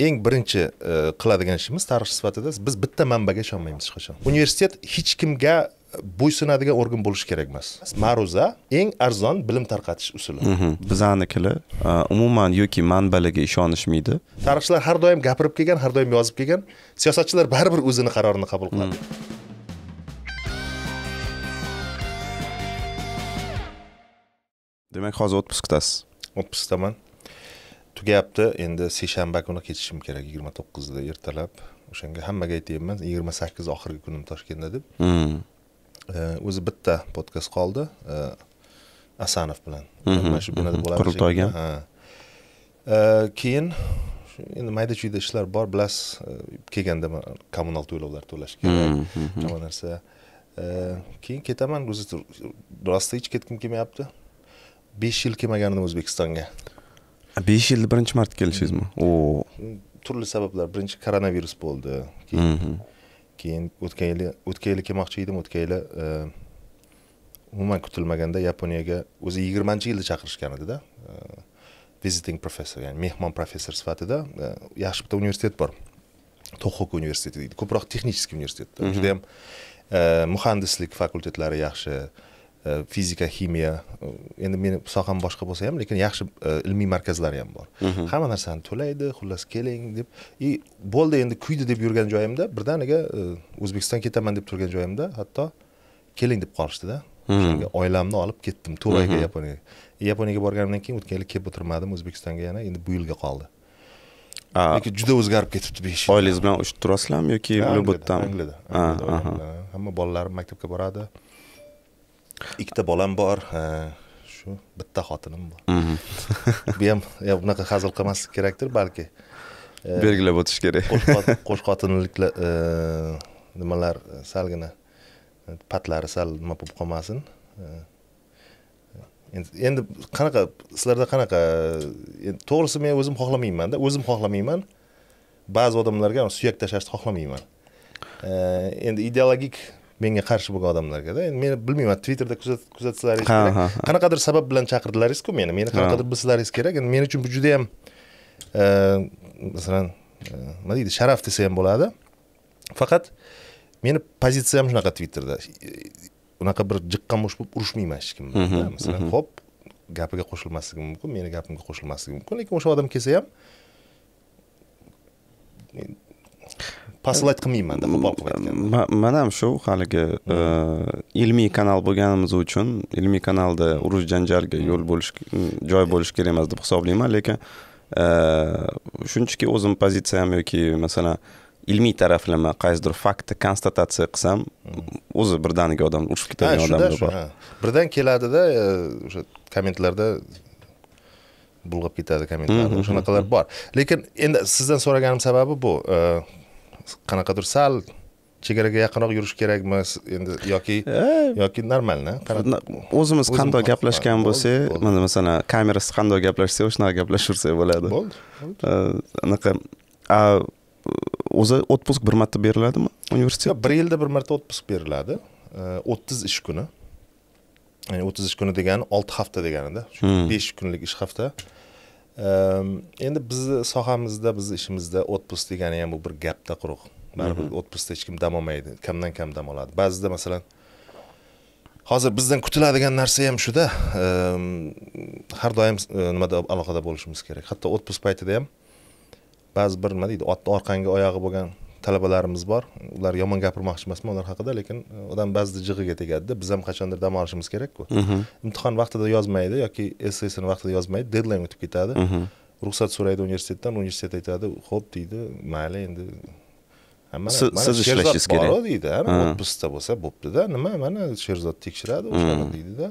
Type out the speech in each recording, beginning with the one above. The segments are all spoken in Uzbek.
eng birinchi e, qiladigan ishimiz tarixchi sifatida biz bitta manbaga ishonmaymiz hech qachon universitet hech kimga bo'ysunadigan organ bo'lishi kerak emas ma'ruza eng arzon bilim tarqatish usuli mhm. bizanikilar e, umuman yoki manbalarga ishonishmaydi tarixchilar har doim gapirib kelgan har doim yozib kelgan siyosatchilar baribir o'zini qarorini qabul qiladi mhm. demak hozir отпускдasiz отпускdaman tugayapti endi seshanba kuni ketishim kerak yigirma to'qqizida ertalab o'shanga hammaga aytyapman yigirma sakkiz oxirgi kunim toshkentda deb hmm. o'zi bitta podkast qoldi asanov bilan hmm, mana hmm, shu bunada bo'ladi qurultoyga ha keyin endi mayda chuyda ishlar bor bilasiz e, kelganda kommunal to'lovlar to'lash kerak hamma narsa keyin ketaman o'zi rosti hech ketgim kelmayapti besh yil kelmagandim o'zbekistonga besh yilda birinchi marta kelishingizmi mm. o turli sabablar birinchi koronavirus bo'ldi keyin o'tgan yili o'tgan yili kelmoqchi edim o'tgan yili e, umuman kutilmaganda yaponiyaga o'zi yigirmanchi yilda chaqirishgan edida e, visiting professor ya'ni mehmon professor sifatida e, yaxshi bitta universitet bor tohoku universiteti deydi ko'proq texnический universitet mm-hmm. juda yam muhandislik fakultetlari yaxshi fizika э, ximiya э, endi meni soham boshqa bo'lsa ham lekin yaxshi э, ilmiy markazlari ham bor hamma narsani to'laydi xullas keling deb и bo'ldi endi kuydi deb yurgan joyimda birdaniga o'zbekiston ketaman deb turgan joyimda hatto keling deb qolishdida o'shanga oilamni olib ketdim to'raga yaponiyaga yaponiyaga borganimdan keyin o'tgan yili kelib o'tirmadim o'zbekistonga yana endi bu yilga qoldi lekin juda o'zgarib ketibdi besh yil oilangiz bilan turasizlarmi yoki bu любыйdan angliyada hamma bolalarim maktabga boradi ikkita bolam bor shu bitta xotinim bor mhm. bu ham bunaqa hazil qilmaslik kerakdir balki e, belgilab o'tish kerak qo'sh xotinliklar e, nimalar e, salgina patlari sal nima bo'lib qolmasin endi qanaqa sizlarda qanaqa to'g'risi men o'zim xohlamaymanda o'zim xohlamayman ba'zi odamlarga suyak tashlashni xohlamayman endi ideologik menga qarshi bo'lgan odamlargada endi men bilmayman twitterda kuzatsalaringiz kerak qanaqadir sabab bilan chaqirdilaringizku meni meni qanaqadir bilsalaringiz kerak endi men uchun bu juda yam e, masalan e, nima deydi sharaf desa ham bo'ladi faqat meni pozitsiyam shunaqa twitterda unaqa bir jiqqa mush bo'lib urushmayman hech kim bilan masalan ho'p gapiga qo'shilmasligi mumkin meni gapimga qo'shilmasligi mumkin lekin o'sha odam kelsa ham посылать qilmayman qo'pol qilib aytganda man ham shu haligi ilmiy kanal bo'lganimiz uchun ilmiy kanalda urush janjalga yo'l bo'lish joy bo'lishi kerak emas deb hisoblayman lekin э, shunchaki o'zim pozitsiyam yoki masalan ilmiy taraflama qaysidir faktni konstatatsiya qilsam o'zi birdaniga odam urushib ketadigan odamlar bor birdan keladida e, o'sha kommentlarda bulg'ab ketadi kommentlar o'shanaqalar hm, hm, hm. bor lekin endi sizdan so'raganim sababi bu e, qanaqadir sal chegaraga yaqinroq yurish kerakmi endi yoki yoki normalni o'zimiz qandoq gaplashgan bo'lsak mana masalan kamerasiz qandoq gaplashsak o'shanaqa gaplashaversak bo'ladi bo'ldi anaqa o'zi отпуск bir marta beriladimi universitetda bir yilda bir marta отпуск beriladi o'ttiz ish kuni ya'ni o'ttiz ish kuni degani olti hafta deganida hmm. besh kunlik ish hafta endi bizni sohamizda bizni ishimizda отпуск degani ham bu bir gapda quruq baribir отпускda hech kim dam olmaydi kamdan kam dam oladi ba'zida masalan hozir bizdan kutiladigan narsa ham shuda har doim nimada aloqada bo'lishimiz kerak hatto отпуск paytida ham ba'zi bir nima deydi otni orqangi oyog'i bo'lgan talabalarimiz bor ular yomon gapirmoqchi emasman ular haqida lekin e, odam ba'zida jig'iga tegadida biz ham qachondir dam olishimiz kerakku mm-hmm. imtihon vaqtida yozmaydi yoki essesini vaqtida yozmaydi dedlayn o'tib ketadi mm-hmm. ruxsat so'raydi universitetdan universitet aytadi ho'p deydi mayli endi siz ishlashingiz kerak deydi ana отпускda bo'lsa bo'ptida nima mana sherzod tekshiradi o'shani mm. deydida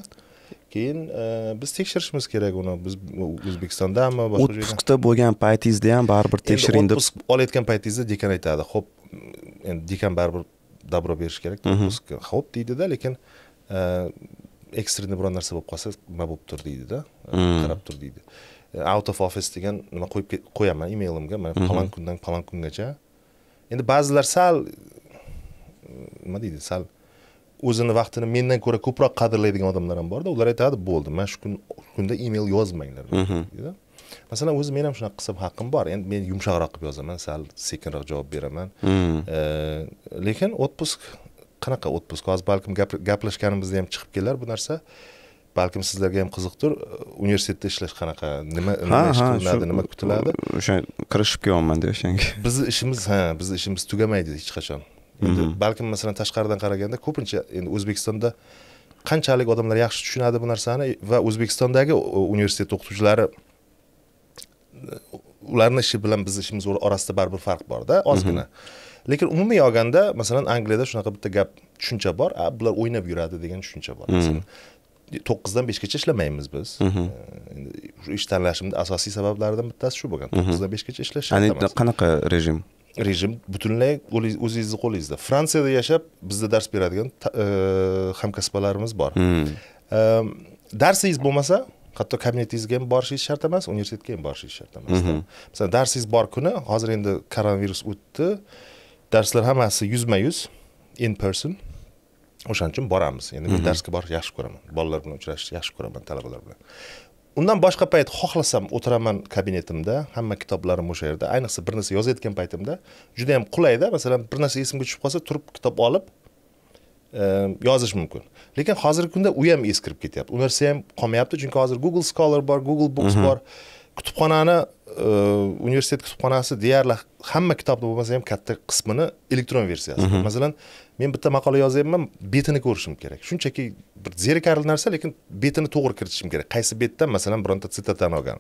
keyin e, biz tekshirishimiz kerak uni biz o'zbekistondami отпускda bo'lgan paytingizda ham baribir tekshiring deb отпуск olayotgan paytingizda dekan aytadi ho'p endi dekan baribir добро berishi kerak ho'p mhm. deydida lekin e, ekstrенный biron narsa bo'lib qolsa nima bo'lib tur deydida e, mhm. qarab tur deydi out of office degan nima qo'yib qo'yaman emailimga mana falon mhm. kundan falon kungacha endi ba'zilar sal nima deydi sal o'zini vaqtini mendan ko'ra ko'proq qadrlaydigan odamlar ham borda ular aytadi bo'ldi mana shu kunda email yozmanglar masalan o'zi men ham shunaqa qilsam haqqim bor endi men yumshoqroq qilib yozaman sal sekinroq javob beraman lekin отпуск qanaqa отпуск hozir balkim gaplashganimizda ham chiqib kelar bu narsa balkim sizlarga ham qiziqdir e, universitetda ishlash qanaqa nima nima ish qilinadi nima kutiladi o'sha kirishib kelyapman o'shanga bizni ishimiz ha bizni ishimiz tugamaydi hech qachon endi mhm. balkim masalan tashqaridan qaraganda ko'pincha endi o'zbekistonda qanchalik odamlar yaxshi tushunadi bu narsani va o'zbekistondagi universitet o'qituvchilari ularni ishi bilan bizni ishimiz orasida baribir farq borda ozgina mhm. lekin umumiy olganda masalan angliyada shunaqa bitta gap tushuncha bor a bular o'ynab yuradi degan tushuncha bor mhm. to'qqizdan beshgacha ishlamaymiz biz endi ish tanlashimni asosiy sabablaridan bittasi shu bo'lgan to'qqizdan beshgacha ishlash qanaqa rejim rejim butunlay o'zingizni qo'lingizda fransiyada yashab bizda dars beradigan e, hamkasblarimiz bor hmm. e, darsingiz bo'lmasa hatto kabinetingizga ham borishingiz shart emas universitetga ham borishingiz shart emas mhm. masalan darsingiz bor kuni hozir endi koronavirus o'tdi darslar hammasi yuzma yuz in person o'shaning uchun boramiz endi men mhm. darsga borishni yaxshi ko'raman bolalar bilan uchrashishni yaxshi ko'raman talabalar bilan undan boshqa payt xohlasam o'tiraman kabinetimda hamma kitoblarim o'sha yerda ayniqsa bir narsa yozayotgan paytimda juda yam qulayda masalan bir narsa esimga tushib qolsa turib kitob olib e, yozish mumkin lekin hozirgi kunda u ham eskirib ketyapti u narsa ham qolmayapti chunki hozir google scholar bor google books mhm. bor kutubxonani e, universitet kutubxonasi deyarli hamma kitobni bo'lmasa ham katta qismini elektron versiyasi mhm. masalan men bitta maqola yozyapman betini ko'rishim kerak shunchaki bir zerikarli narsa lekin betini to'g'ri kiritishim kerak qaysi betdan masalan bironta sitatani olgan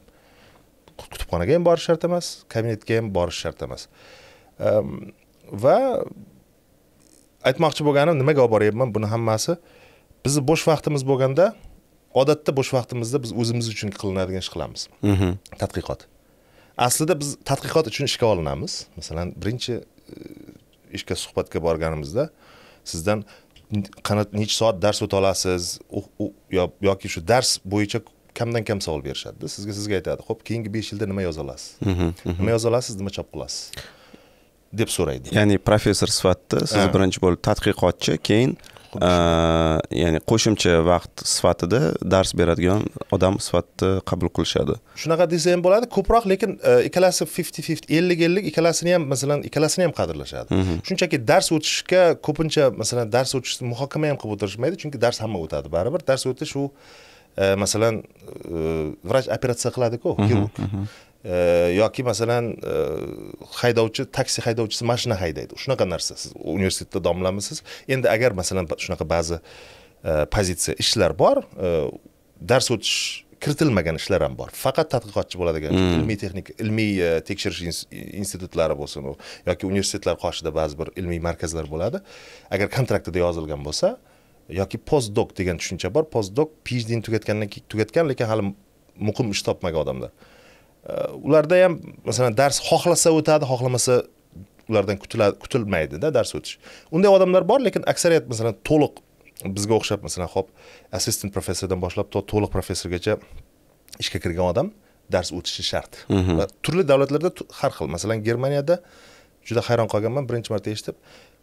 kutubxonaga ham borish shart emas kabinetga ham borish shart emas va aytmoqchi bo'lganim nimaga olib boryapman buni hammasi bizni bo'sh vaqtimiz bo'lganda odatda bo'sh vaqtimizda biz o'zimiz uchun qilinadigan ish qilamiz mhm. tadqiqot aslida biz tadqiqot uchun ishga olinamiz masalan birinchi ishga suhbatga borganimizda sizdan nechi soat dars o'ta olasiz yoki shu dars bo'yicha kamdan kam savol berishadida sizga sizga aytadi ho'p keyingi besh yilda nima yoza olasiz mhm, mhm. nima yoza olasiz nima chop qilasiz deb so'raydi ya'ni professor sifatida siz birinchi bo'lib tadqiqotchi keyin ya'ni qo'shimcha vaqt sifatida dars beradigan odam sifatida qabul qilishadi shunaqa desa ham bo'ladi ko'proq lekin e, ikkalasi fifty fifty ellik ellik ikkalasini ham masalan ikkalasini ham qadrlashadi mhm. shunchaki dars o'tishga ko'pincha masalan dars o'tishni muhokama ham qilib o'tirishmaydi chunki dars hamma o'tadi baribir dars o'tish u e, masalan e, vrach operatsiya qiladiku xirurg mhm, mhm. Э, yoki masalan э, haydovchi taksi haydovchisi mashina haydaydi shunaqa narsa siz universitetda domlamisiz endi agar masalan shunaqa ba'zi e, pozitsiya ishlar bor e, dars o'tish kiritilmagan ishlar ham bor faqat tadqiqotchi bo'ladigan hmm. ilmiy texnik ilmiy e, tekshirish institutlari bo'lsin yoki universitetlar qoshida ba'zi bir ilmiy markazlar bo'ladi agar kontraktida yozilgan bo'lsa yoki postdok degan tushuncha bor postdok phdni tugatgandan keyin tugatgan lekin hali muqim ish topmagan odamlar ularda ham masalan dars xohlasa o'tadi xohlamasa ulardan kutilmaydida dars o'tish unday odamlar bor lekin aksariyat masalan to'liq bizga o'xshab masalan hop assistent professordan boshlab to to'liq professorgacha ishga kirgan odam dars o'tishi shart mhm. va turli davlatlarda har xil masalan germaniyada juda hayron qolganman birinchi marta eshitib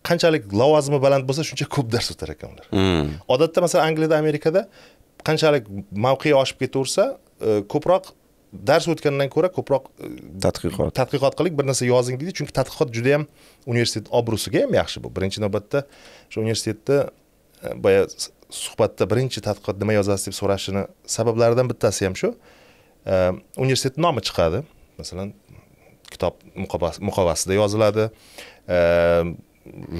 qanchalik lavozimi baland bo'lsa shuncha ko'p dars o'tar ekan ular mhm. odatda masalan angliyada amerikada qanchalik mavqei oshib ketaversa ko'proq dars o'tgandan ko'ra ko'proq e, tadqiqot tadqiqot qiling bir narsa yozing deydi chunki tadqiqot juda yam universitet obro'siga ham yaxshi bu birinchi navbatda o'sha universitetda e, boya suhbatda birinchi tadqiqot nima yozasiz deb so'rashini sabablaridan bittasi ham shu e, universitetni nomi chiqadi masalan kitob muqovasida yoziladi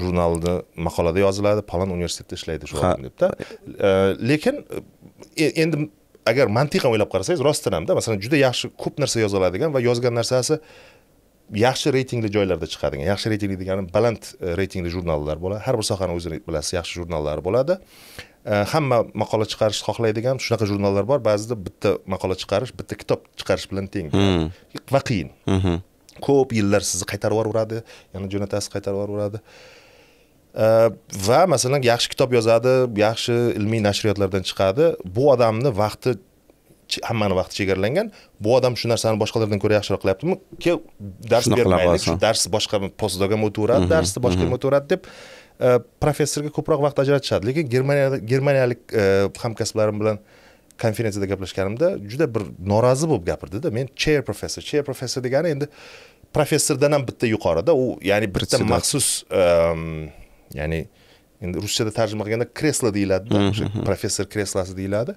jurnalda maqolada yoziladi palon universitetda ishlaydi shu debda lekin endi agar mantiqan o'ylab qarasangiz rostdan hamda masalan juda yaxshi ko'p narsa yoza oladigan va yozgan narsasi yaxshi reytingli joylarda chiqadigan yaxshi reytingli degani baland e, reytingli jurnallar bo'ladi har bir sohani o'zini bilasiz yaxshi jurnallari bo'ladi e, hamma maqola chiqarishni xohlaydigan shunaqa jurnallar bor ba'zida bitta maqola chiqarish bitta kitob chiqarish bilan teng hmm. va qiyin mhm. ko'p yillar sizni qaytarib yuboraveradi yana jo'natasiz qaytarib yuboraveradi Э, va masalan yaxshi kitob yozadi yaxshi ilmiy nashriyotlardan chiqadi bu odamni vaqti hammani vaqti chegaralangan bu odam shu narsani boshqalardan ko'ra yaxshiroq qilyaptimi ke dars bermaydi shu dars boshqa postdoga o'taveradi mhm, darsni boshqaga mhm. o'taveradi deb e, professorga ko'proq vaqt ajratishadi lekin germaniyada germaniyalik e, hamkasblarim bilan konferensiyada gaplashganimda juda bir norozi bo'lib gapirdida men chair professor chair professor degani endi professordan ham bitta yuqorida u ya'ni bitta maxsus ya'ni endi ruschada tarjima qilganda kreslo deyiladida o'sha professor kreslosi deyiladi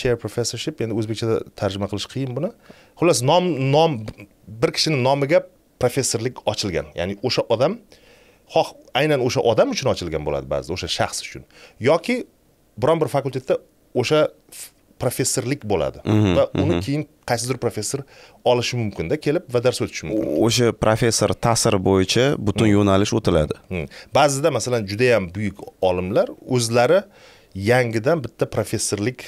chair professorship endi o'zbekchada tarjima qilish qiyin buni xullas nom nom bir kishini nomiga professorlik ochilgan ya'ni o'sha odam xoh aynan o'sha odam uchun ochilgan bo'ladi ba'zida o'sha shaxs uchun yoki biron bir fakultetda o'sha professorlik bo'ladi mhm, va uni mhm. keyin qaysidir professor olishi mumkinda kelib va dars o'tishi mumkin o'sha professor ta'siri bo'yicha butun mhm. yo'nalish o'tiladi ba'zida masalan judayam buyuk olimlar o'zlari yangidan bitta professorlik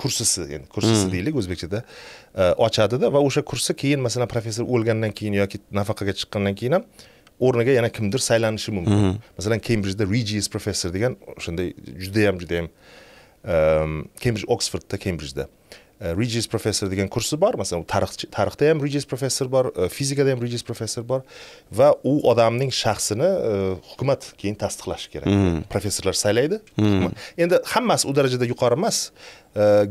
kursisi endi kursisi deylik o'zbekchada e, ochadida va o'sha kursi keyin masalan professor o'lgandan keyin yoki nafaqaga chiqqandan keyin ham o'rniga yana kimdir saylanishi mumkin masalan kembrijda regis professor degan o'shanday judayam judayam kembridj oksfordda kembridjda rijis professor degan kursi bor masalan tarixchi tarixda ham rijis professor bor fizikada ham rijis professor bor va u odamning shaxsini hukumat keyin tasdiqlashi kerak professorlar saylaydi endi hammasi u darajada yuqori emas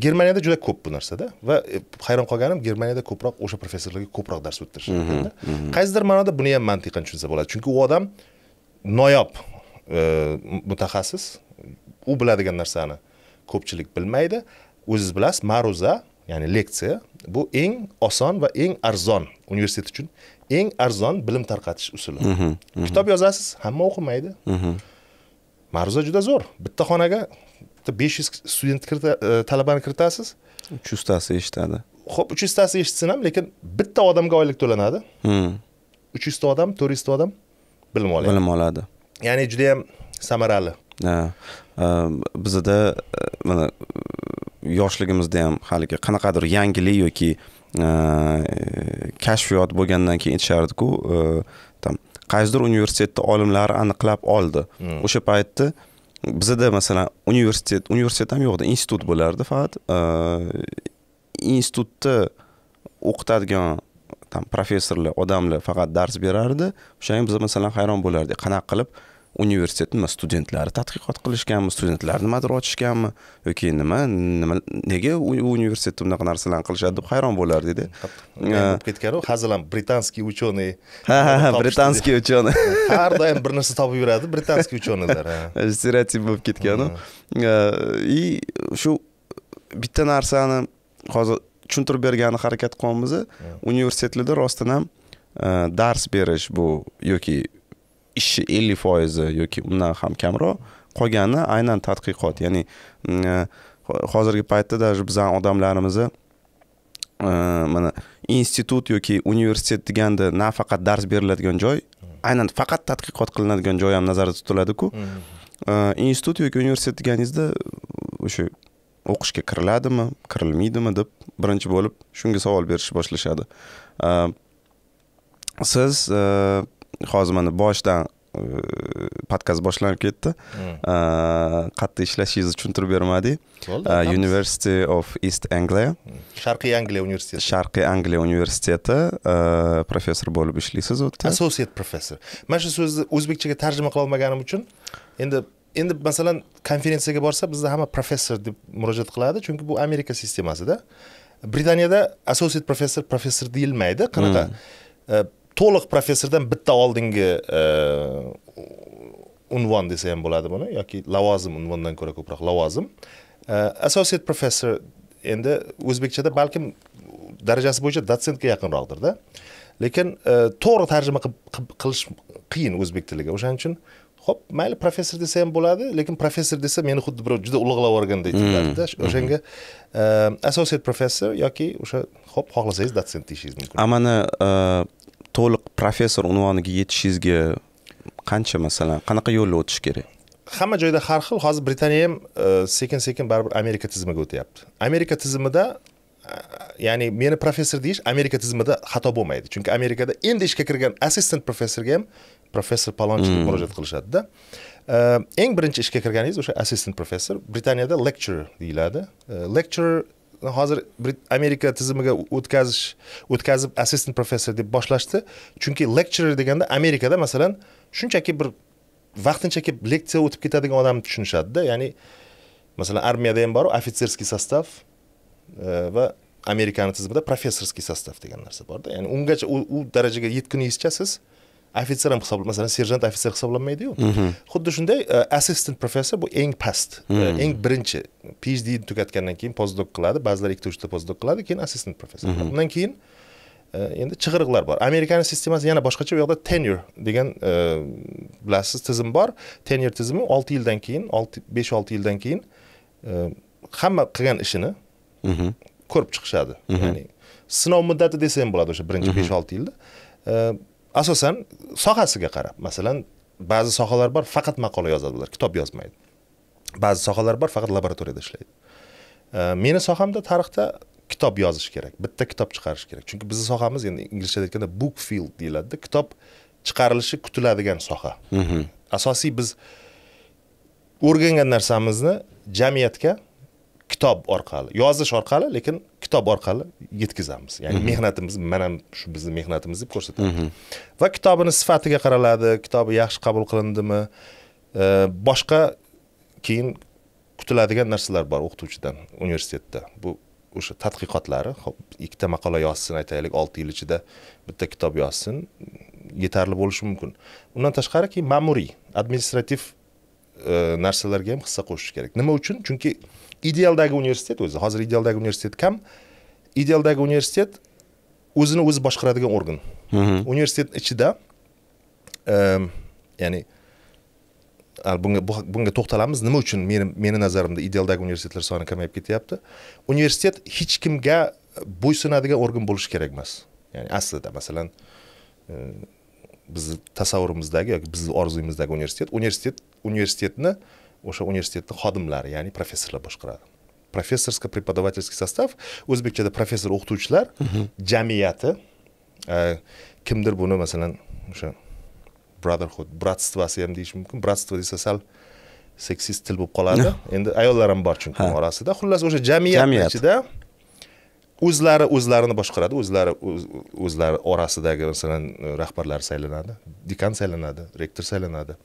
germaniyada juda ko'p bu narsada va hayron qolganim germaniyada ko'proq o'sha professorlarga ko'proq dars o'tirishadi qaysidir ma'noda buni ham mantiqan tushunsa bo'ladi chunki u odam noyob mutaxassis u biladigan narsani ko'pchilik bilmaydi o'zingiz bilasiz ma'ruza ya'ni leksiya bu eng oson va eng arzon universitet uchun eng arzon bilim tarqatish usuli mhm, mhm. kitob yozasiz hamma o'qimaydi mhm, ma'ruza juda zo'r bitta xonaga bitta besh yuz student e, talabani kiritasiz uch yuztasi eshitadi ho'p uch yuztasi eshitsin ham lekin bitta odamga oylik to'lanadi hmm. uch yuzta odam to'rt yuzta odam bilim oladi bilim oladi ya'ni juda yam samarali bizada mana yoshligimizda ham haligi qanaqadir yangilik yoki э, kashfiyot bo'lgandan keyin aytishardiku э, там qaysidir universitetni olimlar aniqlab oldi mm. o'sha paytda bizada masalan universitet universitet ham yo'q edi institut bo'lardi faqat э, institutda o'qitadigan там professorlar odamlar faqat dars berardi o'shanga biz masalan hayron bo'lardik qanaqa qilib universitet nima studentlari tadqiqot qilishganmi studentlar nimadir ochishganmi yoki nima nima nega u universitetda bunaqa narsalarni qilishadi deb hayron bo'lar edi bo'lib ketganu hazil ham britanskiy ucheniy ha ha britanskiy ucheniy har doim bir narsa topib yuradi britanskiy ученыйlar stereotip bo'lib ketganu и hmm. shu bitta narsani hozir tushuntirib bergani harakat qilyapmiz hmm. universitetlarda rostdan ham dars berish bu yoki ishi ellik foizi yoki undan ham kamroq qolgani aynan tadqiqot ya'ni mm, e, hozirgi paytda даже bizani odamlarimizni e, mana institut yoki universitet deganda nafaqat dars beriladigan joy aynan faqat tadqiqot qilinadigan joy ham nazarda tutiladiku mm-hmm. e, institut yoki universitet deganingizda o'sha o'qishga kiriladimi kirilmaydimi deb birinchi bo'lib shunga savol berishni boshlashadi siz hozir mana boshidan e, podkast boshlanib ketdi hmm. e, qayerda ishlashingizni tushuntirib bermadik e, university of east anglia hmm. sharqiy angliya universiteti sharqiy angliya universiteti professor bo'lib ishlaysiz u yerda associate professor mana shu so'zni o'zbekchaga tarjima qila olmaganim uchun endi endi masalan konferensiyaga borsa bizda hamma professor deb murojaat qiladi chunki bu amerika sistemasida britaniyada associate professor professor deyilmaydi qanaqa hmm. to'liq professordan bitta oldingi e, unvon desa ham bo'ladi buni yoki lavozim unvondan ko'ra ko'proq lavozim e, associate professor endi o'zbekchada balkim darajasi bo'yicha dotsentga yaqinroqdirda lekin e, to'g'ri tarjima qilish qiyin o'zbek tiliga o'shaning uchun ho'p mayli professor desa ham bo'ladi lekin professor desa meni xuddi birov juda ulug'lab yuborganday tuyuladida mm-hmm. o'shanga associate professor yoki o'sha ho'p xohlasangiz dotsent deyishingiz mumkin a mana to'liq professor unvoniga yetishingizga qancha masalan qanaqa yo'lni o'tish kerak hamma joyda har xil hozir britaniya ham e, sekin sekin baribir amerika tizimiga o'tyapti amerika tizimida e, ya'ni meni professor deyish amerika tizimida xato bo'lmaydi chunki amerikada endi ishga kirgan assistent professorga ham professor palonchi deb hmm. murojaat qilishadida e, eng birinchi ishga kirganingiz o'sha assistent professor britaniyada lecturer deyiladi lecturer hozir amerika tizimiga o'tkazish o'tkazib assistant professor deb boshlashdi chunki lecturer deganda amerikada masalan shunchaki bir vaqtinchaki leksiya o'tib ketadigan odamni tushunishadida ya'ni masalan armiyada ham boru ofitserskiy sostav e, va amerikani tizimida professorskiy sostav degan narsa borda ya'ni ungacha u darajaga yetguningizcha siz ofitser ham hisob masalan serjant ofitser hisoblanmaydiyu xuddi shunday e, assistant professor bu eng past e, eng birinchi phd tugatgandan keyin postdok qiladi ba'zilar ikkita uchta postdok qiladi keyin assistant professor undan keyin e, endi chig'iriqlar bor amerikani sistemasi yana boshqacha u yoqda tenyur degan bilasiz tizim bor tenyur tizimi olti yildan keyin olti besh olti yildan keyin hamma qilgan ishini ko'rib chiqishadi ya'ni sinov muddati desa ham bo'ladi o'sha birinchi besh olti yilda asosan sohasiga qarab masalan ba'zi sohalar bor faqat maqola yozadi ular kitob yozmaydi ba'zi sohalar bor faqat laboratoriyada ishlaydi meni sohamda tarixda kitob yozish kerak bitta kitob chiqarish kerak chunki bizni sohamiz endi inglizchada aytganda book field deyiladida kitob chiqarilishi kutiladigan soha mhm. asosiy biz o'rgangan narsamizni jamiyatga kitob orqali yozish orqali lekin kitob orqali yetkazamiz ya'ni mm -hmm. mehnatimiz mana shu bizni mehnatimiz deb ko'rsatadi mm -hmm. va kitobini sifatiga qaraladi kitobi yaxshi qabul qilindimi e, boshqa keyin kutiladigan narsalar bor o'qituvchidan universitetda bu o'sha tadqiqotlari hop ikkita maqola yozsin aytaylik olti yil ichida bitta kitob yozsin yetarli bo'lishi mumkin undan tashqari keyin ma'muriy administrativ e, narsalarga ham hissa qo'shish kerak nima uchun chunki idealdagi universitet o'zi hozir idealdagi universitet kam idealdagi universitet o'zini o'zi boshqaradigan organ mhm. universitet ichida ehm, ya'ni bunga bunga to'xtalamiz nima uchun meni meni nazarimda idealdagi universitetlar soni kamayib ketyapti universitet hech kimga bo'ysunadigan organ bo'lishi kerak emas ya'ni aslida masalan e, bizni tasavvurimizdagi yoki bizni orzuyimizdagi universitet universitet universitetni universitet o'sha universitetni xodimlari ya'ni professorlar boshqaradi professorsko преподавательский sostav o'zbekchada professor o'qituvchilar jamiyati e, kimdir buni masalan o'sha brotherhood bratstvasi ham deyish mumkin bratstvo desa sal seksist til bo'lib qoladi endi ayollar ham bor chunki orasida xullas o'sha jamiyat ichida o'zlari o'zlarini boshqaradi o'zlari o'zlari orasidagi masalan rahbarlar saylanadi dekan saylanadi rektor saylanadi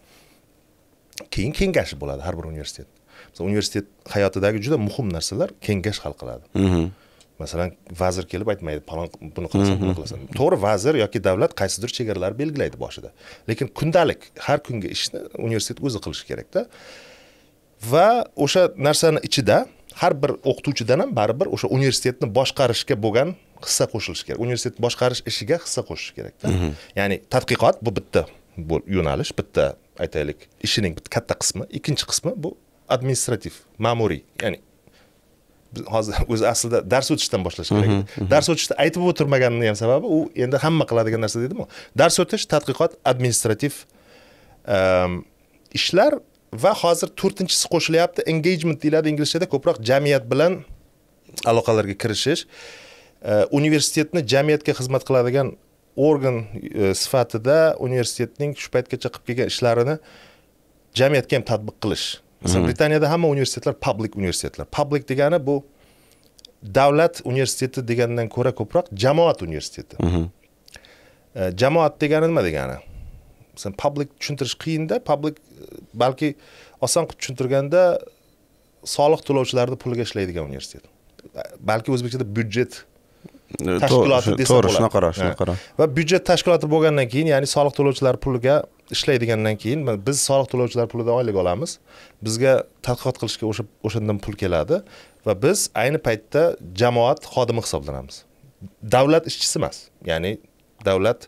keyin kengashi bo'ladi har bir universitet masalan universitet hayotidagi juda muhim narsalar kengash hal qiladi mhm. masalan vazir kelib aytmaydi palon buni qilasan mhm. buni qilasan to'g'ri vazir yoki davlat qaysidir chegaralar belgilaydi boshida lekin kundalik har kungi ishni universitet o'zi qilishi kerakda va o'sha narsani ichida har bir o'qituvchidan ham baribir o'sha universitetni boshqarishga bo'lgan hissa qo'shilishi kerak universitet boshqarish ishiga hissa qo'shish kerakda mhm. ya'ni tadqiqot bu bitta yo'nalish bitta aytaylik ishining katta qismi ikkinchi qismi bu administrativ ma'muriy ya'ni hozir o'zi aslida dars o'tishdan boshlash kerak edi mhm, mhm. dars o'tishni aytib o'tirmaganini ham sababi u endi hamma qiladigan narsa deydimu dars o'tish tadqiqot administrativ ehm, ishlar va hozir to'rtinchisi qo'shilyapti engagement deyiladi inglizchada ko'proq jamiyat bilan aloqalarga kirishish ehm, universitetni jamiyatga xizmat qiladigan organ e, sifatida universitetning shu paytgacha qilib kelgan ishlarini jamiyatga ham tatbiq qilish masalan mhm. britaniyada hamma universitetlar public universitetlar public degani bu davlat universiteti degandan ko'ra ko'proq jamoat universiteti mhm. e, jamoat degani nima degani masalan public tushuntirish qiyinda public e, balki oson qilib tushuntirganda soliq to'lovchilarni puliga ishlaydigan universitet balki o'zbekchada byudjet tashkiloti desa to'g'ri shunaqa qara shunaqa qara va byudjet tashkiloti bo'lgandan keyin ya'ni soliq to'lovchilar puliga ishlaydigandan keyin biz soliq to'lovchilar pulidan oylik olamiz bizga tadqiqot qilishga o'sha o'shandan pul keladi va biz ayni paytda jamoat xodimi hisoblanamiz davlat ishchisi emas ya'ni davlat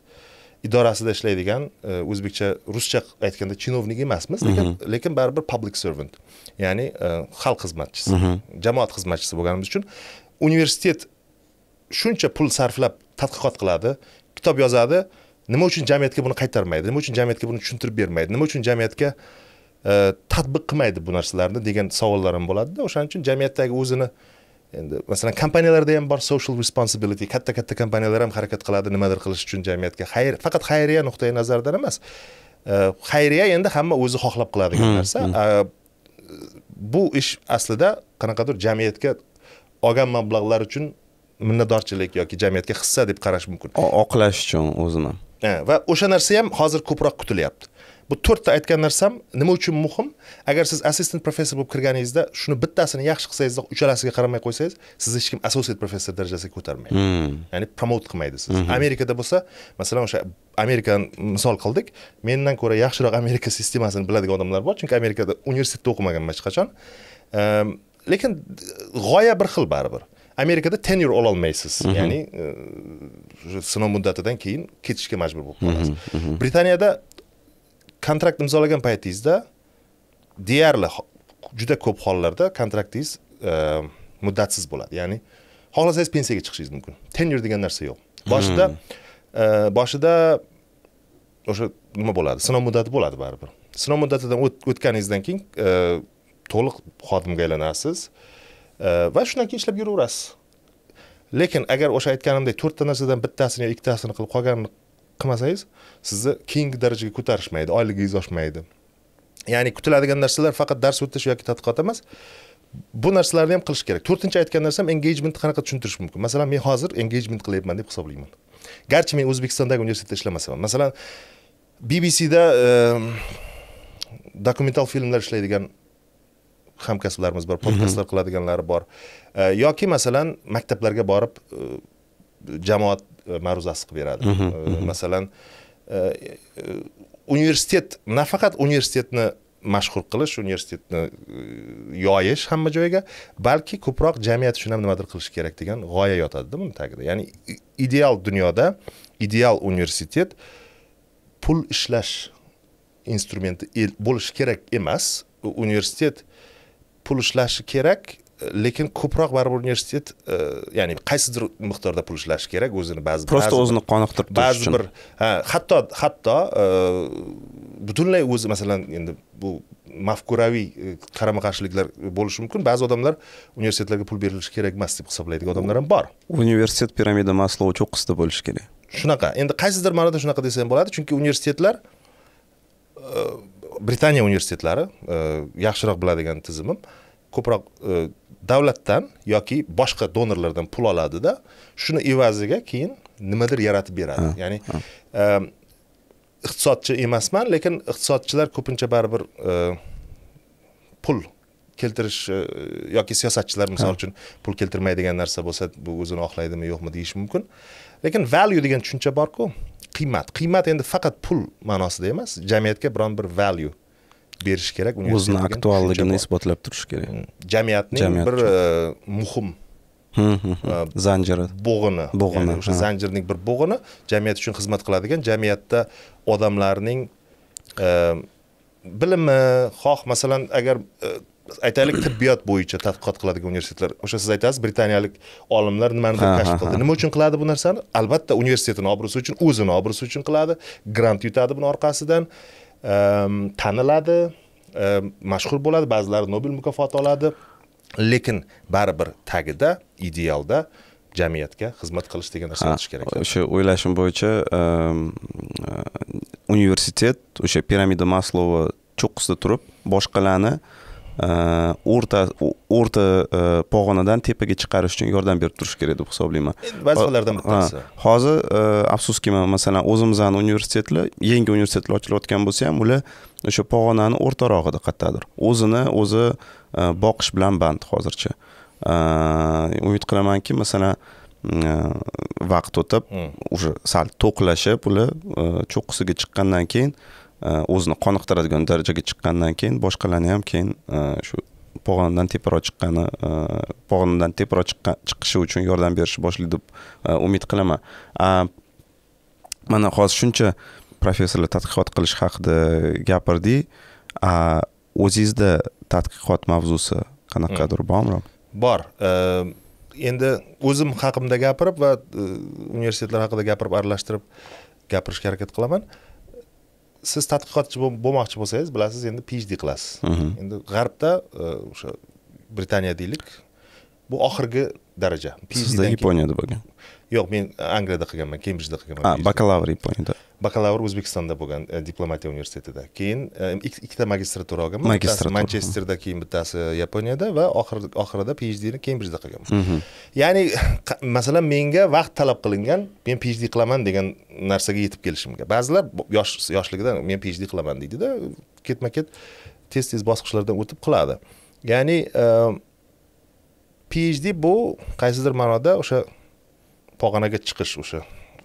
idorasida ishlaydigan e, o'zbekcha ruscha aytganda chinovnik emasmiz lekin mhm. lekin baribir public servant ya'ni e, xalq xizmatchisi mhm. jamoat xizmatchisi bo'lganimiz uchun universitet shuncha pul sarflab tadqiqot qiladi kitob yozadi nima uchun jamiyatga buni qaytarmaydi nima uchun jamiyatga buni tushuntirib bermaydi nima uchun jamiyatga e, tatbiq qilmaydi bu narsalarni degan savollarim bo'ladida o'shaning uchun jamiyatdagi o'zini endi masalan kompaniyalarda ham bor social responsibility katta katta kompaniyalar ham harakat qiladi nimadir qilish uchun jamiyatga xayr faqat xayriya nuqtai nazaridan emas e, xayriya endi hamma o'zi xohlab qiladigan hmm, narsa hmm. bu ish aslida qanaqadir jamiyatga olgan mablag'lar uchun minnatdorchilik yoki jamiyatga hissa deb qarash mumkin oqlash uchun o'zini va o'sha narsa ham hozir ko'proq kutilyapti bu to'rtta aytgan narsam nima uchun muhim agar siz assistent professor bo'lib kirganingizda shuni bittasini yaxshi qilsangizda uchalasiga qaramay qo'ysangiz sizni hech kim associate professor darajasiga ko'tarmaydi hmm. ya'ni promot qilmaydi sizni hmm. amerikada bo'lsa masalan o'sha amerikani misol qildik mendan ko'ra yaxshiroq amerika sistemasini biladigan odamlar bor chunki amerikada universitetda o'qimaganman hech qachon ehm, lekin g'oya bir xil baribir amerikada tenure ololmaysiz mhm. ya'ni e, sinov muddatidan keyin ketishga majbur bo'lib mhm, qolasiz mhm. britaniyada kontrakt imzolagan paytingizda deyarli juda ko'p hollarda kontraktingiz e, muddatsiz bo'ladi ya'ni xohlasangiz pensiyaga chiqishingiz mumkin tenure degan narsa yo'q boshida e, boshida o'sha nima bo'ladi sinov muddati bo'ladi baribir sinov muddatidan o'tganingizdan keyin to'liq xodimga aylanasiz va shundan keyin ishlab yuraverasiz lekin agar o'sha aytganimdek to'rtta narsadan bittasini yo ikkitasini qilib qolganini qilmasangiz sizni keyingi darajaga ko'tarishmaydi oyligingiz oshmaydi ya'ni kutiladigan narsalar faqat dars o'tish yoki tadqiqot emas bu narsalarni ham qilish kerak to'rtinchi aytgan narsam engagementni qanaqa tushuntirish mumkin masalan men hozir engagement qilyapman deb hisoblayman garchi men o'zbekistondagi universitetda ishlamasam ham masalan bbcda dokumental filmlar ishlaydigan hamkasblarimiz bor podkastlar qiladiganlari bor yoki masalan maktablarga borib e, jamoat e, ma'ruzasi qilib beradi masalan e, universitet nafaqat universitetni mashhur qilish universitetni yoyish hamma joyga balki ko'proq jamiyat uchun ham nimadir qilish kerak degan g'oya yotadida buni tagida ya'ni ideal dunyoda ideal universitet pul ishlash instrumenti bo'lishi kerak emas universitet pul ishlashi kerak lekin ko'proq baribir universitet e, ya'ni qaysidir miqdorda pul ishlashi kerak o'zini ba'zi просто o'zini qoniqtirib turish uchun ba'zi bir hatto hatto e, butunlay o'zi masalan endi bu mafkuraviy e, qarama qarshiliklar bo'lishi mumkin ba'zi odamlar universitetlarga pul berilishi kerak emas deb hisoblaydigan odamlar ham bor universitet piramida maslov cho'qqisida bo'lishi kerak shunaqa endi qaysidir ma'noda shunaqa desa ham bo'ladi chunki universitetlar britaniya universitetlari yaxshiroq biladigan tizimim ko'proq e, davlatdan yoki boshqa donorlardan pul oladida shuni evaziga keyin nimadir yaratib beradi ya'ni e, iqtisodchi emasman lekin iqtisodchilar ko'pincha baribir e, pul keltirish yoki siyosatchilar misol uchun pul keltirmaydigan narsa bo'lsa bu o'zini oqlaydimi yo'qmi deyish mumkin lekin value degan tushuncha borku qiymat qiymat endi faqat pul ma'nosida emas jamiyatga biron bir value berish kerak o'zini aktualligini isbotlab turish kerak mm, jamiyatning bir e, muhim e, zanjiri bo'g'ini bo'g'ini o'sha zanjirning bir bo'g'ini jamiyat uchun xizmat qiladigan jamiyatda odamlarning e, bilimi xoh masalan agar aytaylik tibbiyot bo'yicha tadqiqot qiladigan universitetlar o'sha siz aytasiz britaniyalik olimlar nimanidir kashf qildi nima uchun qiladi bu narsani albatta universitetini obro'si uchun o'zini obro'si uchun qiladi grant yutadi buni orqasidan Ehm, taniladi ehm, mashhur bo'ladi ba'zilari nobel mukofoti oladi lekin baribir tagida idealda jamiyatga xizmat qilish degan narsa bo'lishi kerak o'sha o'ylashim bo'yicha ehm, e, universitet o'sha piramida maslova cho'qqisida turib boshqalarni o'rta o'rta pog'onadan tepaga chiqarish uchun yordam berib turish kerak deb hisoblayman vazifalardan bittasi hozir afsuski man masalan o'zimizni universitetlar yangi universitetlar ochilayotgan bo'lsa ham ular o'sha pog'onani o'rtarog'ida qayerdadir o'zini o'zi boqish bilan band hozircha umid qilamanki masalan vaqt o'tib уже sal to'qlashib ular cho'qqisiga chiqqandan keyin Э, o'zini qoniqtiradigan darajaga chiqqandan keyin boshqalarni ham keyin э, shu pog'onadan teparoq chiqqani э, pog'onadan teparoq chiqishi uchun yordam berishni boshlaydi deb umid qilaman mana hozir shuncha professorlar tadqiqot qilish haqida gapirdik o'zingizda tadqiqot mavzusi qanaqadir hmm. bormi bor endi o'zim haqimda gapirib va universitetlar haqida gapirib aralashtirib gapirishga harakat qilaman uh, siz tadqiqotchi bo'lmoqchi bo'lsangiz bilasiz endi phd qilasiz mhm. endi g'arbda e, o'sha britaniya deylik bu oxirgi daraja sizda yaponiyada bo'lgan yo'q men angliyada qilganman kembrijda qilganman bakalavr yaponiyada bakalavr o'zbekistonda bo'lgan e, diplomatiya universitetida keyin e, ikkita magistratura olganman magistratura manchesterda keyin bittasi yaponiyada va oxirida oxirida phdni kembrijda qilganman mhm. ya'ni masalan menga vaqt talab qilingan men phd qilaman degan narsaga yetib kelishimga ba'zilar yosh yoshligidan men phd qilaman deydida ketma ket tez tez bosqichlardan o'tib qiladi ya'ni e, phd bu qaysidir ma'noda o'sha pog'onaga chiqish o'sha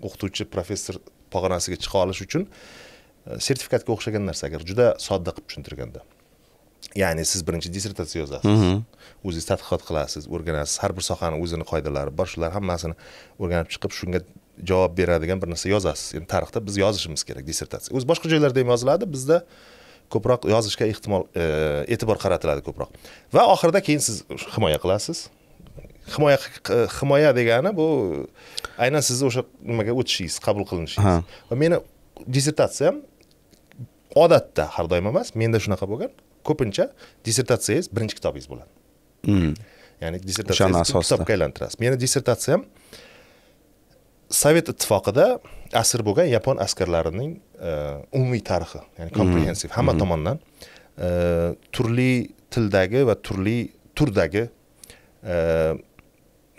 o'qituvchi professor pog'onasiga chiqa olish uchun e, sertifikatga o'xshagan narsa agar juda sodda qilib tushuntirganda ya'ni siz birinchi dissertatsiya yozasiz mhm. o'zingiz tadqiqot qilasiz o'rganasiz har bir sohani o'zini qoidalari bor shular hammasini o'rganib chiqib shunga javob beradigan bir narsa yozasiz endi tarixda biz yozishimiz kerak dissertatsiya o'zi boshqa joylarda ham yoziladi bizda ko'proq yozishga ehtimol e, e'tibor qaratiladi ko'proq va oxirida keyin siz himoya qilasiz himoya himoya degani bu aynan sizni o'sha nimaga o'tishingiz qabul qilinishingiz va meni dissertatsiyam odatda har doim emas menda shunaqa bo'lgan ko'pincha dissertatsiyangiz birinchi kitobingiz bo'ladi hmm. ya'ni dissertatsiyangizni kitobga aylantirasiz meni dissertatsiyam sovet ittifoqida asir bo'lgan yapon askarlarining e, umumiy tarixi ya'ni komprehensiv hmm. hamma hmm. tomondan e, turli tildagi va turli turdagi e,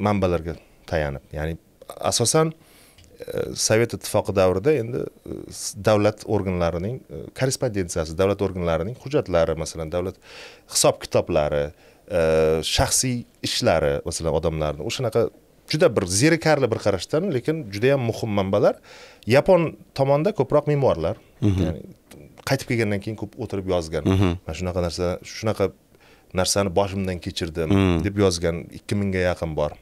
manbalarga tayanib ya'ni asosan e, sovet ittifoqi davrida endi e, davlat organlarining e, korrespondensiyasi davlat organlarining hujjatlari masalan davlat hisob kitoblari shaxsiy ishlari masalan odamlarni o'shanaqa juda bir zerikarli bir qarashdan lekin juda yam muhim manbalar yapon tomonda ko'proq memuarlar mhm. ya'ni qaytib kelgandan keyin ko'p o'tirib yozgan mhm. mana shunaqa narsa shunaqa narsani boshimdan kechirdim hmm. deb yozgan ikki mingga yaqin bor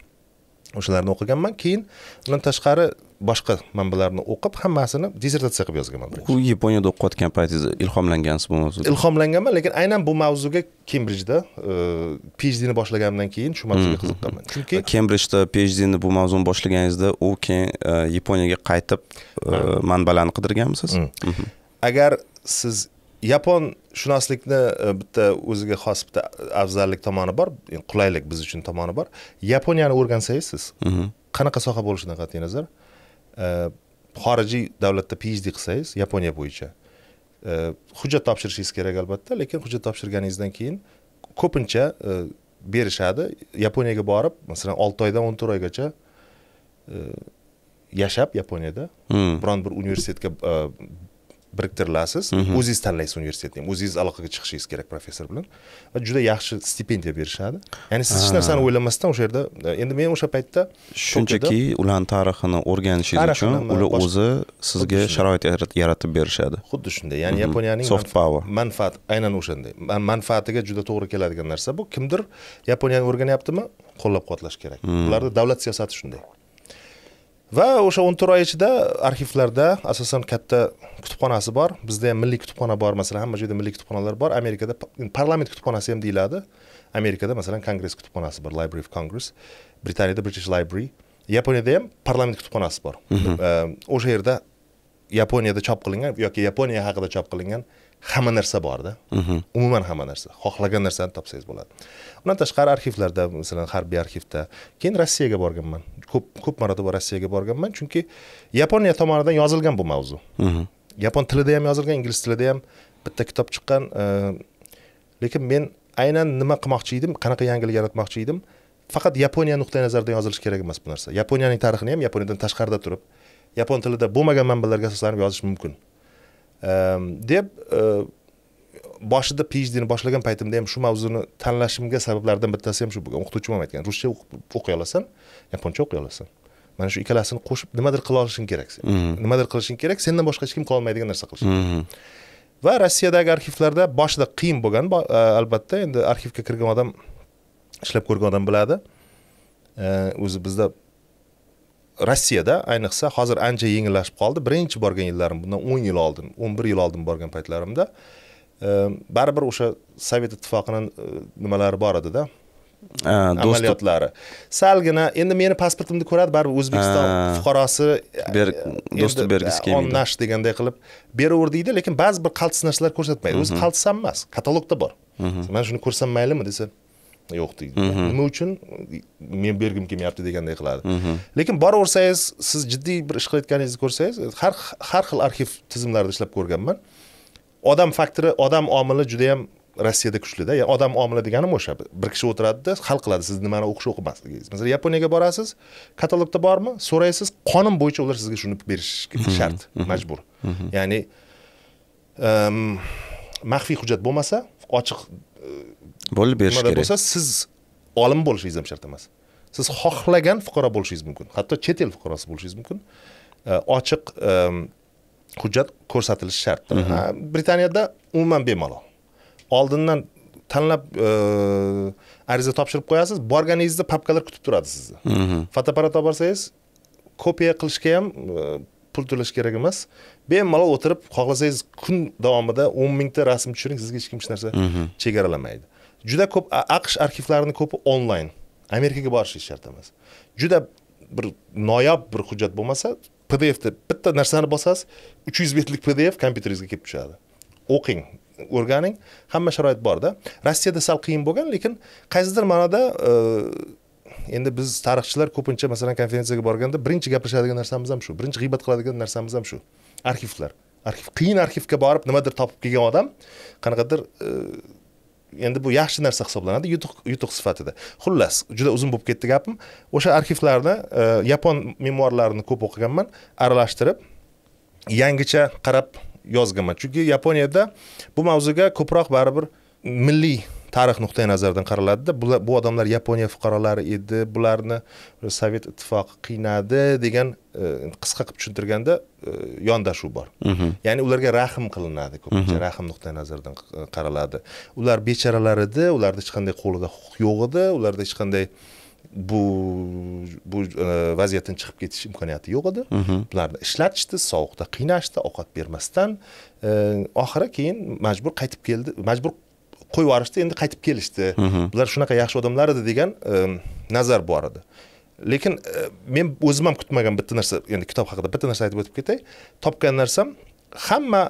o'shalarni o'qiganman keyin undan tashqari boshqa manbalarni o'qib hammasini dissertatsiya qilib yozganman u yaponiyada o'qiyotgan paytingizda ilhomlangansiz bu mavzuda ilhomlanganman lekin aynan bu mavzuga kembrijda e, phdni boshlaganimdan keyin shu mavzuga qiziqqanman chunki kembrijda phdni bu mavzuni boshlaganingizda u keyin e, yaponiyaga qaytib e, manbalarni qidirganmisiz agar siz yapon shunoslikni e, bitta o'ziga xos bitta afzallik tomoni bor qulaylik biz uchun tomoni bor yaponiyani o'rgansangiz siz mhm. qanaqa soha bo'lishidan qat'iy nazar e, xorijiy davlatda phd qilsangiz yaponiya bo'yicha e, hujjat topshirishingiz kerak albatta lekin hujjat topshirganingizdan keyin ko'pincha berishadi yaponiyaga borib masalan olti oydan o'n to'rt oygacha yashab yaponiyada hmm. biron bir universitetga biriktirilasiz o'zingiz mhm. tanlaysiz universitetni ham o'zingiz aloqaga chiqishingiz kerak professor bilan va juda yaxshi stipendiya berishadi ya'ni siz hech ah. narsani o'ylamasdan o'sha yerda endi men o'sha paytda shunchaki ularni tarixini o'rganishingiz uchun ular o'zi sizga sharoit yaratib berishadi xuddi shunday ya'ni mhm. yaponiyaning soft power manfaat aynan o'shanday manfaatiga juda to'g'ri keladigan narsa bu kimdir yaponiyani o'rganyaptimi qo'llab quvvatlash kerak mhm. ularda davlat siyosati shunday va o'sha o'n to'rt oy ichida arxivlarda asosan katta kutubxonasi bor bizda ham milliy kutubxona bor masalan hamma joyda milliy kutubxonalar bor amerikada parlament kutubxonasi ham deyiladi amerikada masalan kongress kutubxonasi bor library of congress britaniyada british library yaponiyada ham parlament kutubxonasi bor mhm. ehm, o'sha yerda yaponiyada chop qilingan yoki yaponiya haqida chop qilingan hamma narsa borda mhm. umuman hamma narsa xohlagan narsani topsangiz bo'ladi undan tashqari arxivlarda masalan harbiy arxivda keyin rossiyaga borganman ko'p ko'p marotaba rossiyaga borganman chunki yaponiya tomonidan yozilgan bu mavzu mhm. yapon tilida ham yozilgan ingliz tilida ham bitta kitob chiqqan e, lekin men aynan nima qilmoqchi edim qanaqa yangilik yaratmoqchi edim faqat yaponiya nuqtai nazaridan yozilish kerak emas bu narsa yaponiyaning tarixini ham yaponiyadan tashqarida turib yapon tilida bo'lmagan manbalarga asoslanib yozish mumkin deb e, boshida phdni boshlagan paytimda ham shu mavzuni tanlashimga sabablardan bittasi ham shu bo'lgan o'qituvchim ham aytgan ruscha o'qiy olasan yaponcha o'qiy olasan mana shu ikkalasini qo'shib nimadir qila olishing kerak sen mm-hmm. nimadir qilishing kerak sendan boshqa hech kim olmaydigan narsa qilish kerak mm-hmm. va rossiyadagi arxivlarda boshida qiyin bo'lgan e, albatta endi arxivga kirgan odam ishlab ko'rgan odam biladi e, o'zi bizda rossiyada ayniqsa hozir ancha yengillashib qoldi birinchi borgan yillarim bundan o'n yil oldin o'n bir yil oldin borgan paytlarimda baribir э, o'sha sovet ittifoqini э, nimalari bor edida amaliyotlari salgina endi meni pasportimni ko'radi baribir o'zbekiston fuqarosi э, do'stib bergisi kelmaydi nash deganday qilib beraver deydi lekin ba'zi bir qaltis narsalar ko'rsatmaydi o'zi qaltis ham emas katalogda bor mana shuni ko'rsam maylimi desa yo'q deydi nima uchun men bergim kelmayapti deganday qiladi lekin boraversangiz siz jiddiy bir ish qilayotganingizni ko'rsangiz har har xil arxiv tizimlarida ishlab ko'rganman odam faktori odam omili juda yam rossiyada kuchlida ya'ni odam omili deganim o'sha bir kishi o'tiradida hal qiladi siz nimani o'qish o'qimasligingiz masalan yaponiyaga borasiz katalogda bormi so'raysiz qonun bo'yicha ular sizga shuni berishi shart mhm, mhm, mhm. majbur ya'ni maxfiy hujjat bo'lmasa ochiq e, bo'lib berish kerak bo'lsa siz olim bo'lishingiz ham shart emas siz xohlagan fuqaro bo'lishingiz mumkin hatto chet el fuqarosi bo'lishingiz mumkin e, ochiq hujjat ko'rsatilishi shart britaniyada umuman bemalol oldindan tanlab e, ariza topshirib qo'yasiz borganingizda papkalar kutib turadi sizni fotoapparat olib borsangiz kopiya qilishga ham e, pul to'lash kerak emas bemalol o'tirib xohlasangiz kun davomida o'n mingta rasm tushiring sizga hech kim hech narsa chegaralamaydi juda ko'p aqsh arxivlarini ko'pi onlayn amerikaga borishingiz shart emas juda bir noyob bir hujjat bo'lmasa pdfni bitta narsani bosasiz uch yuz betlik pdf kompyuteringizga kelib tushadi o'qing o'rganing hamma sharoit borda rossiyada sal qiyin bo'lgan lekin qaysidir ma'noda e, endi biz tarixchilar ko'pincha masalan konferensiyaga borganda birinchi gapirishadigan narsamiz ham shu birinchi g'iybat qiladigan narsamiz ham shu arxivlar arxiv qiyin arxivga borib nimadir topib kelgan odam qanaqadir e, endi bu yaxshi narsa hisoblanadi yutuq yutuq sifatida xullas juda uzun bo'lib ketdi gapim o'sha arxivlarni e, yapon memuarlarini ko'p o'qiganman aralashtirib yangicha qarab yozganman chunki yaponiyada bu mavzuga ko'proq baribir milliy tarix nuqtai nazaridan qaraladida bu, bu odamlar yaponiya fuqarolari edi bularni sovet ittifoqi qiynadi degan E, qisqa qilib tushuntirganda e, yondashuv bor mhm. ya'ni ularga rahm qilinadi ko'pincha mhm. rahm nuqtai nazaridan e, qaraladi ular bechoralar edi ularni hech qanday qo'lida huquq yo'q edi ularda hech qanday bu bu vaziyatdan chiqib ketish imkoniyati yo'q edi bularni mhm. ishlatishdi sovuqda qiynashdi ovqat bermasdan oxiri keyin majbur qaytib keldi majbur qo'yib yuborishdi endi qaytib kelishdi bular shunaqa yaxshi odamlar edi degan nazar bor edi lekin e, men o'zim ham kutmagan bitta narsa endi kitob haqida bitta narsa aytib o'tib ketay topgan narsam hamma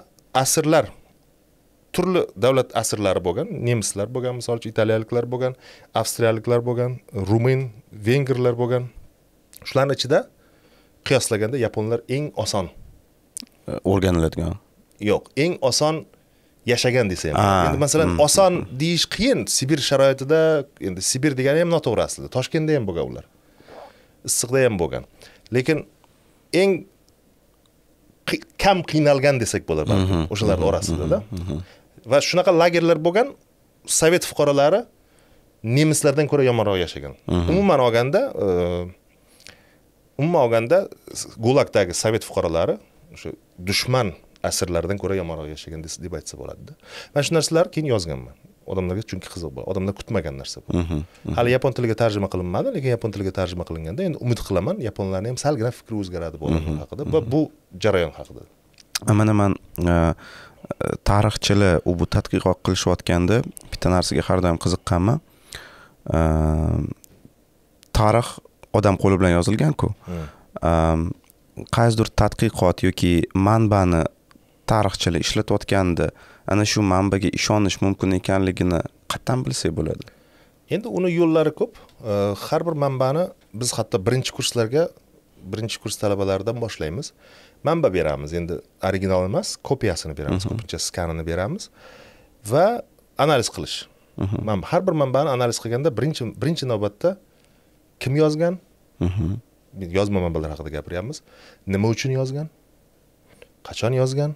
asrlar turli davlat asrlari bo'lgan nemislar bo'lgan misol uchun italiyaliklar bo'lgan avstriyaliklar bo'lgan rumin vengerlar bo'lgan shularni ichida qiyoslaganda yaponlar eng oson e, o'rganiladigan yo'q eng oson yashagan desa ham ah, endi masalan hmm. oson deyish qiyin sibir sharoitida endi sibir degani ham noto'g'ri aslida toshkentda ham bo'lgan ular issiqda ham bo'lgan lekin eng kam qiynalgan desak bo'ladi balki mhm, o'shalarni mhm, orasidada mhm, va shunaqa lagerlar bo'lgan sovet fuqarolari nemislardan ko'ra yomonroq yashagan umuman olganda e, umuman olganda gulagdagi sovet fuqarolari o'sha dushman asrlardan ko'ra yomonroq yashagan deb aytsa bo'ladida mana shu narsalarni keyin yozganman odamlarga chunki qiziq bo'ladi odamlar kutmagan narsa bu mhm, mhm. hali yapon tiliga tarjima qilinmadi lekin yapon tiliga tarjima qilinganda endi umid qilaman yaponlarni ham salgina fikri o'zgaradi bu odamlar mhm, haqida va bu jarayon haqida mana man e, e, tarixchilar bu tadqiqot qilishayotganda bitta narsaga har doim qiziqqanman e, tarix odam qo'li bilan yozilganku hmm. qaysidir tadqiqot yoki manbani tarixchilar ishlatayotganda uh, ana shu manbaga ishonish mumkin ekanligini qayerdan bilsak bo'ladi endi uni yo'llari ko'p har bir manbani biz hatto birinchi kurslarga birinchi kurs talabalaridan boshlaymiz manba beramiz endi original emas kopiyasini beramiz ko'pincha skanini beramiz va analiz qilish har bir manbani analiz qilganda birinchi birinchi navbatda kim yozgan yozma manbalar haqida gapiryapmiz nima uchun yozgan qachon yozgan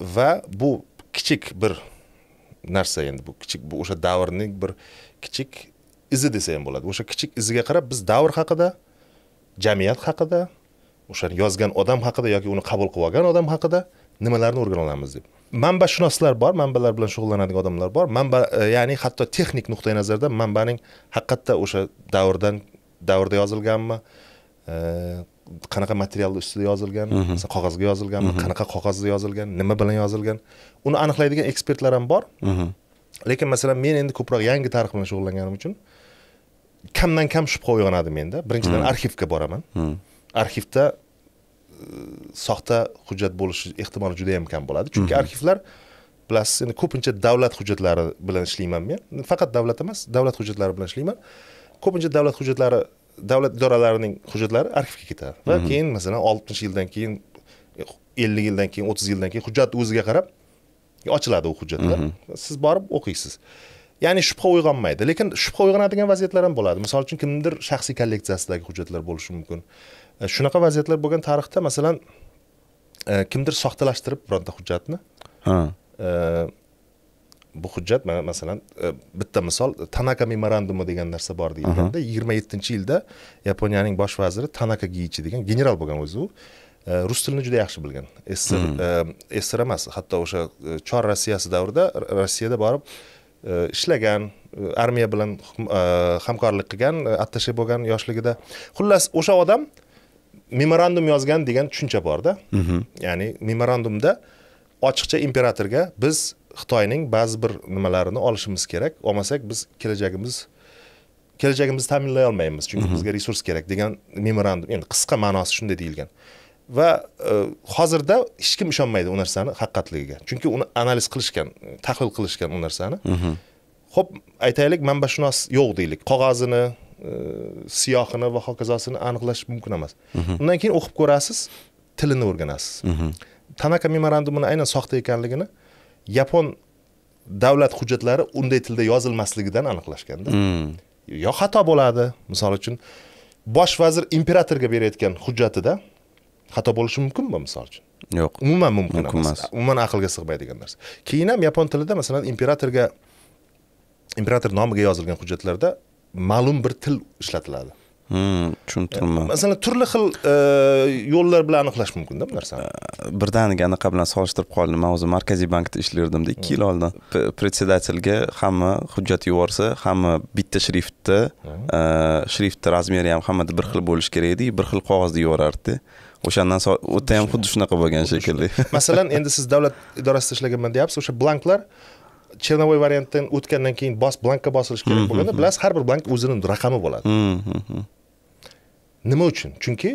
va bu kichik bir narsa endi bu kichik bu o'sha davrning bir kichik izi desa ham bo'ladi o'sha kichik iziga qarab biz davr haqida jamiyat haqida o'shani yozgan odam haqida yoki uni qabul qilib olgan odam haqida nimalarni o'rgana olamiz deb manbashunoslar bor manbalar bilan shug'ullanadigan odamlar bor manba ya'ni hatto texnik nuqtai nazardan manbaning haqiqatda o'sha davrdan davrda yozilganmi qanaqa material ustida yozilgan masalan qog'ozga yozilganmi qanaqa qog'ozda yozilgan nima bilan yozilgan uni aniqlaydigan ekspertlar ham bor lekin masalan men endi ko'proq yangi tarix bilan shug'ullanganim uchun kamdan kam shubha uyg'onadi menda birinchidan arxivga boraman arxivda e, soxta hujjat bo'lishi ehtimoli juda yam kam bo'ladi chunki arxivlar bilasiz endi ko'pincha davlat hujjatlari bilan ishlayman men faqat davlat emas davlat hujjatlari bilan ishlayman ko'pincha davlat hujjatlari davlat idoralarining hujjatlari arxivga ketadi va mhm. keyin masalan oltmish yildan keyin ellik yildan keyin o'ttiz yildan keyin hujjatni o'ziga qarab ochiladi u hujjatlar mhm. siz borib o'qiysiz ya'ni shubha uyg'onmaydi lekin shubha uyg'onadigan vaziyatlar ham bo'ladi misol uchun kimnidir shaxsiy kolleksiyasidagi hujjatlar bo'lishi mumkin e, shunaqa vaziyatlar bo'lgan tarixda masalan e, kimdir soxtalashtirib bironta hujjatni e, bu hujjat mana masalan e, bitta misol tanaka memorandumi degan narsa bor deyilganda yigirma yettinchi yilda yaponiyaning bosh vaziri tanaka giichi degan general bo'lgan o'zi u e, rus tilini juda yaxshi bilgan sssr hmm. e, sssr emas hatto o'sha chor rossiyasi davrida rossiyada borib ishlagan armiya bilan hamkorlik qilgan attashe bo'lgan yoshligida xullas o'sha odam memorandum yozgan degan tushuncha borda mhm. ya'ni memorandumda ochiqcha imperatorga biz xitoyning ba'zi bir nimalarini olishimiz kerak olmasak biz kelajagimiz kelajagimizni ta'minlay olmaymiz chunki mhm. bizga resurs kerak degan memorandum endi qisqa ma'nosi shunday deyilgan va e, hozirda hech kim ishonmaydi u narsani haqiqatligiga chunki uni analiz qilishgan tahlil qilishgan u narsani ho'p mhm. aytaylik manbashunos yo'q deylik qog'ozini e, siyohini va hokazosini aniqlash mumkin emas mhm. undan keyin o'qib ko'rasiz tilini o'rganasiz tanaka memorandumini aynan soxta ekanligini yapon davlat hujjatlari unday tilda yozilmasligidan aniqlashganda hmm. yo xato bo'ladi misol uchun bosh vazir imperatorga berayotgan hujjatida xato bo'lishi mumkinmi misol uchun yo'q umuman mumkin emas umuman aqlga sig'maydigan narsa keyin ham yapon tilida masalan imperatorga imperator nomiga yozilgan hujjatlarda ma'lum bir til ishlatiladi Hmm, tushuntirdim masalan turli xil e, yo'llar bilan aniqlash mumkinda bu narsani e, birdaniga anaqa bilan solishtirib qoldim man o'zim markaziy bankda ishlaganimda ikki yil hmm. oldin председательga hamma hujjat yuborsa hamma bitta shriftda hmm. e, shriftni razmeri ham hammada bir xil bo'lishi kerak edi bir xil qog'ozda yuborardida o'shandan so'ng u yerda ham xuddi shunaqa bo'lgan shekilli masalan endi siz davlat idorasida ishlaganman deyapsiz o'sha blanklar черновой variantdan o'tgandan keyin bos blankka bosilishi kerak bo'lganda bilasiz har bir blank o'zini raqami bo'ladi nima uchun chunki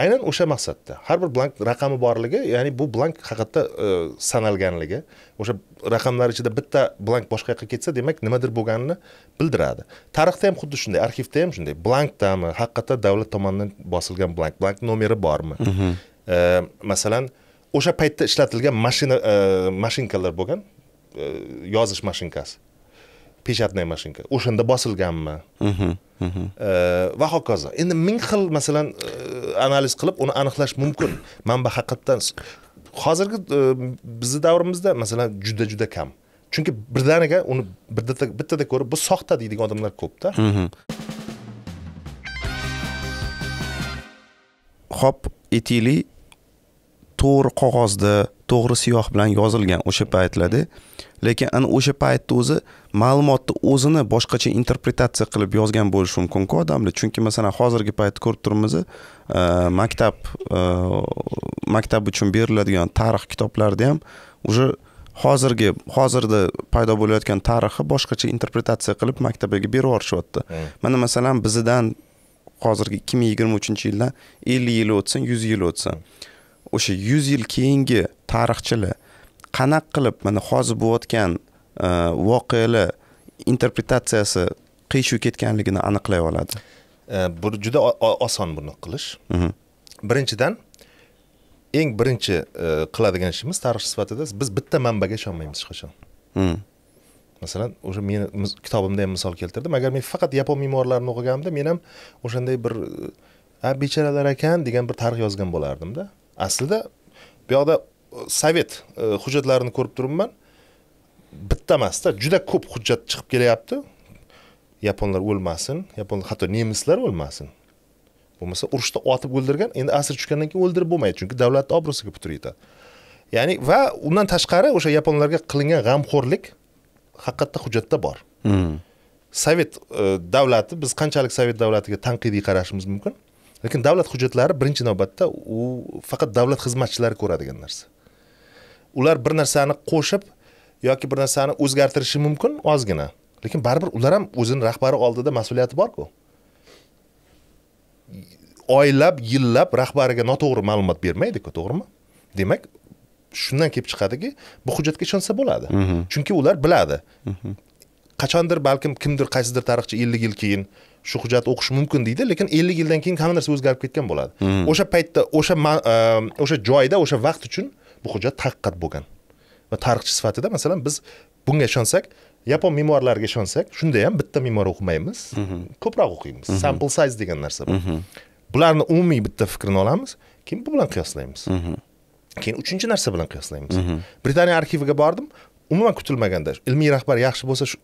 aynan o'sha maqsadda har bir blank raqami borligi ya'ni bu blank haqiqatda e, sanalganligi o'sha raqamlar ichida bitta blank boshqa yoqqa ketsa demak nimadir bo'lganini bildiradi tarixda ham xuddi shunday arxivda ham shunday blankdami haqiqatda davlat tomonidan bosilgan blank blank nomeri bormi mhm. e, masalan o'sha paytda ishlatilgan mashina e, mashinkalar bo'lgan yozish mashinkasi peshatная mashinka o'shanda bosilganmi va hokazo endi ming xil masalan analiz qilib uni aniqlash mumkin manba haqiqatdan hozirgi bizni davrimizda masalan juda juda kam chunki birdaniga uni bittada ko'rib bu soxta deydigan odamlar ko'pda hop etikli to'g'ri qog'ozda to'g'ri siyoh bilan yozilgan o'sha paytlarda lekin ana o'sha paytni o'zi ma'lumotni o'zini boshqacha interpretatsiya qilib yozgan bo'lishi mumkinku odamlar chunki masalan hozirgi paytda ko'rib turibmiz e, maktab e, maktab uchun beriladigan tarix kitoblarida ham уже hozirgi hozirda paydo bo'layotgan tarixni boshqacha interpretatsiya qilib maktablarga berib yuborishyapti mana masalan bizidan hozirgi ikki ming yigirma uchinchi yildan ellik yil o'tsin yuz yil o'tsin o'sha yuz yil keyingi tarixchilar qanaqa qilib mana hozir bo'layotgan e, voqealar interpretatsiyasi qiyishuv ketganligini aniqlay oladi e, bu juda oson buni qilish mhm. birinchidan eng birinchi e, qiladigan ishimiz tarixchi sifatida biz bitta manbaga ishonmaymiz hech qachon mhm. masalan o'sha meni kitobimda ham misol keltirdim agar men faqat yapon memuarlarini o'qiganimda men ham o'shanday bir a bechoralar ekan degan bir tarix yozgan bo'lardimda aslida bu yoqda sovet e, hujjatlarini ko'rib turibman bitta emasda juda ko'p hujjat chiqib kelyapti yaponlar o'lmasin yaponlar hatto nemislar o'lmasin bo'lmasa urushda otib o'ldirgan endi asir tushgandan keyin o'ldirib bo'lmaydi chunki davlatni obro'siga putur yetadi ya'ni va undan tashqari o'sha yaponlarga qilingan g'amxo'rlik haqiqatda hujjatda bor hmm. sovet e, davlati biz qanchalik sovet davlatiga tanqidiy qarashimiz mumkin lekin davlat hujjatlari birinchi navbatda u faqat davlat xizmatchilari ko'radigan narsa ular bir narsani qo'shib yoki bir narsani o'zgartirishi mumkin ozgina lekin baribir ular ham o'zini rahbari oldida mas'uliyati borku oylab yillab rahbariga noto'g'ri ma'lumot bermaydiku to'g'rimi demak shundan kelib chiqadiki bu hujjatga ishonsa bo'ladi mhm. chunki ular biladi mhm. qachondir balkim kimdir qaysidir tarixchi ellik yil keyin shu hujjatni o'qish mumkin deydi lekin ellik yildan keyin hamma narsa o'zgarib ketgan bo'ladi mhm. o'sha paytda o'sha ehm, o'sha joyda o'sha vaqt uchun bu hujjat taqiqat bo'lgan va tarixchi sifatida masalan biz bunga ishonsak yapon memuarlariga ishonsak shunda ham bitta memuar o'qimaymiz mhm. ko'proq o'qiymiz mhm. sample size degan narsa bor mhm. bularni umumiy bitta fikrini olamiz keyin bu bilan qiyoslaymiz keyin uchinchi narsa bilan qiyoslaymiz britaniya arxiviga bordim umuman kutilmaganda ilmiy rahbar yaxshi bo'lsa e,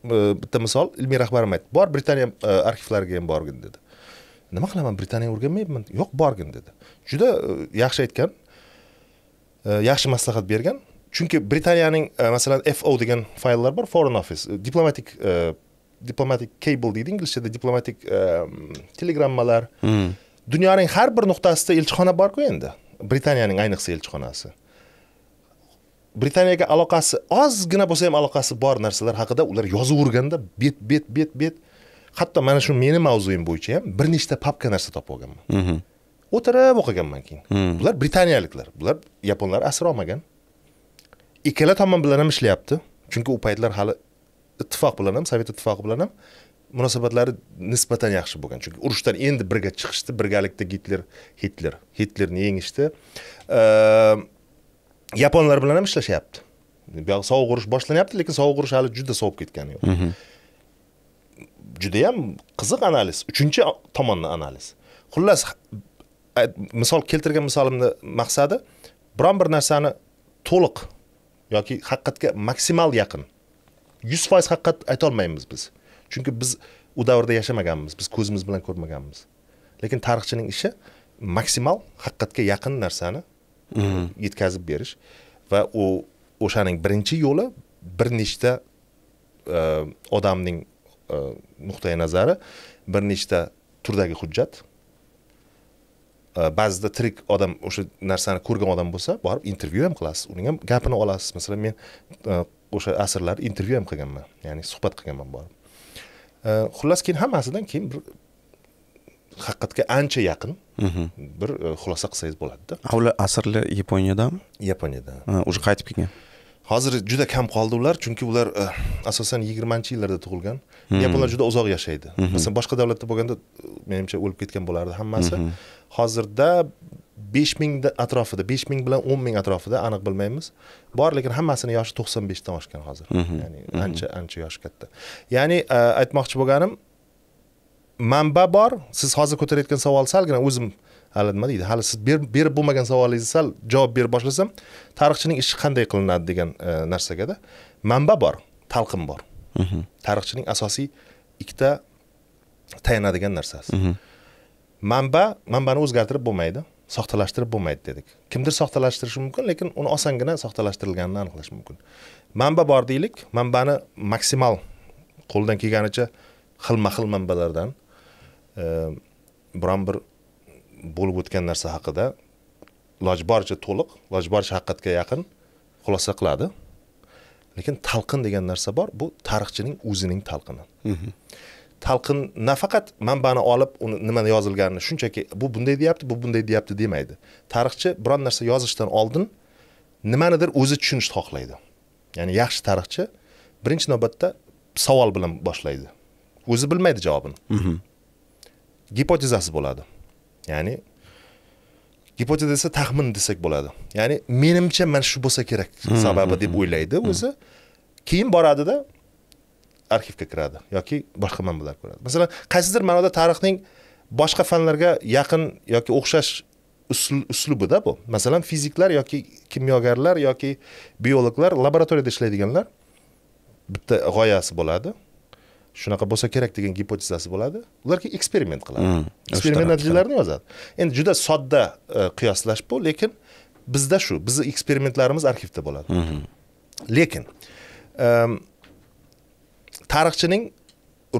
bitta misol ilmiy rahbarim aytdi bor britaniya e, arxivlariga ham borgin dedi nima qilaman britaniyani o'rganmayapman yo'q borgin dedi juda e, yaxshi aytgan E, yaxshi maslahat bergan chunki britaniyaning e, masalan fo degan fayllar bor foreign office e, diplomatik diplomatik cable deydi inglizchada diplomatik telegrammalar hmm. dunyoning har bir nuqtasida elchixona borku endi britaniyaning ayniqsa elchixonasi britaniyaga aloqasi ozgina bo'lsa ham aloqasi bor narsalar haqida ular yozaverganda bet bet bet bet hatto mana shu meni mavzuim bo'yicha ham bir nechta papka narsa topib olganman mhm. o'tirib o'qiganman keyin hmm. bular britaniyaliklar bular yaponlar asir olmagan ikkala tomon bilan ham ishlayapti chunki u paytlar hali ittifoq bilan ham sovet ittifoqi bilan ham munosabatlari nisbatan yaxshi bo'lgan chunki urushdan endi birga chiqishdi birgalikda gitler hitler hitlerni yengishdi yaponlar bilan ham ishlashyapti buyog'i sovuq urush boshlanyapti lekin sovuq urush hali juda sovib ketgani yo'q mhm. judayam qiziq analiz uchinchi tomonni analiz xullas misol keltirgan misolimni maqsadi biron bir narsani to'liq yoki haqiqatga maksimal yaqin yuz foiz haqiqat aytolmaymiz biz chunki biz u davrda yashamaganmiz biz ko'zimiz bilan ko'rmaganmiz lekin tarixchining ishi maksimal haqiqatga yaqin narsani mhm. yetkazib berish va u o'shaning birinchi yo'li bir nechta e, odamning e, nuqtai nazari bir nechta turdagi hujjat ba'zida tirik odam o'sha narsani ko'rgan odam bo'lsa borib intervyu ham qilasiz uning ham gapini olasiz masalan men o'sha asrlarda intervyu ham qilganman ya'ni suhbat qilganman borib xullas keyin hammasidan keyin bir haqiqatga ancha yaqin mhm. bir xulosa qilsangiz bo'ladida avla asrlar yaponiyadami yaponiyadan уже qaytib kelgan hozir juda kam qoldi ular chunki ular asosan yigirmanchi yillarda tug'ilgan mhm. yaponlar juda uzoq yashaydi mhm. masalan boshqa davlatda bo'lganda menimcha o'lib ketgan bo'lardi hammasi hozirda besh ming atrofida besh ming bilan o'n ming atrofida aniq bilmaymiz bor lekin hammasini yoshi to'qson beshdan oshgan hozir mhm, mhm. ya'ni ancha ancha yoshi katta ya'ni e, aytmoqchi bo'lganim manba bor siz hozir ko'tarayotgan savol salgina o'zim hali nima deydi hali siz berib bo'lmagan savolingizni sal javob bera boshlasam tarixchining ishi qanday qilinadi degan e, narsagada manba bor talqin bor mhm. tarixchining asosiy ikkita tayanadigan narsasi manba manbani o'zgartirib bo'lmaydi soxtalashtirib bo'lmaydi dedik kimdir soxtalashtirishi mumkin lekin uni osongina soxtalashtirilganini aniqlash mumkin manba bor deylik manbani maksimal qo'ldan kelganicha xilma xil manbalardan e, biron bir bo'lib o'tgan narsa haqida iloji boricha to'liq iloji boricha haqiqatga yaqin xulosa qiladi lekin talqin degan narsa bor bu tarixchining o'zining talqini talqin nafaqat manbani olib uni nima yozilganini shunchaki bu bunday deyapti bu bunday deyapti demaydi tarixchi biron narsa yozishdan oldin nimanidir o'zi tushunishni xohlaydi ya'ni yaxshi tarixchi birinchi navbatda savol bilan boshlaydi o'zi bilmaydi javobini mhm. gipotezasi bo'ladi ya'ni gipoteza desa taxmin desak bo'ladi ya'ni menimcha mana shu bo'lsa kerak mhm, sababi mhm, deb o'ylaydi o'zi keyin boradida arxivga kiradi yoki boshqa manbalar ko'radi masalan qaysidir ma'noda tarixning boshqa fanlarga yaqin yoki o'xshash uslubida bu masalan fiziklar yoki kimyogarlar yoki biologlar laboratoriyada ishlaydiganlar bitta g'oyasi bo'ladi shunaqa bo'lsa kerak degan gipotezasi bo'ladi ularga eksperiment qiladi hmm, eksperiment natijalarini yozadi endi juda sodda e, qiyoslash bu lekin bizda shu bizni eksperimentlarimiz arxivda bo'ladi hmm. lekin tarixchining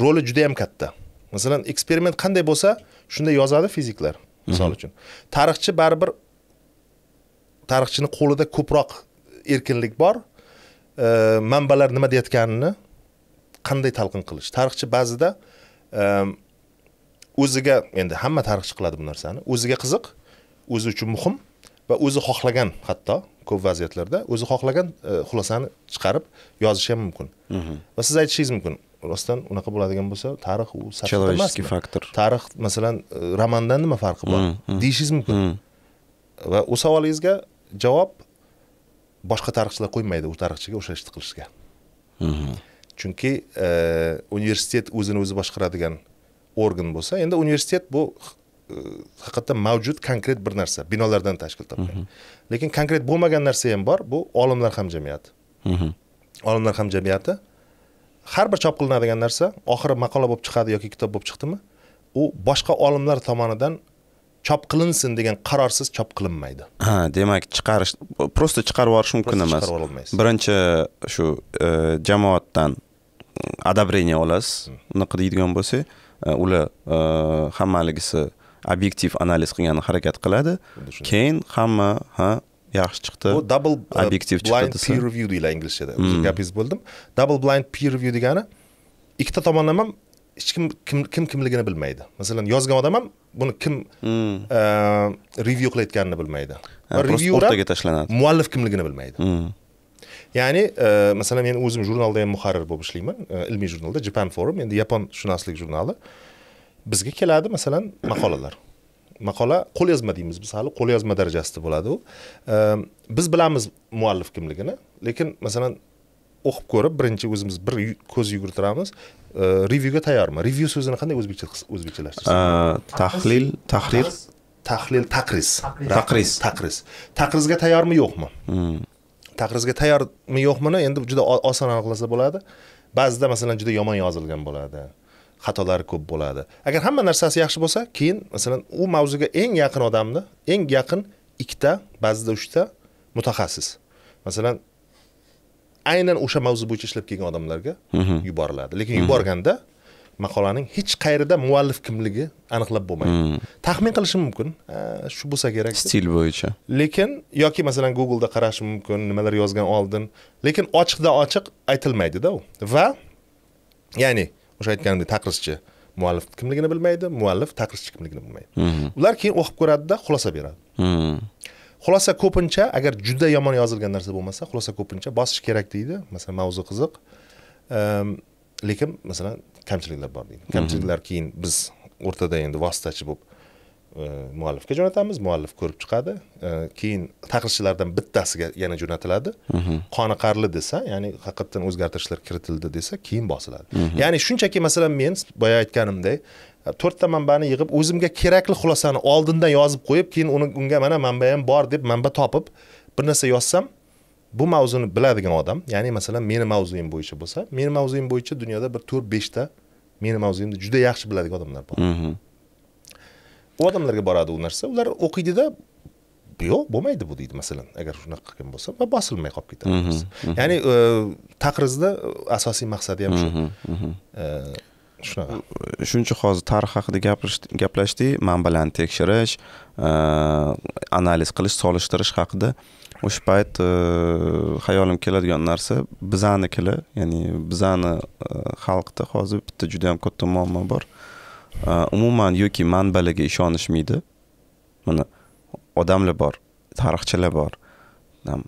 roli juda yam katta masalan eksperiment qanday bo'lsa shunday yozadi fiziklar misol mhm. uchun tarixchi baribir tarixchini qo'lida ko'proq erkinlik bor e, manbalar nima deyayotganini qanday talqin qilish tarixchi ba'zida o'ziga endi hamma tarixchi qiladi bu narsani o'ziga qiziq o'zi uchun muhim va o'zi xohlagan hatto ko'p vaziyatlarda o'zi xohlagan e, xulosani chiqarib yozishi ham mumkin mhm. va siz aytishingiz mumkin rostdan unaqa bo'ladigan bo'lsa tarix u человеческий faktor tarix masalan e, romandan nima farqi bor mhm, mhm. deyishingiz mumkin va u savolingizga javob boshqa tarixchilar qo'ymaydi u tarixchiga o'sha ishni qilishga chunki e, universitet o'zini o'zi boshqaradigan organ bo'lsa endi universitet bu haqiqatdan mavjud konkret bir narsa binolardan tashkil topgan lekin konkret bo'lmagan narsa ham bor bu olimlar hamjamiyati olimlar hamjamiyati har bir chop qilinadigan narsa oxiri maqola bo'lib chiqadi yoki kitob bo'lib chiqdimi u boshqa olimlar tomonidan chop qilinsin degan qarorsiz chop qilinmaydi ha demak chiqarish просто chiqarib yuborish mumkin emas birinchi shu e, jamoatdan одобрение olasiz hmm. unaqa deydigan bo'lsak e, ular e, hammaligisi obyektiv analiz qilgani harakat qiladi keyin hamma ha yaxshi chiqdi bu dabl uh, obyektiv peer review deyiladi inglizchada hmm. gapingizni bo'ldim double blind peer review degani ikkita tomonlama ham hech kim kim kim kimligini bilmaydi masalan yozgan odam ham buni kim hmm. uh, review qilayotganini bilmaydi o'rtaga tashlanadi muallif kimligini bilmaydi hmm. ya'ni uh, masalan men o'zim jurnalda ham muharrir bo'lib ishlayman ilmiy jurnalda japan forum endi yapon shunoslik jurnali bizga keladi masalan maqolalar maqola qo'lyozma deymiz biz hali qo'lyozma darajasida bo'ladi u ehm, biz bilamiz muallif kimligini lekin masalan o'qib ko'rib birinchi o'zimiz bir ko'z yugurtiramiz ehm, reviewga tayyormi review so'zini qanday o'zbekcha o'zbekchalashtirasiz ehm, tahlil tahrir tahlil taqriz taqriz taqriz taqrizga tayyormi yo'qmi hmm. taqrizga tayyormi yo'qmini endi juda oson aniqlasa bo'ladi ba'zida masalan juda yomon yozilgan bo'ladi xatolari ko'p bo'ladi agar hamma narsasi yaxshi bo'lsa keyin masalan u mavzuga eng yaqin odamni eng yaqin ikkita ba'zida uchta mutaxassis masalan aynan o'sha mavzu bo'yicha ishlab kelgan odamlarga mhm. yuboriladi lekin mhm. yuborganda maqolaning hech qayerida muallif kimligi aniqlab bo'lmaydi mhm. taxmin qilishim mumkin shu bo'lsa kerak stil bo'yicha lekin yoki masalan googleda qarashim mumkin nimalar yozgan oldin lekin ochiqdan ochiq aytilmaydida u va ya'ni o'sha aytganimdek taqrizchi muallif kimligini bilmaydi muallif taqrizchi kimligini bilmaydi ular keyin o'qib ko'radida xulosa beradi xulosa ko'pincha agar juda yomon yozilgan narsa bo'lmasa xulosa ko'pincha bosish kerak deydi masalan mavzu qiziq ehm, lekin masalan kamchiliklar bor deydi kamchiliklar keyin biz o'rtada endi vositachi bo'lib Э, muallifga jo'natamiz muallif ko'rib chiqadi э, keyin tahlilchilardan bittasiga yana jo'natiladi qoniqarli desa ya'ni haqiqatdan o'zgartirishlar kiritildi desa keyin bosiladi ya'ni shunchaki masalan men boya aytganimdek e, to'rtta manbani yig'ib o'zimga kerakli xulosani oldindan yozib qo'yib keyin uni unga mana manba ham bor deb manba topib bir narsa yozsam bu mavzuni biladigan odam ya'ni masalan meni mavzuim bo'yicha bo'lsa meni mavzuim bo'yicha dunyoda bir to'rt beshta meni mavzuimni juda yaxshi biladigan odamlar bor u odamlarga boradi u narsa ular o'qiydida yo'q bo'lmaydi bu deydi masalan agar shunaqa qilgan bo'lsa va bosilmay qolib ketadi mhm, mhm. ya'ni e, taqrizda asosiy maqsadi ham shu mhm, e, shunaqa shuncha hozir tarix haqida gaplashdik manbalarni tekshirish e, analiz qilish solishtirish haqida o'sha payt xayolim keladigan narsa bizanikilar ya'ni bizani xalqda hozir bitta juda yam katta muammo bor umuman yoki manbalarga ishonishmaydi mana odamlar bor tarixchilar bor там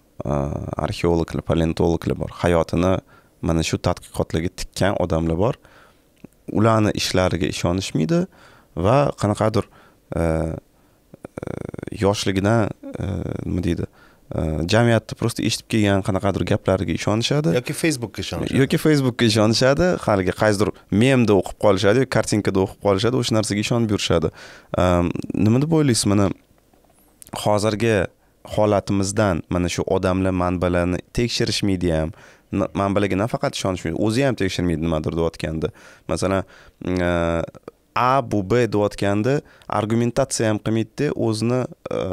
arxeologlar paleontologlar bor hayotini mana shu tadqiqotlarga tikkan odamlar bor ularni ishlariga ishonishmaydi va qanaqadir yoshligidan nima deydi Э, jamiyatni просто eshitib kelgan qanaqadir gaplariga ishonishadi yoki facebookka ishonishadi yoki facebookka ishonishadi haligi qaysidir memda o'qib qolishadi yoki kartinkada o'qib qolishadi o'sha narsaga ishonib yurishadi ehm, nima deb o'ylaysiz mana hozirgi holatimizdan mana shu odamlar manbalarni tekshirishmaydi ham manbalarga nafaqat ishonishmaydi o'zi ham tekshirmaydi nimadir deyotganda masalan mm, a bu b deyotganda argumentatsiya ham qilmaydida o'zini e,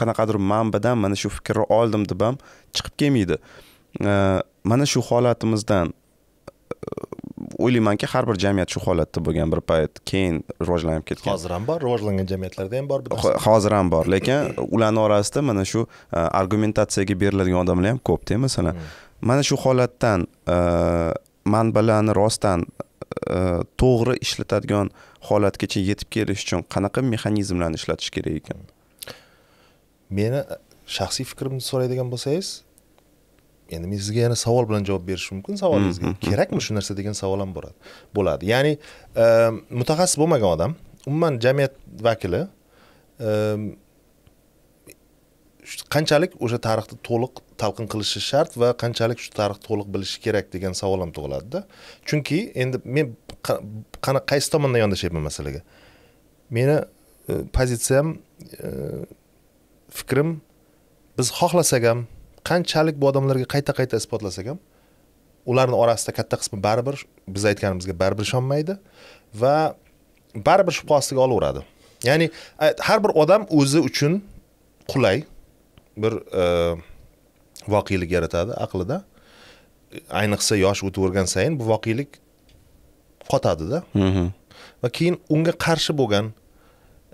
qanaqadir manbadan mana shu fikrni oldim deb ham chiqib kelmaydi e, mana shu holatimizdan e, o'ylaymanki har bir jamiyat shu holatda bo'lgan bir payt keyin rivojlanib ketgan hozir ham bor rivojlangan jamiyatlarda ham bor bu hozir ham bor lekin ularni orasida mana shu argumentatsiyaga beriladigan odamlar ham ko'pda masalan hmm. mana shu holatdan manbalarni rostdan to'g'ri ishlatadigan holatgacha yetib kelish uchun qanaqa mexanizmlarni ishlatish kerak ekan meni e, shaxsiy fikrimni so'raydigan bo'lsangiz endi men sizga yana savol bilan javob berishim mumkin savolingizga mm-hmm. kerakmi shu narsa degan savol ham boradi bo'ladi ya'ni e, mutaxassis bo'lmagan odam umuman jamiyat vakili e, qanchalik o'sha tarixni to'liq talqin qilishi shart va qanchalik shu tarixni to'liq bilishi kerak degan savol ham tug'iladida chunki endi men qana qaysi tomondan yondashyapman masalaga meni e, pozitsiyam e, fikrim biz xohlasak ham qanchalik bu odamlarga qayta qayta isbotlasak ham ularni orasida katta qismi baribir biz aytganimizga baribir ishonmaydi va baribir shubha ostiga olaveradi ya'ni har bir odam o'zi uchun qulay bir e, voqelik yaratadi aqlida ayniqsa yosh o'tavergan sayin bu voqelik qotadida va keyin unga qarshi bo'lgan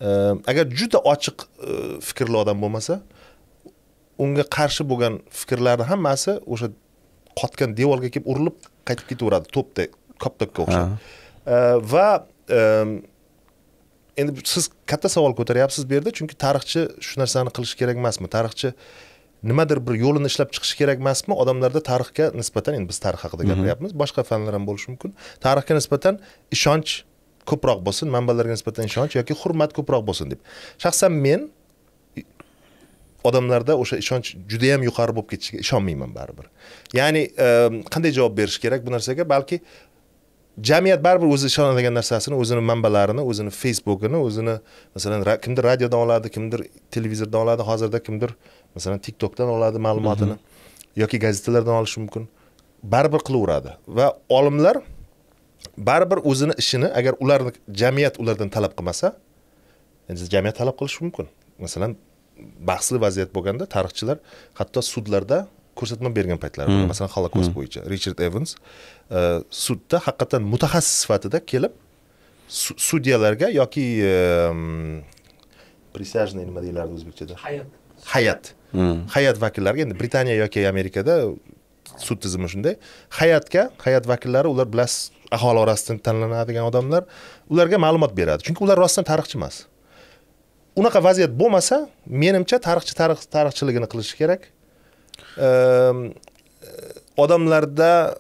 e, agar juda ochiq e, fikrli odam bo'lmasa unga qarshi bo'lgan fikrlarni hammasi o'sha qotgan devorga kelib urilib qaytib ketaveradi to'pdek koptokka o'xshab va endi siz katta savol ko'taryapsiz bu yerda chunki tarixchi shu narsani qilishi kerak emasmi tarixchi nimadir bir yo'lini ishlab chiqishi kerak emasmi odamlarda tarixga nisbatan endi biz tarix haqida mhm. gapiryapmiz boshqa fanlar ham bo'lishi mumkin tarixga nisbatan ishonch ko'proq bo'lsin manbalarga nisbatan ishonch yoki hurmat ko'proq bo'lsin deb shaxsan men odamlarda o'sha ishonch juda yam yuqori bo'lib ketishiga ishonmayman baribir ya'ni ehm, qanday javob berish kerak bu narsaga balki jamiyat baribir o'zi ishonadigan narsasini o'zini manbalarini o'zini facebookini o'zini masalan kimdir radiodan oladi kimdir televizordan oladi hozirda kimdir masalan tiktokdan oladi ma'lumotini yoki gazetalardan olishi mumkin baribir qilaveradi va olimlar baribir o'zini ishini agar ularni jamiyat ulardan talab qilmasa jamiyat talab qilishi mumkin masalan bahsli vaziyat bo'lganda tarixchilar hatto sudlarda ko'rsatma bergan paytlari hmm. masalan holokost hmm. bo'yicha richard evans e, sudda haqiqatdan mutaxassis sifatida kelib sudyalarga yoki присяжный e, nima deyiladi o'zbekchada hayat hayat hmm. hayat vakillariga endi britaniya yoki amerikada sud tizimi shunday hayatga hayat vakillari ular bilasiz aholi orasidan tanlanadigan odamlar ularga ma'lumot beradi chunki ular rostdan tarixchi emas unaqa vaziyat bo'lmasa menimcha tarixchi tarix tarixchiligini qilishi kerak Ehm, odamlarda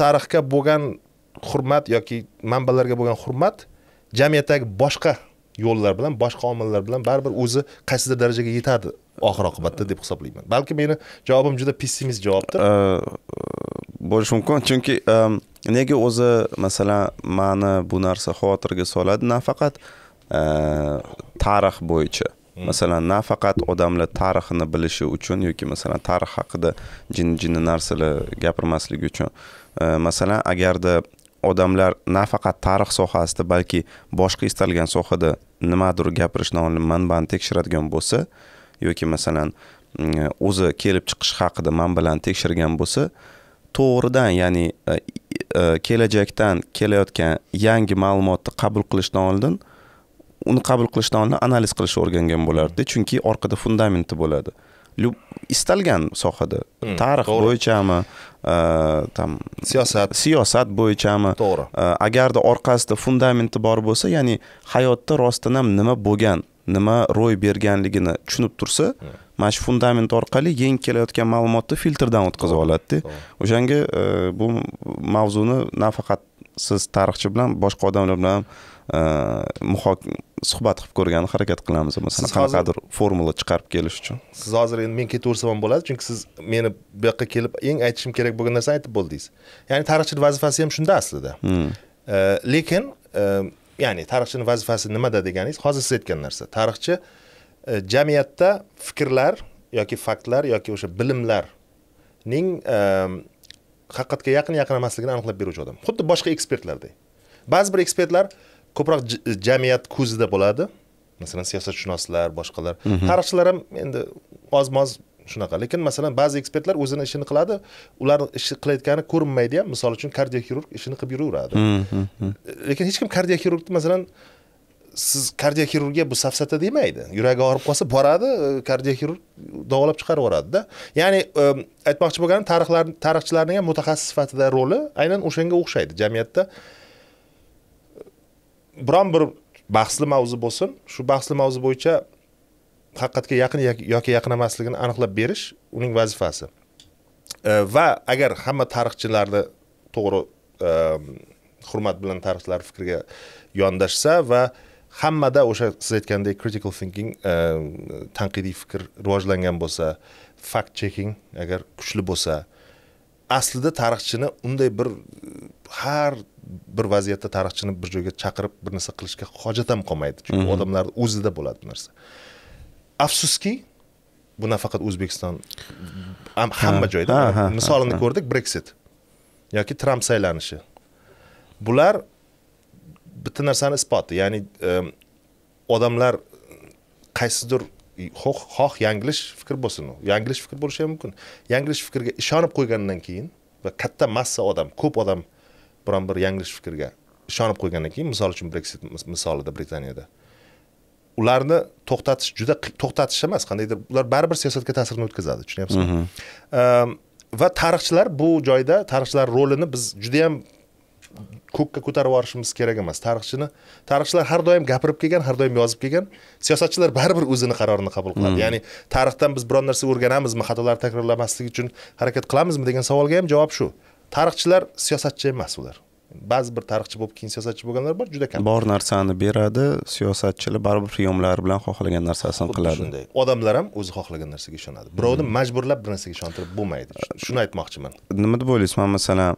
tarixga bo'lgan hurmat yoki manbalarga bo'lgan hurmat jamiyatdagi boshqa yo'llar bilan boshqa omillar bilan baribir o'zi qaysidir darajaga yetadi oxir oqibatda deb hisoblayman balki meni javobim juda pessimist javobdir bo'lishi mumkin chunki ehm, nega o'zi masalan mani bu narsa xavotirga soladi nafaqat tarix bo'yicha masalan nafaqat odamlar tarixini bilishi uchun yoki masalan tarix haqida jin jinni narsalar gapirmasligi uchun e, masalan agarda odamlar nafaqat tarix sohasida balki boshqa istalgan sohada nimadir gapirishni oldin manbani tekshiradigan bo'lsa yoki masalan o'zi kelib chiqish haqida manbalarni tekshirgan bo'lsa to'g'ridan ya'ni e, e, kelajakdan kelayotgan yangi ma'lumotni qabul qilishdan oldin uni qabul qilishdan oldin analiz qilishni o'rgangan bo'lardi chunki orqada fundamenti bo'ladi istalgan sohada hmm, tarix bo'yichami там e, siyosat siyosat bo'yichami to'g'ri e, agarda orqasida fundamenti bor bo'lsa ya'ni hayotda rostdan ham nima bo'lgan nima ro'y berganligini tushunib tursa hmm. mana shu fundament orqali yangi kelayotgan ma'lumotni filtrdan o'tkazib oladida o'shanga e, bu mavzuni nafaqat siz tarixchi bilan boshqa odamlar bilan ham suhbat qilib ko'rgani harakat qilamiz masalan qanaqadir formula chiqarib kelish uchun siz hozir endi men ketaversam ham bo'ladi chunki siz meni bu yoqqa kelib eng aytishim kerak bo'lgan narsani aytib bo'ldingiz ya'ni tarixchini vazifasi ham shunda aslida hmm. lekin ya'ni tarixchini vazifasi nimada deganingiz hozir siz aytgan narsa tarixchi jamiyatda fikrlar yoki faktlar yoki o'sha bilimlarning haqiqatga yaqin yaqin emasligini aniqlab beruvchi odam xuddi boshqa ekspertlardek ba'zi bir ekspertlar ko'proq jamiyat ko'zida bo'ladi masalan siyosatshunoslar boshqalar mhm. tarixchilar ham endi oz moz shunaqa lekin masalan ba'zi ekspertlar o'zini ishini qiladi ularni ish qilayotgani ko'rinmaydi ham misol uchun kardiokirurg ishini qilib yuraveradi mhm, mhm, lekin hech kim kardiokirurgni masalan siz kardiokirurgga bu safsata demaydi yuragi og'rib qolsa boradi e, kardiokirurg davolab chiqarib yuboradida ya'ni e, aytmoqchi bo'lganim tarixlar tarixchilarning ham mutaxassis sifatida roli aynan o'shanga o'xshaydi jamiyatda biron bir bahsli mavzu bo'lsin shu bahsli mavzu bo'yicha haqiqatga yaqin yoki yaqin emasligini aniqlab berish uning vazifasi e, va agar hamma tarixchilarni to'g'ri e, hurmat bilan tarixchilar fikriga yondashsa va hammada o'sha siz aytgandek critical thinking e, tanqidiy fikr rivojlangan bo'lsa fakt checking agar kuchli bo'lsa aslida tarixchini unday bir e, har bir vaziyatda tarixchini bir joyga chaqirib bir narsa qilishga hojat ham qolmaydi chunki mhm. odamlarni o'zida bo'ladi bu narsa afsuski bu nafaqat o'zbekiston hamma joyda misolini ko'rdik brexit yoki tramp saylanishi bular bitta narsani isboti ya'ni e, odamlar qaysidir xoh xoh yanglish fikr bo'lsin u yanglish fikr bo'lishi ham mumkin yanglish fikrga ishonib qo'ygandan keyin va katta massa odam ko'p odam biron bir yanglish fikrga ishonib qo'ygandan keyin misol uchun brexit misolida britaniyada ularni to'xtatish juda to'xtatish emas qandaydir ular baribir siyosatga ta'sirini o'tkazadi tushunyapsizmi mm-hmm. ehm, va tarixchilar bu joyda tarixchilar rolini biz juda ko'kka ko'tarib yuborishimiz kerak emas tarixchini tarixchilar har doim gapirib kelgan har doim yozib kelgan siyosatchilar baribir o'zini qarorini qabul qiladi hmm. ya'ni tarixdan biz biron narsa o'rganamizmi xatolar takrorlamaslik uchun harakat qilamizmi degan savolga ham javob shu tarixchilar siyosatchi emas ular ba'zi bir tarixchi bo'lib keyin siyosatchi bo'lganlar bor juda kam bor narsani beradi siyosatchilar baribir priyomlari bilan xohlagan narsasini qiladi shunday odamlar ham o'zi xohlagan narsaga ishonadi birovni hmm. majburlab bir narsaga ishontirib bo'lmaydi shuni aytmoqchiman nima deb o'ylaysiz man masalan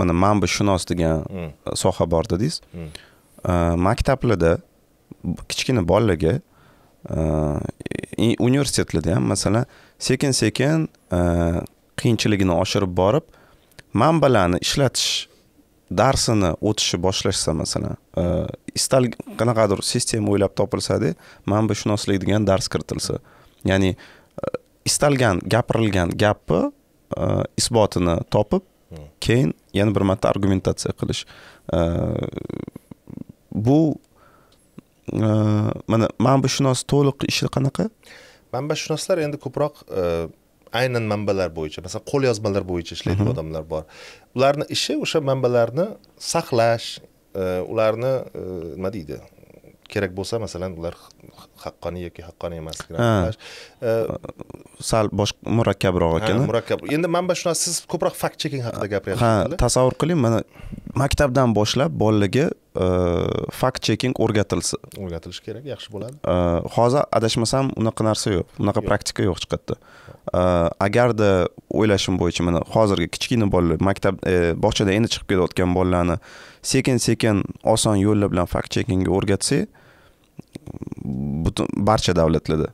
mana manbashunos degan hmm. uh, soha bor dedingiz hmm. uh, maktablarda kichkina bolalarga uh, universitetlarda ham masalan sekin sekin qiyinchiligini oshirib borib manbalarni ishlatish darsini o'tishni boshlashsa masalan istal qanaqadir sistema o'ylab topilsada manbashunoslik degan dars kiritilsa ya'ni istalgan gapirilgan gapni isbotini topib keyin yana bir marta argumentatsiya qilish bu e, mana manbashunos to'liq ishi qanaqa manbashunoslar endi ko'proq e, aynan manbalar bo'yicha masalan qo'l yozmalar bo'yicha ishlaydigan odamlar bor ularni ishi o'sha manbalarni saqlash e, ularni nima deydi kerak bo'lsa masalan ular haqqoniy yoki haqqoniy emasligini aniqlash sal bosh murakkabroq ekan murakkab endi manba shunasi siz ko'proq fakt cheking haqida gapiryapsiz ha tasavvur qiling mana maktabdan boshlab bolalarga fakt cheking o'rgatilsa o'rgatilishi kerak yaxshi bo'ladi hozir adashmasam unaqa narsa yo'q unaqa praktika yo'q chiqatdi agarda o'ylashim bo'yicha mana hozirgi kichkina bolalar maktab e, bog'chadan endi chiqib ketayotgan bolalarni sekin sekin oson yo'llar bilan fakt chekingga o'rgatsak butun barcha davlatlarda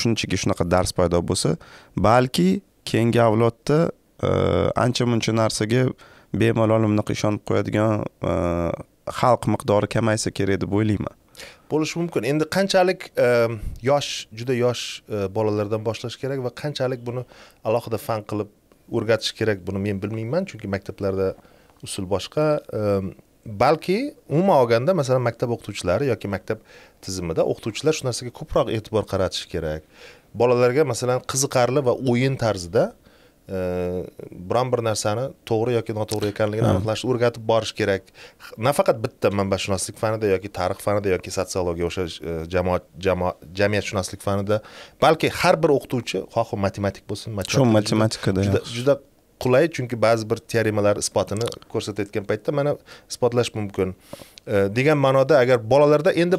shunchaki shunaqa dars paydo bo'lsa balki keyingi avlodda e, ancha muncha narsaga bemalol bunaqa ishonib qo'yadigan e, xalq miqdori kamaysa kerak deb o'ylayman bo'lishi mumkin endi qanchalik e, yosh juda yosh bolalardan boshlash kerak va qanchalik buni alohida fan qilib o'rgatish kerak buni men bilmayman chunki maktablarda usul boshqa balki umuman olganda masalan maktab o'qituvchilari yoki maktab tizimida o'qituvchilar shu narsaga ko'proq e'tibor qaratishi kerak bolalarga masalan qiziqarli va o'yin tarzida e, biron bir narsani to'g'ri yoki noto'g'ri ekanligini aniqlashni o'rgatib borish kerak nafaqat bitta manbashunoslik fanida yoki tarix fanida yoki sotsiologiya o'sha e, jamoat jamiyatshunoslik fanida balki har bir o'qituvchi xohi matematik bo'lsin shu matematikada juda qulay chunki ba'zi bir teoremalar isbotini ko'rsatayotgan paytda mana isbotlash mumkin e, degan ma'noda agar bolalarda endi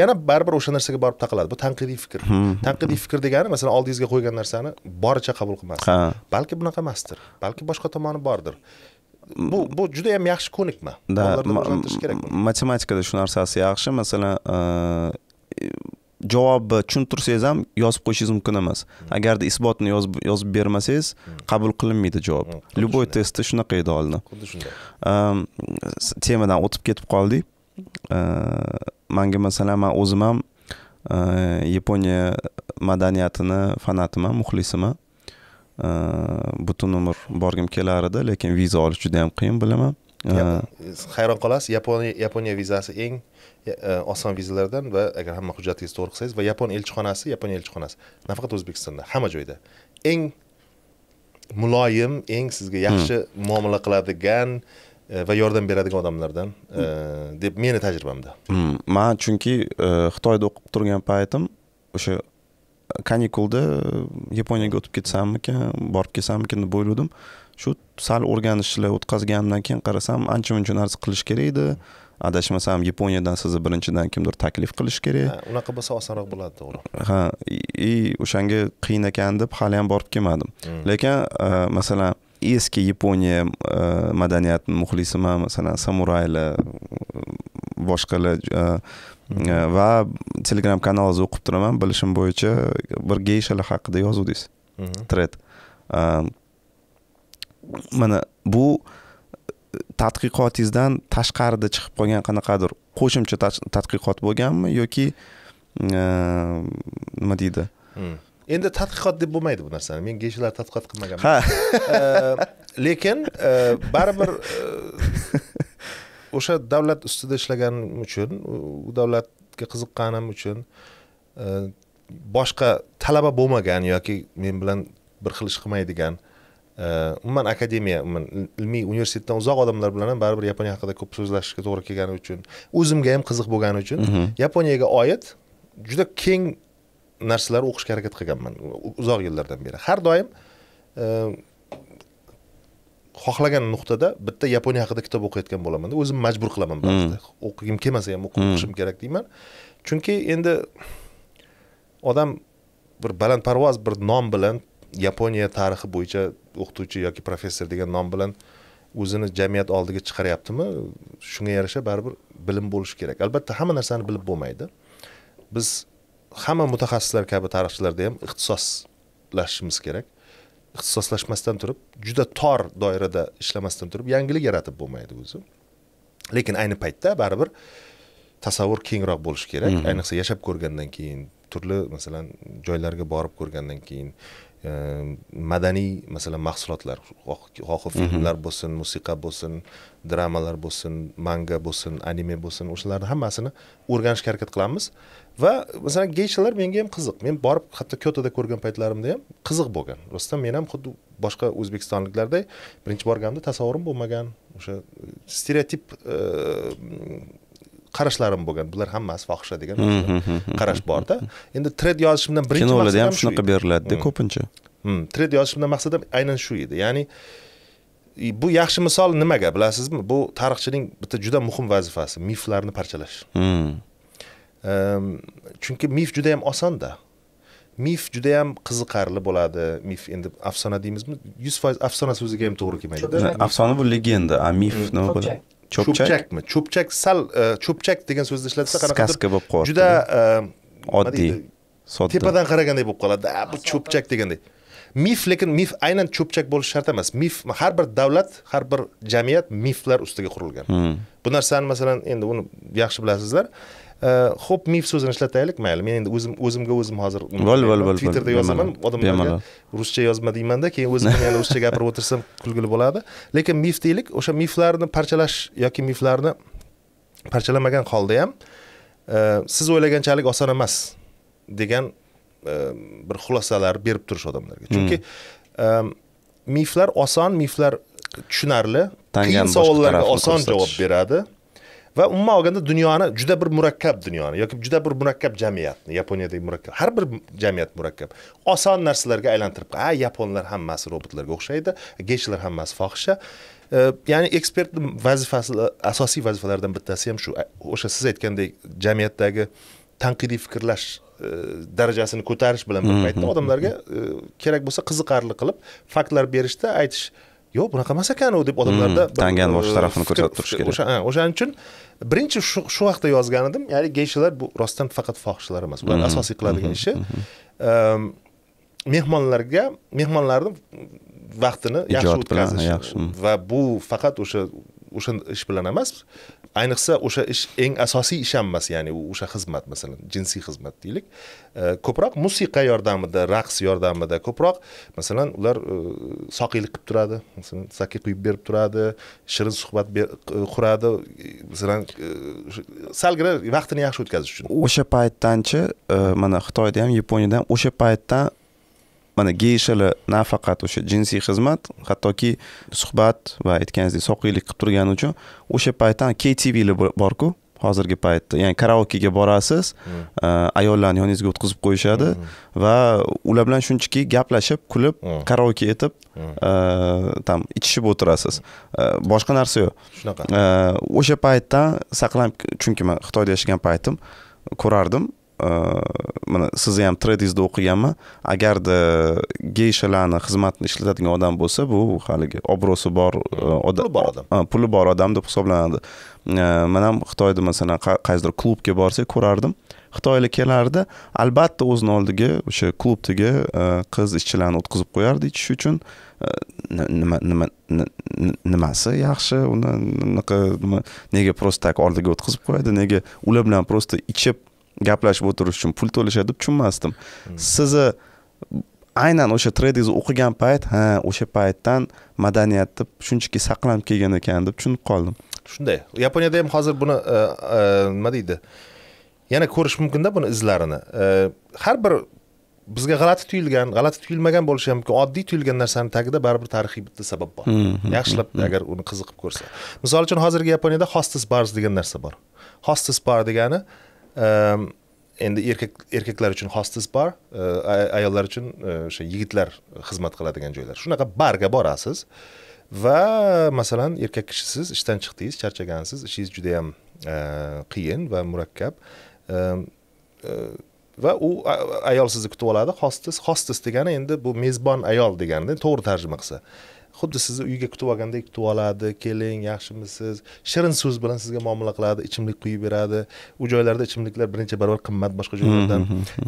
yana baribir o'sha narsaga borib taqaladi bu tanqidiy fikr hmm. tanqidiy fikr degani masalan oldingizga qo'ygan narsani boricha qabul qilmaslik balki bunaqa emasdir balki boshqa tomoni bordir bu bu juda ham yaxshi ko'nikma da kerak matematikada shu narsasi yaxshi masalan e, javobni tushuntirsangiz ham yozib qo'yishingiz mumkin emas hmm. agarda isbotni yozib yozib bermasangiz hmm. qabul qilinmaydi javob hmm, любой testda shunaqa edi oldin xuddi shunday ehm, temadan o'tib ketib qoldik ehm, manga masalan man o'zim ham ehm, yaponiya madaniyatini fanatiman muxlisiman butun umr borgim kelar edi lekin viza olish juda yam qiyin bilaman hayron qolasiz yaponiya yaponiya vizasi eng E, oson vizalardan va agar hamma hujjatingizni to'g'ri qilsangiz va yapon elchixonasi yaponiya elchixonasi nafaqat o'zbekistonda hamma joyda eng muloyim eng sizga yaxshi hmm. muomala qiladigan e, va yordam beradigan odamlardan e, deb meni tajribamda hmm, man chunki xitoyda o'qib turgan paytim o'sha kanikulda yaponiyaga o'tib ketsammikan borib kelsammikan deb o'ylagandim shu sal o'rganishlar o'tkazganimdan keyin qarasam ancha muncha narsa qilish kerak edi adashmasam yaponiyadan sizni birinchidan kimdir taklif qilishi kerak unaqa bo'lsa osonroq bo'ladi to'g'ri ha и o'shanga qiyin ekan deb hali ham borib kelmadim hmm. lekin e, masalan eski yaponiya e, madaniyatini muxlisiman masalan samuraylar boshqalar e, hmm. va telegram kanalingizni o'qib turaman bilishim bo'yicha bir geyshalar haqida yozuvdingiz hmm. tred mana bu uh, tadqiqotingizdan tashqarida chiqib qolgan qanaqadir qo'shimcha tadqiqot bo'lganmi yoki nima deydi hmm. endi tadqiqot deb bo'lmaydi bu narsani men geyshalar tadqiqot qilmaganman ha lekin baribir o'sha davlat ustida ishlaganim uchun u davlatga qiziqqanim uchun boshqa talaba bo'lmagan yoki men bilan bir xil ish qilmaydigan Э, umuman akademiya umuman ilmiy universitetdan uzoq odamlar bilan ham baribir yaponiya haqida ko'p so'zlashishga to'g'ri kelgani uchun o'zimga ham qiziq bo'lgani uchun mhm. yaponiyaga oid juda keng narsalar o'qishga harakat qilganman uzoq yillardan beri har doim e, xohlagan nuqtada bitta yaponiya haqida kitob o'qiyotgan bo'lamanda o'zim majbur qilaman ba'zida mhm. o'qigim kelmasa ham o'qishim mhm. kerak deyman chunki endi odam bir balandparvoz bir nom bilan yaponiya tarixi bo'yicha o'qituvchi yoki professor degan nom bilan o'zini jamiyat oldiga chiqaryaptimi shunga yarasha baribir bilim bo'lishi kerak albatta hamma narsani bilib bo'lmaydi biz hamma mutaxassislar kabi tarixchilarda ham ixtisoslashishimiz kerak ixtisoslashmasdan turib juda tor doirada ishlamasdan turib yangilik yaratib bo'lmaydi o'zi lekin ayni paytda baribir tasavvur kengroq bo'lishi kerak ayniqsa yashab ko'rgandan keyin turli masalan joylarga borib ko'rgandan keyin madaniy masalan mahsulotlar xohi mhm. filmlar bo'lsin musiqa bo'lsin dramalar bo'lsin manga bo'lsin anime bo'lsin o'shalarni hammasini o'rganishga harakat qilamiz va masalan geyshalar menga ham qiziq men borib hatto kyotoda ko'rgan paytlarimda ham qiziq bo'lgan rostdan men ham xuddi boshqa o'zbekistonliklarday birinchi borganimda tasavvurim bo'lmagan o'sha stereotip qarashlarim bo'lgan bular hammasi fohisha degan hmm, hmm, hmm, qarash borda endi tred yozishimdan birinchi maqsadim kinolarda ham shunaqa beriladida ko'pincha tred yozishimdan maqsadim aynan shu edi ya'ni bu yaxshi misol nimaga bilasizmi bu tarixchining bitta juda muhim vazifasi miflarni parchalash chunki mif juda yam osonda mif juda yam qiziqarli bo'ladi mif endi afsona deymizmi yuz foiz afsona so'ziga ham to'g'ri kelmaydida afsona bu legenda a mif nima bo'ladi cho'pchakmi cho'pchak sal cho'pchak e, degan so'zni ishlatsa qanaqadir e, bo'lib qoladi juda oddiy sodda tepadan qaraganday bo'lib qoladi bu cho'pchak deganday mif lekin mif aynan cho'pchak bo'lishi shart emas mif har bir davlat har bir jamiyat miflar ustiga qurilgan hmm. bu narsani masalan endi uni yaxshi bilasizlar xo'p mif so'zini ishlataylik mayli men endi o'zim o'zimga o'zim hozir twitterda yozaman odamlarga ruscha yozma deymanda keyin o'zim yana ruscha gapirib o'tirsam kulgili bo'ladi lekin mif deylik o'sha miflarni parchalash yoki miflarni parchalamagan holda ham siz o'ylaganchalik oson emas degan bir xulosalar berib turish odamlarga chunki miflar oson miflar tushunarli qiyin savollarga oson javob beradi va umuman olganda dunyoni juda bir murakkab dunyoni yoki juda bir murakkab jamiyatni yaponiyadagi murakkab har bir jamiyat murakkab oson narsalarga aylantirib ha yaponlar hammasi robotlarga o'xshaydi gechlar hammasi fohisha e, ya'ni ekspert vazifasi asosiy vazifalardan bittasi ham shu o'sha siz aytgandek jamiyatdagi tanqidiy fikrlash e, darajasini ko'tarish bilan bir paytda odamlarga e, kerak bo'lsa qiziqarli qilib faktlar berishda aytish yo'q bunaqa emas ekanu deb odamlarda hmm, tangani bosh tarafini ko'rsatib turish kerak o'sha o'shaning uchun birinchi shu vaqtda yozgan edim ya'ni geyshalar bu rostdan faqat fohishalar emas ularni hmm, asosiy qiladigan hmm, ishi ehm, mehmonlarga mehmonlarni vaqtini yaxshi o'tkazish va bu faqat o'sha o'sha ish bilan emas ayniqsa o'sha ish eng asosiy ish ham emas ya'ni o'sha xizmat masalan jinsiy xizmat deylik e, ko'proq musiqa yordamida raqs yordamida ko'proq masalan ular e, soqiylik qilib turadi masalan saki quyib berib turadi shirin suhbat e, quradi masalan salgina vaqtini yaxshi o'tkazish uchun o'sha paytdanchi mana xitoyda ham yaponiyada ham o'sha paytdan mana geyshalar nafaqat o'sha jinsiy xizmat hattoki suhbat va aytganingizdek soqiylik qilib turgani uchun o'sha paytda ktvlar borku hozirgi paytda ya'ni karaokega borasiz mm. uh, ayollarni yoningizga o'tkazib qo'yishadi mm. va ular bilan shunchaki gaplashib kulib mm. karaoke etib там uh, ichishib o'tirasiz uh, boshqa narsa yo'q shunaqa o'sha paytdan saqlanib chunki man xitoyda yashagan paytim ko'rardim mana sizni ham tredizda o'qiganman agarda geyshalarni xizmatini ishlatadigan odam bo'lsa bu haligi obro'si bor odam e, puli bor odam puli bor odam deb hisoblanadi e, man ham xitoyda masalan qaysidir klubga borsak ko'rardim xitoylik kelardi albatta o'zini oldiga o'sha klubdagi e, qiz ishchilarni o'tkazib qo'yardi ichish uchun nima nima nimasi yaxshi uni unaqa nega просто так oldiga o'tkazib qo'yadi nega ular bilan просто ichib gaplashib o'tirish uchun pul to'lashadi deb tushunmasdim hmm. sizni aynan o'sha tredingizni o'qigan payt ha o'sha paytdan madaniyatni shunchaki saqlanib kelgan ekan deb tushunib qoldim shunday yaponiyada ham hozir buni e, e, nima deydi yana ko'rish mumkinda buni izlarini e, har bir bizga g'alati tuyulgan g'alati tuyulmagan bo'lishi ham mumkin oddiy tuyulgan narsani tagida baribir tarixiy bitta sabab bor mm-hmm. Mm-hmm. yaxshilab mm-hmm. agar uni qiziqib ko'rsa misol uchun hozirgi yaponiyada hostis bars degan narsa bor hostis bar degani uh, Ehm, endi erkak erkaklar uchun hostis bar eh, ayollar uchun eh, o'sha yigitlar xizmat qiladigan joylar shunaqa barga borasiz va masalan erkak kishisiz ishdan chiqdingiz charchagansiz ishingiz juda yam eh, qiyin va murakkab ehm, va u ayol sizni kutib oladi hostis hostis degani endi bu mezbon ayol deganda to'g'ri tarjima qilsa xuddi sizni uyga kutib olgandek kutib oladi keling yaxshimisiz shirin so'z bilan sizga muomala qiladi ichimlik quyib beradi u joylarda ichimliklar bir necha barobar qimmat boshqa joylardan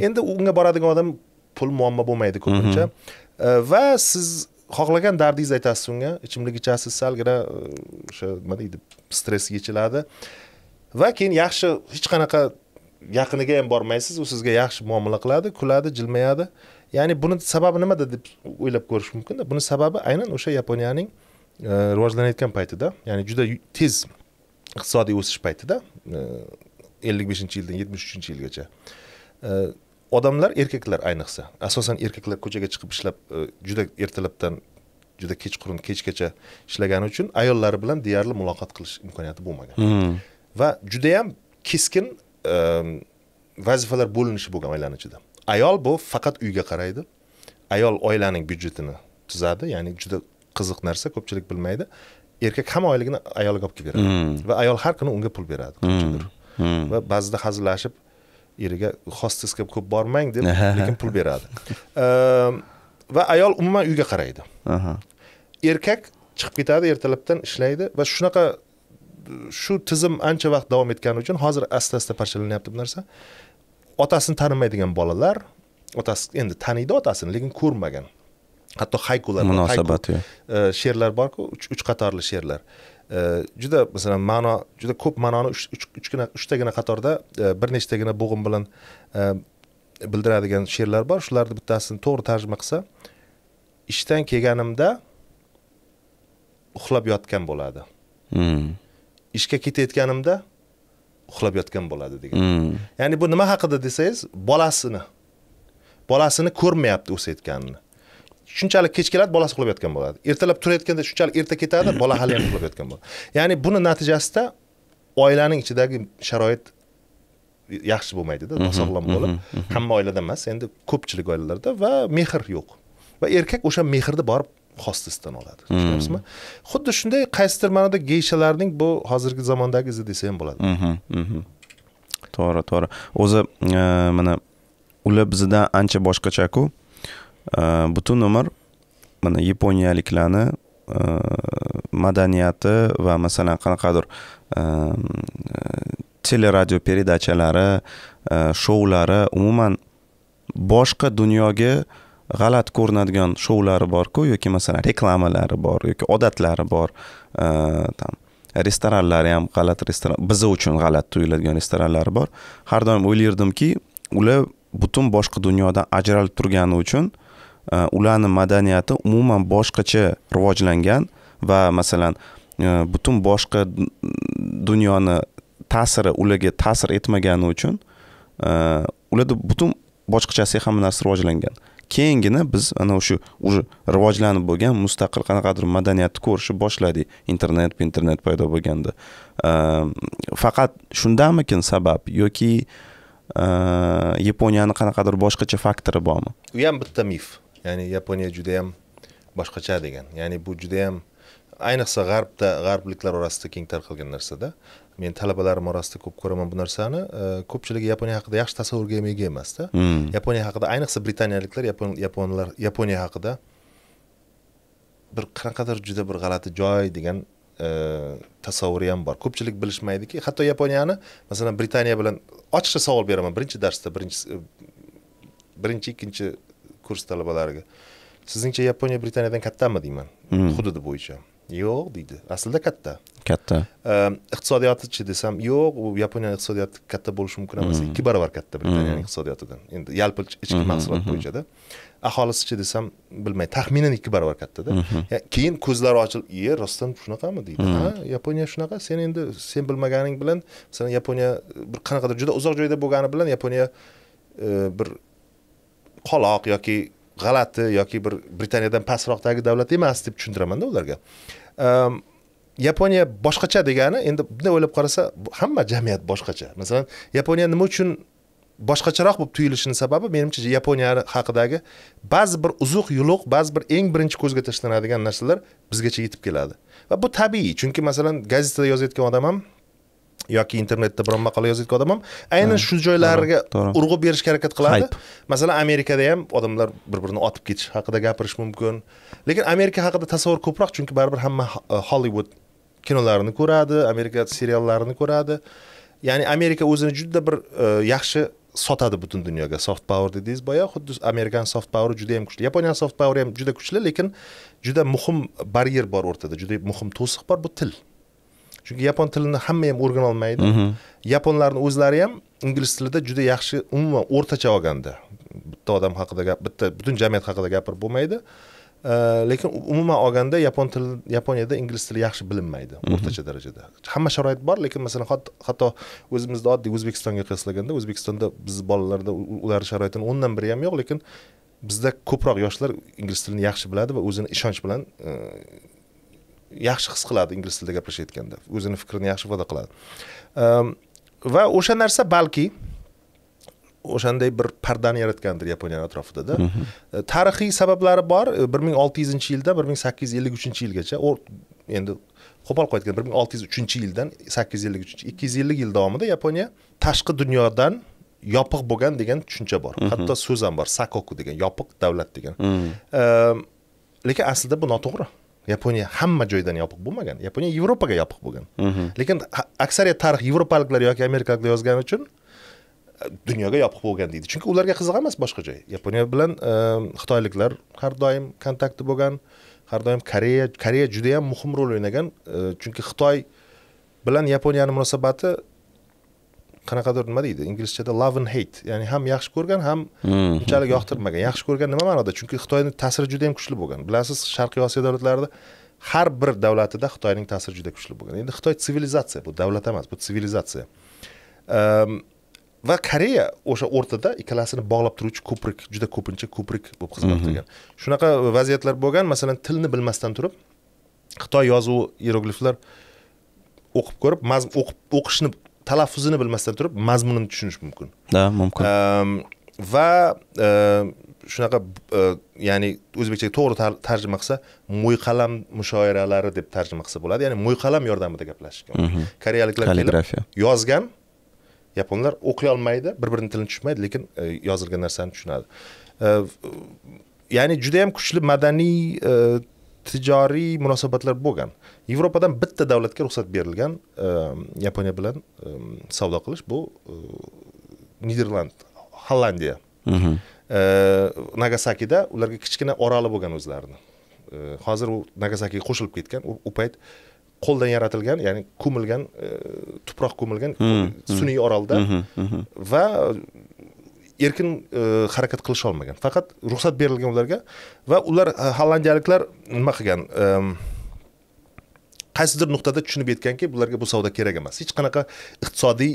endi unga boradigan odam pul muammo bo'lmaydi ko'pincha va siz xohlagan dardingizni aytasiz unga ichimlik ichasiz salgina e, o'sha nima deydi stress yechiladi va keyin yaxshi hech qanaqa yaqiniga ham bormaysiz u sizga yaxshi muomala qiladi kuladi jilmayadi ya'ni buni sababi nimada deb o'ylab ko'rish mumkinda buni sababi aynan o'sha yaponiyaning e, rivojlanayotgan paytida ya'ni juda tez iqtisodiy o'sish paytida e, ellik beshinchi yildan yetmish uchinchi yilgacha e, odamlar erkaklar ayniqsa asosan erkaklar ko'chaga chiqib ishlab juda ertalabdan juda kechqurun kechgacha ishlagani uchun ayollari bilan deyarli muloqot qilish imkoniyati bo'lmagan hmm. va judayam keskin vazifalar bo'linishi bo'lgan oilani ichida ayol bu faqat uyga qaraydi ayol oilaning byudjetini tuzadi ya'ni juda qiziq narsa ko'pchilik bilmaydi erkak hamma oyligini ayolga olib kelib beradi hmm. va ayol har kuni unga pul beradi qanchadir hmm. hmm. va ba'zida hazillashib eriga hostesga ko'p bormang deb lekin pul beradi ehm, va ayol umuman uyga qaraydi erkak chiqib ketadi ertalabdan ishlaydi va shunaqa shu tizim ancha vaqt davom etgani uchun hozir asta asta parchalanyapti bu narsa otasini tanimaydigan bolalar otasi endi taniydi otasini lekin ko'rmagan hatto haykular munosabati yo'q e, she'rlar borku uch qatorli she'rlar e, juda masalan ma'no juda ko'p ma'noni uchgina uchtagina qatorda e, bir nechtagina bo'g'im bilan bildiradigan she'rlar bor shularni bittasini to'g'ri tarjima qilsa ishdan kelganimda uxlab yotgan bo'ladi hmm. ishga ketayotganimda uxlab yotgan bo'ladi degan hmm. ya'ni bu nima haqida desangiz bolasini bolasini ko'rmayapti o'sayotganini shunchalik kech keladi bolasi uxlab yotgan bo'ladi ertalab turayotganda shunchalik erta ketadi bola hali ham uxlab yotgan bo'ladi ya'ni buni natijasida oilaning ichidagi sharoit yaxshi bo'lmaydida mhm, sog'lom bo'lib mhm, mhm. hamma oilada emas endi ko'pchilik oilalarda va mehr yo'q va erkak o'sha mehrni borib hostesdan oladi hmm. tushunyapsizmi xuddi shunday qaysidir ma'noda geyshalarning bu hozirgi zamondagi izi desa ham bo'ladi mhm, mhm. to'g'ri to'g'ri o'zi e, mana ular bizdan ancha boshqachaku e, butun umr mana yaponiyaliklarni e, madaniyati va masalan qanaqadir teleradio передачалari shoulari umuman boshqa dunyoga g'alati ko'rinadigan shoulari borku yoki masalan reklamalari bor yoki odatlari bor там e, restoranlari ham g'alati restoran biz uchun g'alati tuyuladigan restoranlari bor har doim o'ylardimki ular butun boshqa dunyodan ajralib turgani uchun e, ularni madaniyati umuman boshqacha rivojlangan va masalan e, butun boshqa dunyoni ta'siri ularga ta'sir etmagani uchun ularda butun boshqachasi hamma narsa rivojlangan keyingina biz ana o'sha уже rivojlanib bo'lgan mustaqil qanaqadir madaniyatni ko'rishni boshladik internet internet paydo bo'lganda ehm, faqat shundamikin sabab yoki ehm, yaponiyani qanaqadir boshqacha faktori bormi u ham bitta mif ya'ni yaponiya juda yam boshqacha degan ya'ni bu juda yam ayniqsa g'arbda g'arbliklar orasida keng tarqalgan narsada men talabalarim orasida ko'p ko'raman bu narsani e, ko'pchiligi yaponiya haqida yaxshi tasavvurga ega emasda hmm. yaponiya haqida ayniqsa britaniyaliklar yaponlar yaponiya haqida bir qanaqadir juda bir g'alati joy degan e, tasavvuri ham bor ko'pchilik bilishmaydiki hatto yaponiyani masalan britaniya bilan ochiqcha savol beraman birinchi darsda birinchi e, birinchi ikkinchi kurs talabalariga sizningcha yaponiya britaniyadan kattami deyman hmm. hududi bo'yicha yo'q deydi aslida katta katta ehm, iqtisodiyotchi desam yo'q u yaponiya iqtisodiyoti katta bo'lishi mumkin emas mm-hmm. ikki barobar katta britaniyani mm-hmm. iqtisodiyotidan endi yalpi ichki mm-hmm, mahsulot bo'yichada aholisichi desam bilmay taxminan ikki barobar kattada keyin ko'zlari ochilib e rostdan shunaqami deydi ha yaponiya shunaqa sen endi sen bilmaganing bilan masalan yaponiya bir qanaqadir juda uzoq joyda bo'lgani bilan yaponiya e, bir qoloq yoki g'alati yoki bir britaniyadan pastroqdagi davlat emas deb tushuntiramanda ularga yaponiya boshqacha degani endi bunday o'ylab qarasa hamma jamiyat boshqacha masalan yaponiya nima uchun boshqacharoq bo'lib tuyulishini sababi menimcha yaponiya haqidagi ba'zi bir uzuq yuluq ba'zi bir eng birinchi ko'zga tashlanadigan narsalar bizgacha yetib keladi va bu tabiiy chunki masalan gazetada yozayotgan odam ham yoki internetda biron maqola yozayotgan odam ham aynan shu joylarga urg'u berishga harakat qiladi masalan amerikada ham odamlar bir birini otib ketish haqida gapirish mumkin lekin amerika haqida tasavvur ko'proq chunki baribir hamma e, hollivud kinolarini ko'radi amerika seriallarini ko'radi ya'ni amerika o'zini juda bir e, yaxshi sotadi butun dunyoga soft power dedingiz boya xuddi amerikani soft poweri juda yam kuchli yaponiyani soft poweri ham juda kuchli lekin juda muhim baryer bor o'rtada juda muhim to'siq bor bu til chunki yapon tilini hamma ham o'rgana olmaydi mhm. yaponlarni o'zlari ham ingliz tilida juda yaxshi umuman o'rtacha olganda bitta odam haqida gap bitta butun jamiyat haqida gapirib bo'lmaydi lekin umuman olganda yapon tili yaponiyada ingliz tili yaxshi bilinmaydi mhm. o'rtacha darajada hamma sharoit bor lekin masalan hatto o'zimizni oddiy o'zbekistonga qiyoslaganda o'zbekistonda bizni bolalarda ularni sharoitini o'ndan biri ham yo'q lekin bizda ko'proq yoshlar ingliz tilini yaxshi biladi va o'zini ishonch bilan yaxshi his qiladi ingliz tilida gaplashayotganda o'zini fikrini yaxshi ifoda qiladi ehm, va o'sha narsa balki o'shanday bir pardani yaratgandir yaponiyani atrofidada mhm. e, tarixiy sabablari bor e, bir ming olti yuzinchi yildan bir ming sakkiz yuz ellik uchinchi yilgacha endi qo'pol aytganda bir ming olti yuz uchinchi yildan sakkiz yuz ellik uchinchi ikki yuz ellik yil davomida yaponiya tashqi dunyodan yopiq bo'lgan degan tushuncha bor mhm. hatto so'z ham bor sakoku degan yopiq davlat degan mm. ehm, lekin aslida bu noto'g'ri yaponiya hamma joydan yopiq bo'lmagan yaponiya yevropaga yopiq bo'lgan mhm. lekin aksariyat tarix yevropaliklar yoki amerikaliklar yozgani uchun e, dunyoga yopiq bo'lgan deydi chunki ularga qiziq emas boshqa joy yaponiya bilan e, xitoyliklar har doim kontaktda bo'lgan har doim koreya koreya juda yam muhim rol o'ynagan e, chunki xitoy bilan yaponiyani munosabati qanaqadir nima deydi inglizchada love and hate ya'ni ham yaxshi ko'rgan ham mhm. unchalik yoqtirmagan yaxshi ko'rgan nima ma'noda chunki xitoyni ta'siri juda yam kuchli bo'lgan bilasiz sharqiy osiyo davlatlarida har bir davlatida xitoyning ta'siri juda kuchli bo'lgan endi xitoy sivilizatsiya bu davlat emas bu sivilizatsiya ehm, va koreya o'sha o'rtada ikkalasini bog'lab turuvchi ko'prik juda ko'pincha ko'prik bo'lib xizmat mhm. qilgan shunaqa vaziyatlar bo'lgan masalan tilni bilmasdan turib xitoy yozuvi iyerogliflar o'qib ko'rib o'qib o'qishni talaffuzini bilmasdan turib mazmunini tushunish mumkin да mumkin va e, shunaqa e, ya'ni o'zbekchaga to'g'ri tarjima qilsa mo'yqalam mushoiralari deb tarjima qilsa bo'ladi ya'ni mo'yqalam yordamida gaplashishgan mhm. koreyaliklar kelib yozgan yaponlar o'qiy olmaydi bir birini tilini tushunmaydi lekin e, yozilgan narsani tushunadi ya'ni juda yam kuchli madaniy tijoriy munosabatlar bo'lgan yevropadan bitta davlatga ruxsat berilgan e, yaponiya bilan e, savdo qilish bu e, niderland hollandiya mhm. nagasakida ularga kichkina oroli bo'lgan o'zlarini hozir u nagasakiga qo'shilib ketgan u payt qo'ldan yaratilgan ya'ni ko'milgan tuproq ko'milgan hmm, hmm. sun'iy orolda mhm, mhm. va erkin e, harakat qilisha olmagan faqat ruxsat berilgan ularga va ular e, hollandiyaliklar nima qilgan e, qaysidir nuqtada tushunib yetganki bularga bu savdo kerak emas hech qanaqa iqtisodiy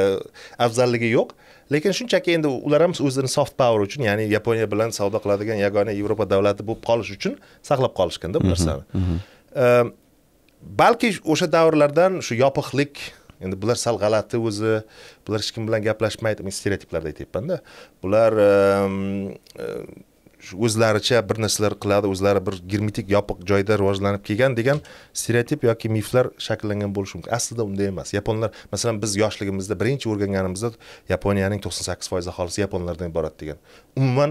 afzalligi yo'q lekin shunchaki endi ular ham o'zini soft power uchun ya'ni yaponiya bilan savdo qiladigan yagona yevropa davlati bo'lib qolish uchun saqlab qolishganda bu mhm, narsani mhm. balki o'sha davrlardan shu yopiqlik endi bular sal g'alati o'zi bular hech kim bilan gaplashmaydi men stereotiplarda aytyapmanda bular ehm, e, o'zlaricha bir narsalar qiladi o'zlari bir germetik yopiq joyda rivojlanib kelgan degan stereotip yoki miflar shakllangan bo'lishi mumkin aslida unday emas yaponlar masalan biz yoshligimizda birinchi o'rganganimizda yaponiyaning to'qson sakkiz foiz aholisi yaponlardan iborat degan umuman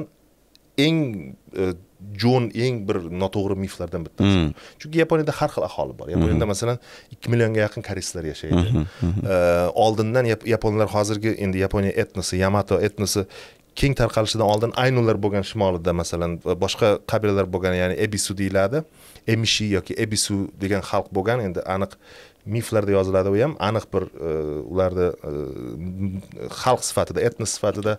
eng e, jon eng bir noto'g'ri miflardan bittasi chunki hmm. chunki yaponiyada har xil aholi bor yaponiyada -hmm. masalan ikki millionga yaqin koreyslar yashaydi hmm. -hmm. uh, oldindan yaponlar hozirgi endi yaponiya etnosi yamato etnosi keng tarqalishidan oldin aynular bo'lgan shimolida masalan boshqa qabilalar bo'lgan ya'ni ebisu deyiladi emishi yoki ebisu degan xalq bo'lgan endi aniq miflarda yoziladi u ham aniq bir e, ularni e, xalq sifatida etnos sifatida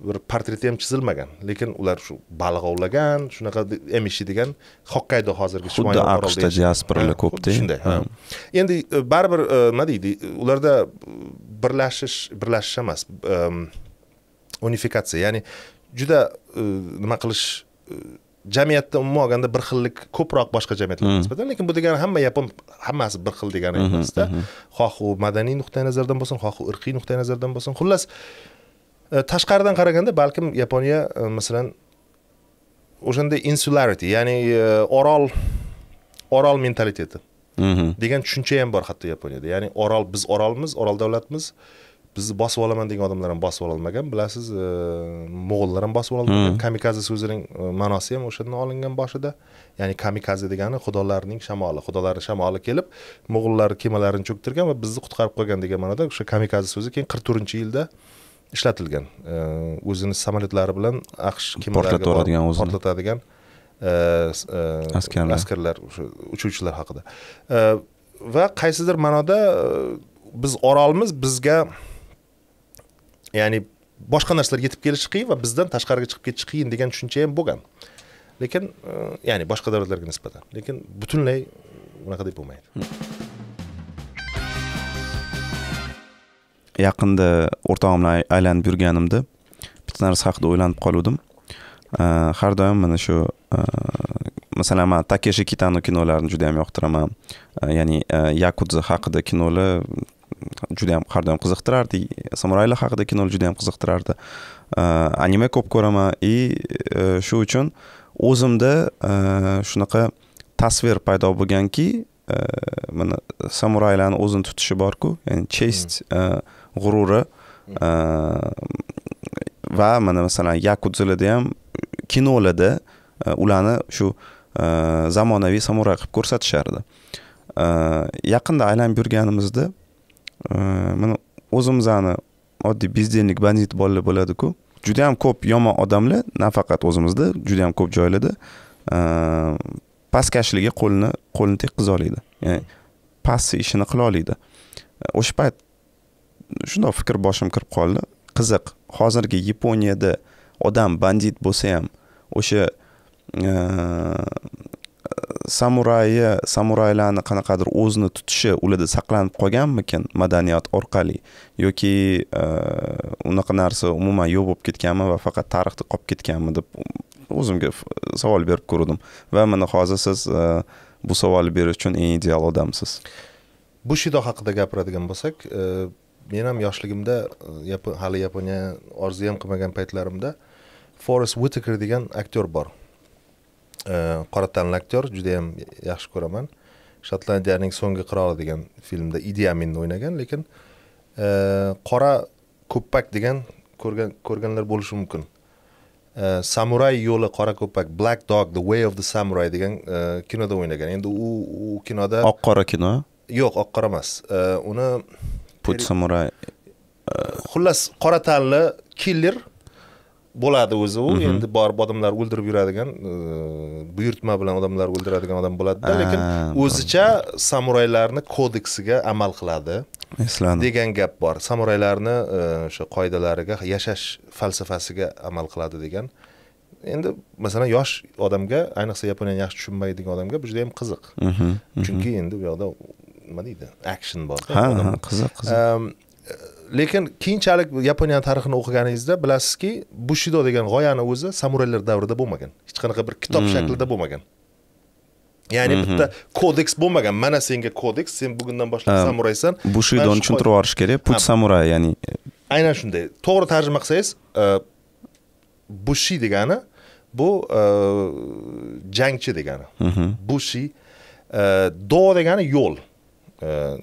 bir portreti ham chizilmagan lekin ular shu balg'ovlagan shunaqa emishi degan hokkaydo hozirgi xuddi aqshda diasporalar ko'pda shunday hmm. endi e, baribir e, nima deydi ularda birlashish birlashish emas e, unifikatsiya ya'ni juda nima qilish jamiyatda umuman olganda bir xillik ko'proq boshqa jamiyatlarga hmm. nisbatan lekin bu degani hamma yapon hammasi bir xil degani emasda mhm, mhm. xoh u madaniy nuqtai nazardan bo'lsin xoh u irqiy nuqtai nazardan bo'lsin xullas tashqaridan qaraganda balkim yaponiya masalan o'shanda insularity ya'ni orol orol mentaliteti degan tushuncha ham bor hatto yaponiyada ya'ni orol biz orolmiz orol davlatmiz bizni bosib olaman degan odamlar ham bosib ololmagan bilasiz mo'g'ullar ham bosib ololmagan kamikaze so'zining ma'nosi ham o'shandan olingan boshida ya'ni kamikaze degani xudolarning shamoli xudolarni shamoli kelib mo'g'ullar kemalarini cho'ktirgan va bizni qutqarib qolgan degan ma'noda o'sha kamikaze so'zi keyin qirq to'rtinchi yilda ishlatilgan e, o'zini samolyotlari bilan aqsh kemalariga portlatadigan o'zini portlatadigan e, e, askarlar askarlar o'sha uchuvchilar haqida va qaysidir ma'noda biz orolmiz bizga ya'ni boshqa narsalar yetib kelishi qiyin va bizdan tashqariga chiqib ketish qiyin degan tushuncha ham bo'lgan lekin ya'ni boshqa davlatlarga nisbatan lekin butunlay deb bo'lmaydi hmm. yaqinda o'rtog'im bilan aylanib yurganimda bitta narsa haqida o'ylanib qoluvdim har doim mana shu e, masalan man takeshi kitano kinolarini juda yam yoqtiraman e, ya'ni e, yakudza haqida kinolar juda yam har doim qiziqtirardi samuraylar haqida kinolar juda yam qiziqtirardi anime ko'p ko'raman и shu uchun o'zimda shunaqa tasvir paydo bo'lganki mana samuraylarni o'zini tutishi borku ya'ni chest hmm. g'ururi mm-hmm. e, va mana masalan yakudzilada ham kinolarda e, ularni shu e, zamonaviy samuray qilib ko'rsatishardi yaqinda aylanib yurganimizda mana o'zimizni oddiy bezdelnik bandit bolalar bo'ladiku juda yam ko'p yomon odamlar nafaqat o'zimizda juda yam ko'p joylarda pastkashliga qo'lini qo'lini tegqiza olaydi ya'ni pasti ishini qila oladi o'sha payt shundoq fikr boshim kirib qoldi qiziq hozirgi yaponiyada odam bandit bo'lsa ham o'sha e, samurayi samuraylarni qanaqadir o'zini tutishi ularda saqlanib qolganmikin madaniyat orqali yoki e, unaqa narsa umuman yo'q bo'lib ketganmi va faqat tarixda qolib ketganmi deb o'zimga savol berib ko'rdim va mana hozir siz e, bu savolni berish uchun eng ideal odamsiz bushido haqida gapiradigan bo'lsak men ham yoshligimda e, hali yaponiya orzu ham qilmagan paytlarimda forest whitaker degan aktyor bor e, qora tanli aktyor judayam yaxshi ko'raman shotlandiyaning so'nggi qiroli degan filmda idi aminni o'ynagan lekin e, qora ko'ppak degan ko'rgan ko'rganlar bo'lishi mumkin samuray yo'li qora ko'ppak black dog the way of the samuray degan kinoda o'ynagan endi u u kinoda oq qora kino yo'q oq qora emas uni put samuray xullas qora tanli killer bo'ladi o'zi u mhm. endi borib odamlar o'ldirib yuradigan e, buyurtma bilan odamlar o'ldiradigan odam bo'ladida lekin o'zicha samuraylarni kodeksiga amal qiladi esladim degan gap bor samuraylarni e, o'sha qoidalariga yashash falsafasiga amal qiladi degan endi masalan yosh odamga ayniqsa yaponiyani yaxshi tushunmaydigan odamga bu juda yam qiziq mhm, mhm. chunki endi bu yoqda nima deydi action bor ha ha qiziq qiziq lekin keyinchalik yaponiyani tarixini o'qiganingizda bilasizki bushido degan g'oyani o'zi samuraylar davrida bo'lmagan hech qanaqa bir kitob hmm. shaklida bo'lmagan ya'ni mhm. bitta kodeks bo'lmagan mana senga kodeks sen bugundan boshlab samuraysan bushidoni tushuntirib yuborish kerak put samuray ya'ni aynan shunday to'g'ri tarjima qilsangiz e, bushi degani bu e, jangchi degani mhm. bushi e, do degani yo'l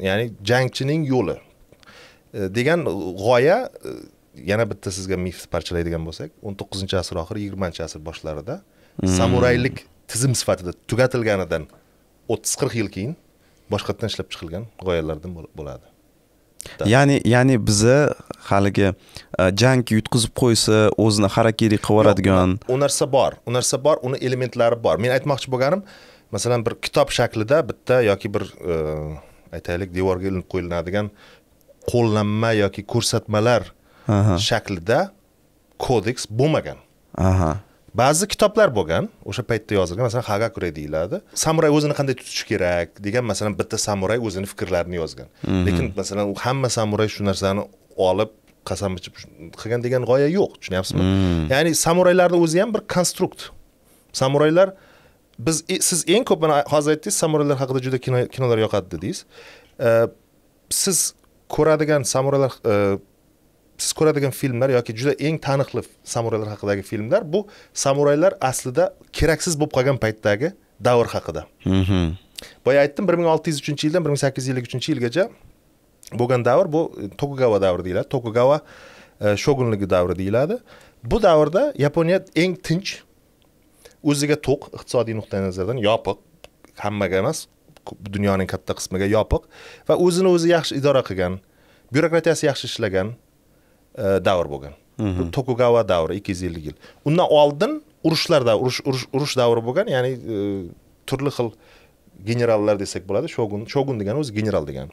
ya'ni jangchining yo'li degan g'oya e, yana bitta sizga mif parchalaydigan bo'lsak o'n to'qqizinchi asr oxiri yigirmanchi asr boshlarida hmm. samuraylik tizim sifatida tugatilganidan o'ttiz qirq yil keyin boshqatdan ishlab chiqilgan g'oyalardan bo'ladi ya'ni ya'ni biza haligi e, jang yutqizib qo'ysa o'zini harakiri qilib yuboradigan u narsa bor u narsa bor uni elementlari bor men aytmoqchi bo'lganim masalan bir kitob shaklida bitta yoki bir e, aytaylik devorga ilinib qo'yiladigan qo'llanma yoki ko'rsatmalar shaklida kodeks bo'lmagan ba'zi kitoblar bo'lgan o'sha paytda yozilgan masalan hagakure deyiladi samuray o'zini qanday tutishi kerak degan masalan bitta samuray o'zini fikrlarini yozgan mhm. lekin masalan u hamma samuray shu narsani olib qasam ichib qilgan degan g'oya yo'q tushunyapsizmi mhm. ya'ni samuraylarni o'zi ham bir konstrukt samuraylar biz siz eng ko'p mana hozir aytdingiz samuralar haqida juda kinolar yoqadi dedingiz siz ko'radigan samuralar e, siz ko'radigan filmlar yoki juda eng taniqli samuralar haqidagi filmlar bu samuraylar aslida keraksiz bo'lib qolgan paytdagi davr haqida mhm. boya aytdim bir ming olti yuz uchinchi yildan bir ming sakkiz yuz ellik uchinchi yilgacha bo'lgan davr bu tokugava davri deyiladi tokugava e, shogunligi davri deyiladi bu davrda yaponiya eng tinch o'ziga to'q iqtisodiy nuqtai nazardan yopiq hammaga emas dunyoning katta qismiga yopiq va o'zini o'zi yaxshi idora qilgan byurokratiyasi yaxshi ishlagan e, davr bo'lgan mhm. tokugava davri ikki yuz ellik yil undan oldin urushlar urush urush urush davri bo'lgan ya'ni e, turli xil generallar desak bo'ladi shogun shogun degani o'zi general degani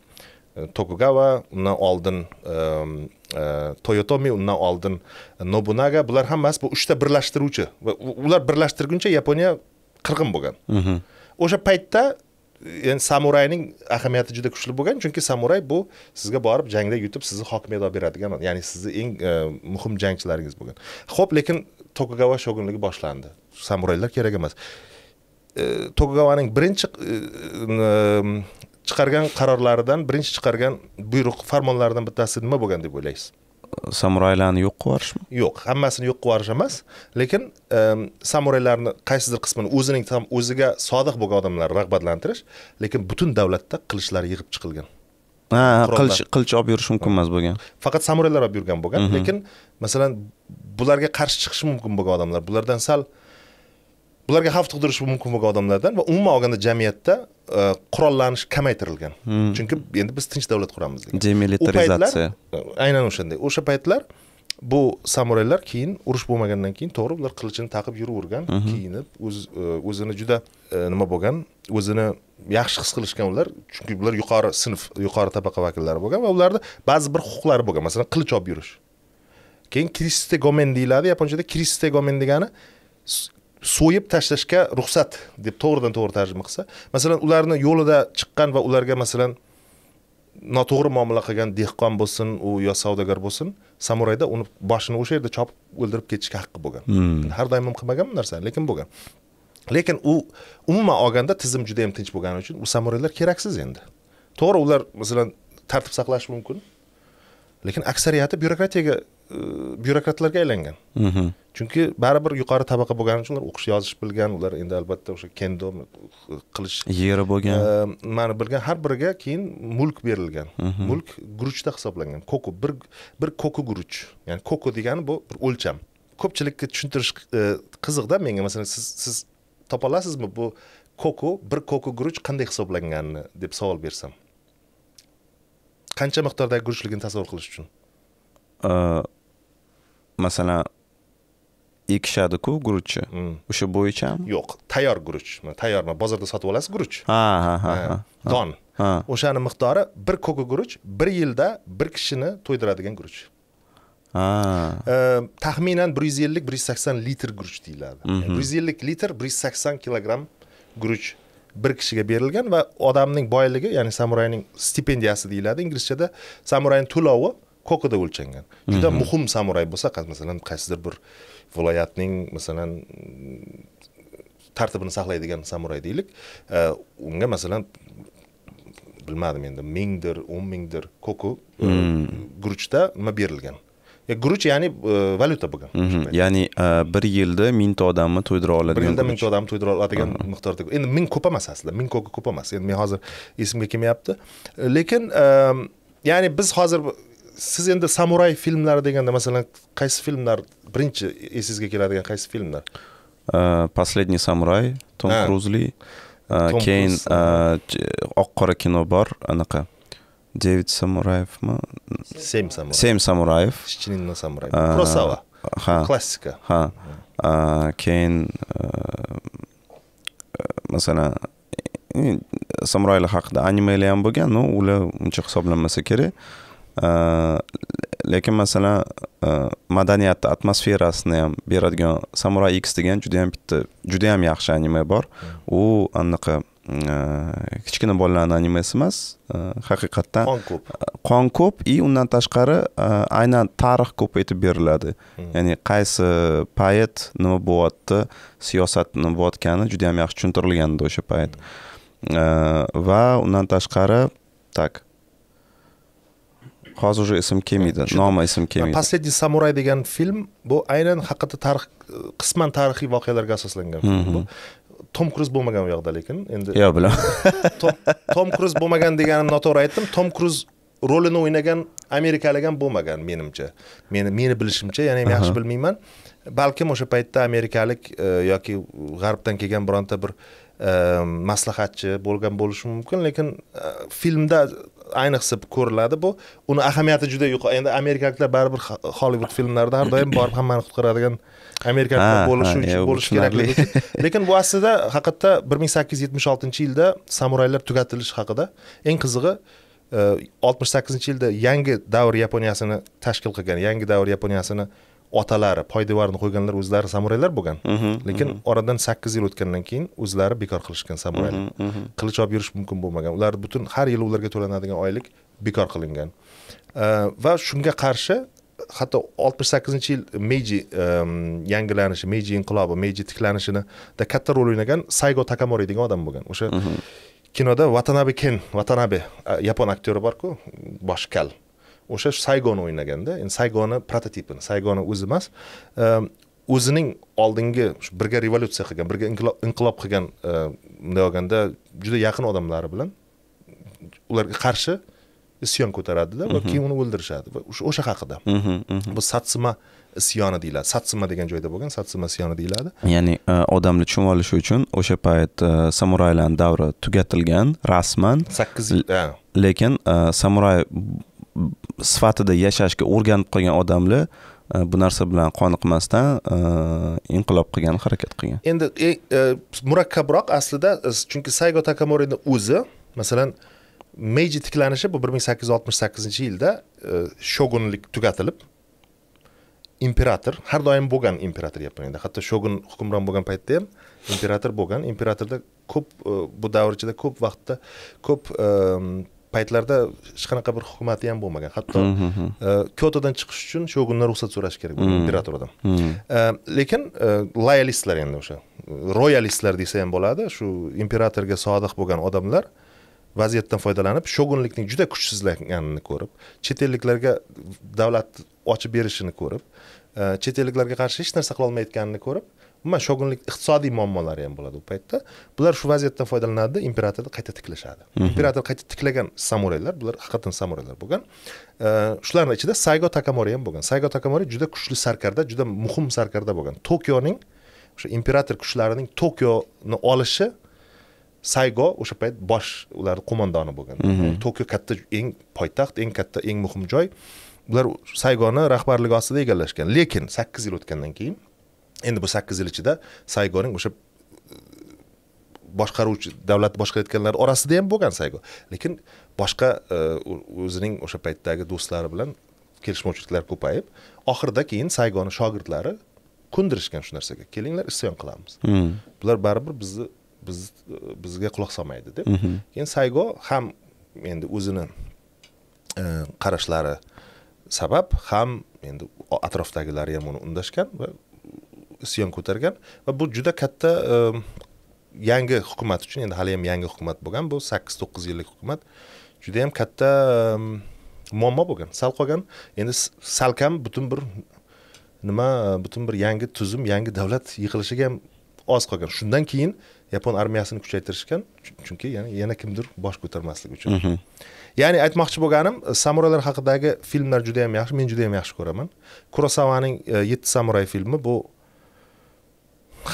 tokugawa undan oldin e, toyotomi undan oldin nobunaga bular hammasi bu uchta birlashtiruvchi va ular birlashtirguncha yaponiya qirg'in bo'lgan mhm. o'sha paytda endi samurayning ahamiyati juda kuchli bo'lgan chunki samuray bu sizga borib jangda yutib sizni hokimiyat olib beradigan ya'ni sizni eng e, muhim jangchilaringiz bo'lgan ho'p lekin tokugawa shogunligi boshlandi samuraylar kerak emas e, tokugavaning birinchi chiqargan qarorlaridan birinchi chiqargan buyruq farmonlaridan bittasi nima bo'lgan deb o'ylaysiz samuraylarni yo'q qilib yuborishmi yo'q hammasini yo'q qilib yuborish emas lekin samuraylarni qaysidir qismini o'zining o'ziga sodiq bo'lgan odamlarni rag'batlantirish lekin butun davlatda qilichlar yig'ib chiqilgan ha qilich qilich olib yurish mumkin emas bo'lgan faqat samuraylar olib yurgan bo'lgan mhm. lekin masalan bularga qarshi chiqishi mumkin bo'lgan odamlar bulardan sal bularga xavf tug'dirishi mumkin bo'lgan odamlardan va umuman olganda jamiyatda E, qurollanish kamaytirilgan hmm. chunki endi biz tinch davlat quramiz degan demilitarizatsiya e, aynan o'shanday o'sha paytlar bu samuraylar keyin urush bo'lmagandan keyin to'g'ri ular qilichini taqib yuravergan mhm. kiyinib o'z e, o'zini juda nima bo'lgan o'zini yaxshi his qilishgan ular chunki bular yuqori sinf yuqori tabaqa vakillari bo'lgan va ularni ba'zi bir huquqlari bo'lgan masalan qilich olib yurish keyin kriste gomen deyiladi yaponchada kriste gomen degani so'yib tashlashga ruxsat deb to'g'ridan to'g'ri tarjima qilsa masalan ularni yo'lida chiqqan va ularga masalan noto'g'ri muomala qilgan dehqon bo'lsin u yo savdogar bo'lsin samurayda uni boshini o'sha yerda chopib o'ldirib ketishga haqqi bo'lgan hmm. har doim qilmagan bu narsani lekin bo'lgan lekin u umuman olganda tizim juda yam tinch bo'lgani uchun u samuraylar keraksiz endi to'g'ri ular masalan tartib saqlashi mumkin lekin aksariyati byurokratiyaga e, byurokratlarga aylangan mm-hmm. chunki baribir yuqori tabaqa bo'lgani uchun ular o'qish yozish bilgan ular endi albatta o'sha kendo qilish yeri bo'lgan mani bilgan har biriga keyin mulk berilgan mulk guruchda hisoblangan koku bir bir koku guruch ya'ni koku degani bu bir o'lcham ko'pchilikka tushuntirish qiziqda menga masalan siz siz topolasizmi bu koku bir koku guruch qanday hisoblanganini deb savol bersam qancha miqdordagi guruchligini tasavvur qilish uchun masalan ekishadiku guruchni mm. o'sha bo'yichami yo'q tayyor guruch tayyorma bozorda sotib olasiz guruch ha ha ha eh, don o'shani miqdori bir ko'ka guruch bir yilda bir kishini to'ydiradigan guruch eh, taxminan bir yuz ellik bir yuz sakson litr guruch deyiladi mhm. bir yuz ellik litr bir yuz sakson kilogramm guruch bir kishiga berilgan va odamning boyligi ya'ni samurayning stipendiyasi deyiladi inglizchada samurayning to'lovi kokida o'lchangan juda mhm. muhim samuray bo'lsa masalan qaysidir bir viloyatning masalan tartibini saqlaydigan samuray deylik unga masalan bilmadim endi mingdir o'n mingdir koku e, hmm. guruchda nima berilgan guruch ya'ni e, valyuta bo'lgan mhm. ya'ni e, bir yilda mingta odamni to'ydira oladigan bir yilda mingta odamni to'ydira oladigan miqdorda endi ming ko'p emas aslida ming ko'p emas endi men hozir esimga kelmayapti lekin ya'ni biz hozir siz endi samuray filmlari deganda masalan qaysi filmlar birinchi esingizga keladigan qaysi filmlar э, последний samuray tom kruzli keyin oq qora kino bor anaqa devid samurayevmi семь самураев семь самураев ishchinin самурай kurosava ha klassika ha keyin masalan samuraylar haqida animelar ham bo'lgan no ular uncha hisoblanmasa kerak Э, lekin masalan э, madaniyatni atmosferasini ham beradigan samuray x degan juda yam bitta juda yam yaxshi anime bor u anaqa mm, e, kichkina bolalarni animesi emas e, haqiqatdan qon ko'p qon ko'p и undan tashqari e, aynan tarix ko'p aytib beriladi hmm. ya'ni qaysi payt nima bo'lyapti siyosat nima bo'layotgani juda yam yaxshi tushuntirilgandi o'sha payt hmm. va undan tashqari так hozir уже esim kelmaydi nomi esim kelmaydi последний samuray degan film bu aynan haqiqatda tarix qisman tarixiy voqealarga asoslangan film tom kruz bo'lmagan u yoqda lekin endi yo'q bilaman tom kruz bo'lmagan deganim noto'g'ri aytdim tom kruz rolini o'ynagan amerikalik ham bo'lmagan menimcha meni meni bilishimcha yana ham yaxshi bilmayman balkim o'sha paytda amerikalik e, yoki g'arbdan kelgan bironta bir e, maslahatchi bo'lgan bo'lishi mumkin lekin e, filmda ayniqsa ko'riladi bu uni ahamiyati juda yuqori endi amerikaliklar baribir hollivud filmlarida har doim borib hammani qutqaradigan amerikaliklar bo'lishi uchun bo'lishi kerak lekin bu aslida haqiqatda bir ming sakkiz yuz yetmish oltinchi yilda samuraylar tugatilishi haqida eng qizig'i e, oltmish sakkizinchi yilda yangi davr yaponiyasini tashkil qilgan yangi davr yaponiyasini otalari poydevorni qo'yganlar o'zlari samuraylar bo'lgan mhm, mhm. lekin oradan sakkiz yil o'tgandan keyin o'zlari bekor qilishgan samuraylar mhm, qilich olib yurish mumkin bo'lmagan ular butun har yili ularga to'lanadigan oylik bekor qilingan va shunga qarshi hatto oltmish sakkizinchi yil meji yangilanishi meji inqilobi meji tiklanishida katta rol o'ynagan saygo takamori degan odam bo'lgan o'sha kinoda vatanabe ken vatanabe yapon aktyori borku bosh kal o'sha saygon o'ynaganda endi saygoni prototipini saygoni o'zi emas um, o'zining oldingi birga revolyutsiya qilgan birga inqilob qilgan um, bunday olganda juda yaqin odamlari bilan ularga qarshi isyon ko'taradida va mhm. keyin uni o'ldirishadi va o'sha haqida mhm, mhm. bu satsima isyoni deyiladi satsima degan joyda bo'lgan satsima isyoni deyiladi ya'ni e, odamni tushunib olishi uchun o'sha payt e, samuraylarni davri tugatilgan rasman sakkiz lekin e, samuray sifatida yashashga o'rganib qolgan odamlar e, bu narsa bilan qoniqmasdan e, inqilob qilgan harakat qilgan endi e, murakkabroq aslida chunki saygo takamorini o'zi masalan meiji tiklanishi bu bir ming sakkiz yuz oltmish sakkizinchi yilda shogunlik tugatilib imperator har doim bo'lgan imperator yaponiyada endi hatto shogun hukmron bo'lgan paytda ham imperator bo'lgan imperatorda ko'p bu davr ichida ko'p vaqtda ko'p paytlarda hech qanaqa bir hukumati ham bo'lmagan hatto mm-hmm, mm-hmm. e, kyotodan chiqish uchun kunda ruxsat so'rash kerak bo'lgan mm-hmm, imperatordan e, lekin e, loyalistlar endi o'sha royalistlar desa ham bo'ladi shu imperatorga sodiq bo'lgan odamlar vaziyatdan foydalanib shogunlikning juda kuchsizlanganini ko'rib chet elliklarga davlatni ochib berishini ko'rib chet elliklarga qarshi hech narsa qilolmayotganini ko'rib umuman shogunlik iqtisodiy muammolari ham bo'ladi u paytda bular shu vaziyatdan foydalanadi imperatorni qayta tiklashadi mhm. imperator qayta tiklagan samuraylar bular haqiqatdan samuraylar bo'lgan shularni ichida saygo takamori ham bo'lgan saygo takamori juda kuchli sarkarda juda muhim sarkarda bo'lgan tokioning o'sha imperator kuchlarining tokioni olishi saygo o'sha payt bosh ularni qo'mondoni bo'lgan mhm. tokio katta eng poytaxt eng katta eng muhim joy bular saygoni rahbarligi ostida egallashgan lekin sakkiz yil o'tgandan keyin endi bu sakkiz yil ichida saygoning o'sha e, boshqaruvchi davlat boshqarayotganlar orasida ham bo'lgan saygo lekin boshqa e, o'zining o'sha paytdagi do'stlari bilan kelishmovchiliklar ko'payib oxirida keyin saygoni shogirdlari ko'ndirishgan shu narsaga kelinglar isyon qilamiz hmm. bular baribir bizni biz e, bizga quloq solmaydi deb mhm. keyin saygo ham endi o'zini qarashlari sabab ham endi atrofdagilari ham uni undashgan va isyon ko'targan va bu juda katta yangi hukumat uchun endi hali ham yangi hukumat bo'lgan bu sakkiz to'qqiz yillik hukumat juda yam katta muammo bo'lgan sal qolgan endi salkam butun bir nima butun bir yangi tuzum yangi davlat yig'ilishiga ham oz qolgan shundan keyin yapon armiyasini kuchaytirishgan chunki yana, yana kimdir bosh ko'tarmaslik uchun mm -hmm. ya'ni aytmoqchi bo'lganim e, samuraylar haqidagi filmlar juda yam yaxshi men juda yam yaxshi ko'raman kurosavaning e, yetti samuray filmi bu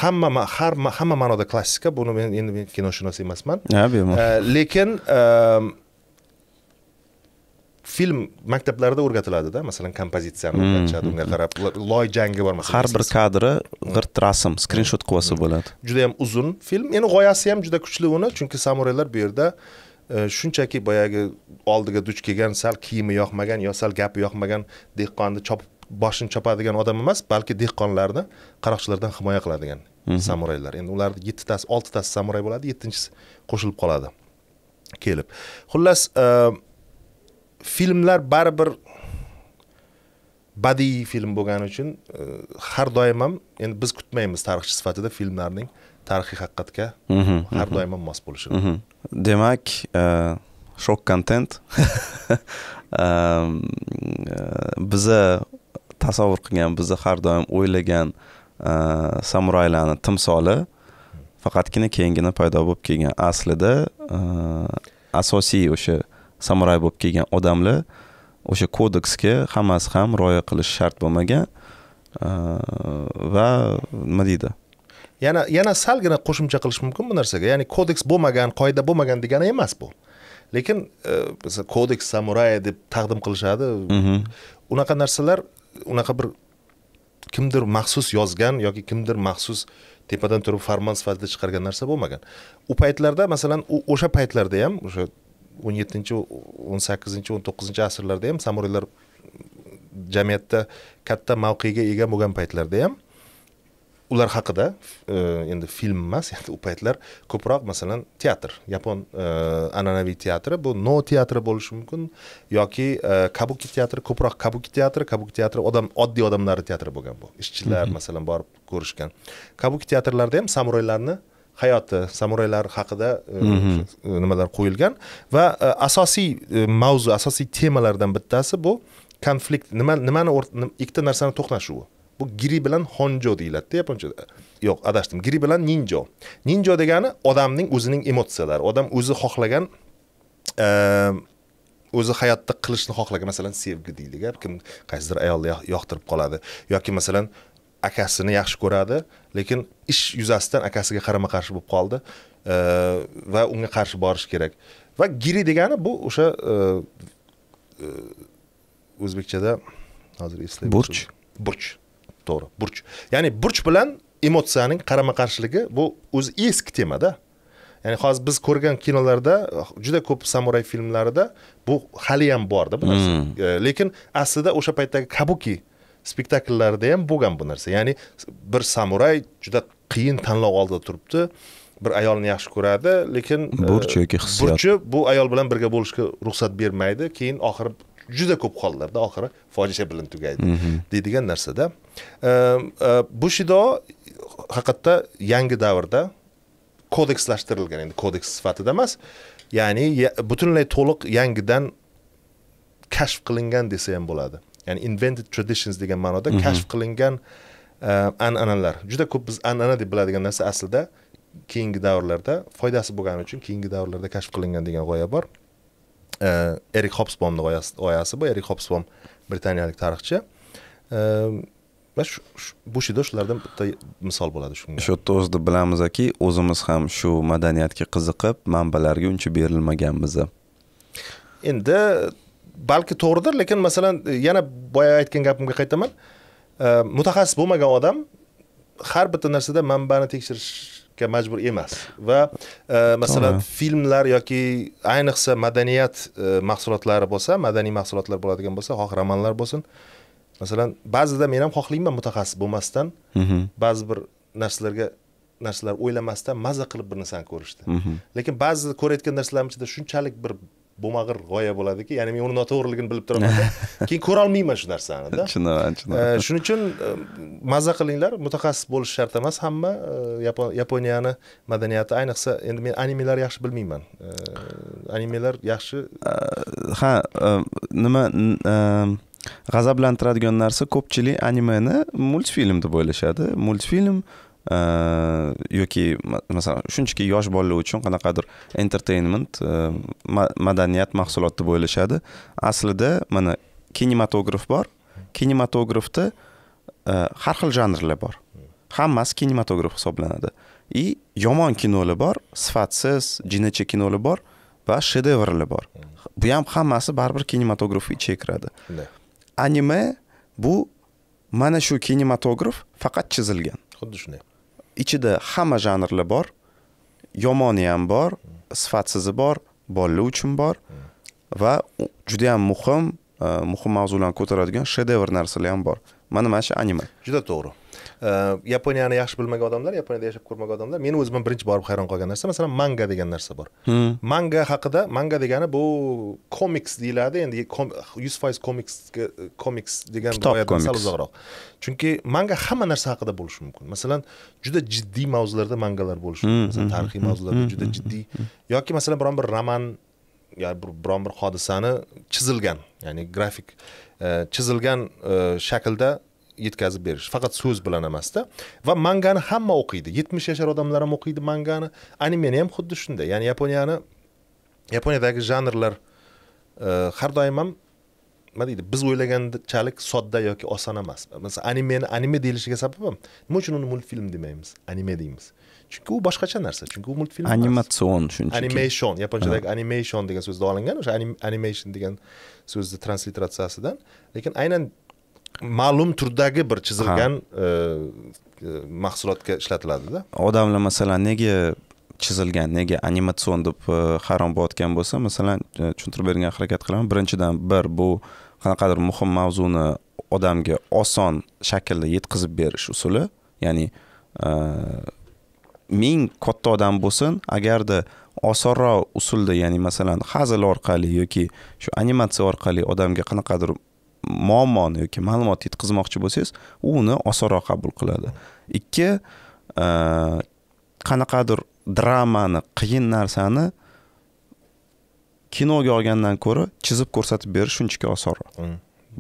hamma har hamma ma'noda klassika buni men endi men kinoshunos emasman ha bemalol lekin film maktablarda o'rgatiladida masalan kompozitsiyani hmm, o'rgatishadi hmm, unga hmm. qarab loy jangi bor har bir kadri g'irt rasm skrinshot qilib olsa bo'ladi juda yam uzun film endi g'oyasi ham juda kuchli uni chunki samuraylar bu yerda shunchaki boyagi oldiga duch kelgan sal kiyimi yoqmagan yo sal gapi yoqmagan dehqonni chopib boshini chopadigan odam emas balki dehqonlarni qaroqchilardan himoya qiladigan mhm. samuraylar endi ularni yettitasi oltitasi samuray bo'ladi yettinchisi qo'shilib qoladi kelib xullas e, filmlar baribir badiiy film bo'lgani uchun e, har doim ham endi biz kutmaymiz tarixchi sifatida filmlarning tarixiy haqiqatga mhm, mhm. har doim ham mos bo'lishini demak e, shok kontent biza tasavvur qilgan bizni har doim o'ylagan e, samuraylarni timsoli faqatgina keyingina paydo bo'lib kelgan aslida e, asosiy o'sha samuray bo'lib kelgan odamlar o'sha kodeksga hammasi ham rioya qilish shart bo'lmagan e, va nima deydi yana yana salgina qo'shimcha qilish mumkin bu narsaga ya'ni kodeks bo'lmagan qoida bo'lmagan degani emas bu lekin e, kodeks samuray deb taqdim qilishadi mhm. unaqa narsalar unaqa bir kimdir maxsus yozgan yoki kimdir maxsus tepadan turib farmon sifatida chiqargan narsa bo'lmagan u paytlarda masalan o'sha paytlarda ham o'sha o'n yettinchi o'n sakkizinchi o'n to'qqizinchi asrlarda ham samuraylar jamiyatda katta mavqega ega bo'lgan paytlarda ham ular haqida e, endi film emas endi u paytlar ko'proq masalan teatr yapon e, an'anaviy teatri bu no teatri bo'lishi mumkin yoki e, kabuki teatri ko'proq kabuki teatri kabuki teatri odam oddiy odamlarni teatri bo'lgan bu ishchilar mhm. masalan borib ko'rishgan kabuki teatrlarda ham samuraylarni hayoti samuraylar haqida mhm. nimalar qo'yilgan va asosiy mavzu asosiy temalardan bittasi bu konflikt nima nimani ikkita narsani to'qnashuvi bu giri bilan honjo deyiladida yaponchada yo'q adashdim giri bilan ninjo ninjo degani odamning o'zining emotsiyalari odam o'zi xohlagan ehm, o'zi hayotda qilishni xohlagan masalan sevgi deylik kim qaysidir ayolni yoqtirib qoladi yoki masalan akasini yaxshi ko'radi lekin ish yuzasidan akasiga qarama qarshi bo'lib qoldi ehm, va unga qarshi borish kerak va giri degani bu o'sha ehm, o'zbekchada hozir eslayman burch burch to'g'ri burch ya'ni burch bilan emotsiyaning qarama qarshiligi bu o'zi eski temada ya'ni hozir biz ko'rgan kinolarda juda ko'p samuray filmlarida bu hali ham borda bu narsa hmm. e, lekin aslida o'sha paytdagi kabuki spektakllarida ham bo'lgan bu narsa ya'ni bir samuray juda qiyin tanlov oldida turibdi bir ayolni yaxshi ko'radi lekin e, burchi yoki hissiyot burchi bu ayol bilan birga bo'lishga ruxsat bermaydi keyin oxiri juda ko'p hollarda oxiri fojia bilan tugaydi mhm. deydigan narsada ehm, e, bushido haqiqatda yangi davrda kodekslashtirilgan endi kodeks sifatida emas ya'ni butunlay to'liq yangidan kashf qilingan desa ham bo'ladi ya'ni invented traditions degan ma'noda mhm. kashf qilingan e, an'analar juda ko'p biz an'ana deb biladigan narsa aslida keyingi davrlarda foydasi bo'lgani uchun keyingi davrlarda kashf qilingan degan g'oya bor erik hopsbomni g'oyasi bu erik hopsbom britaniyalik tarixchi va bushida shulardan bitta misol bo'ladi shunga shu yerda o'zida bilamizki o'zimiz ham shu madaniyatga qiziqib manbalarga uncha berilmaganmiz endi balki to'g'ridir lekin masalan yana boya aytgan gapimga qaytaman mutaxassis bo'lmagan odam har bitta narsada manbani tekshirish ga majbur emas va e, masalan filmlar yoki ayniqsa madaniyat e, mahsulotlari bo'lsa madaniy mahsulotlar bo'ladigan bo'lsa xoh romanlar bo'lsin masalan ba'zida men ham xohlayman mutaxassis bo'lmasdan mhm. ba'zi bir narsalarga narsalar o'ylamasdan maza qilib bir narsani ko'rishni mhm. lekin ba'zi ko'rayotgan narsalarim ichida shunchalik bir bo'lmag'ir g'oya bo'ladiki ya'ni men uni noto'g'riligini bilib turaman keyin ko'rolmayman shu narsanida tushunaman tushunaman shuning uchun e, maza qilinglar mutaxassis bo'lish shart emas hamma e, yaponiyani madaniyati ayniqsa endi men animelar yaxshi bilmayman e, animelar yaxshi ha nima g'azablantiradigan narsa ko'pchilik animeni multfilm deb o'ylashadi multfilm yoki masalan shunchaki yosh bolalar uchun qanaqadir entertainment madaniyat mahsulot deb o'ylashadi aslida mana kinematograf bor kinematografda har xil janrlar bor hammasi kinematograf hisoblanadi и yomon kinolar bor sifatsiz jinachi kinolar bor va shedevrlar bor bu ham hammasi baribir kinematograf ichiga kiradi anime bu mana shu kinematograf faqat chizilgan xuddi shunday ichida hamma janrlar bor yomoni ham bor sifatsizi bor bolalar uchun bor va juda yam muhim e, muhim mavzularni ko'taradigan shedevr narsalar ham bor mana mana shu anime juda to'g'ri yaponiyani yaxshi bilmagan odamlar yaponiyada yashab ko'rmagan odamlar men o'zim ham birinchi borib hayron qolgan narsa masalan manga degan narsa bor manga haqida manga degani bu komiks deyiladi endi yuz foiz komiks komiks e, degan sal uzoqroq chunki manga hamma narsa haqida bo'lishi mumkin masalan juda jiddiy mavzularda mangalar bo'lishi mumkin masalan tarixiy mavzularda juda jiddiy yoki masalan biron bir roman yani biron bir hodisani chizilgan ya'ni grafik e, chizilgan e, shaklda yetkazib berish faqat so'z bilan emasda va mangani hamma o'qiydi yetmish yashar odamlar ham o'qiydi mangani animeni ham xuddi shunday ya'ni yaponiyani yaponiyadagi janrlar e, har doim ham nima deydi biz o'ylaganchalik sodda yoki oson emas masalan animeni anime deyilishiga sabab ham nima uchun uni multfilm demaymiz anime deymiz chunki u boshqacha narsa chunki u multfilm animatsion shunchaki animation yaponchadagi animation degan so'zdan olingan o'sha animation degan so'zni transliteratsiyasidan lekin aynan ma'lum turdagi bir chizilgan e, e, mahsulotga ishlatiladida odamlar masalan nega chizilgan nega animatsion deb e, harom bo'layotgan bo'lsa masalan tushuntirib bergan harakat qilaman birinchidan bir bu qanaqadir muhim mavzuni odamga oson shaklda yetkazib berish usuli ya'ni ming katta odam bo'lsin agarda osonroq usulda ya'ni masalan hazil orqali yoki shu animatsiya orqali odamga qanaqadir muammoni yoki ma'lumot yetkazmoqchi bo'lsangiz u uni osonroq qabul qiladi ikki e, qanaqadir dramani qiyin narsani kinoga olgandan ko'ra chizib ko'rsatib berish shunchaki osonroq mm.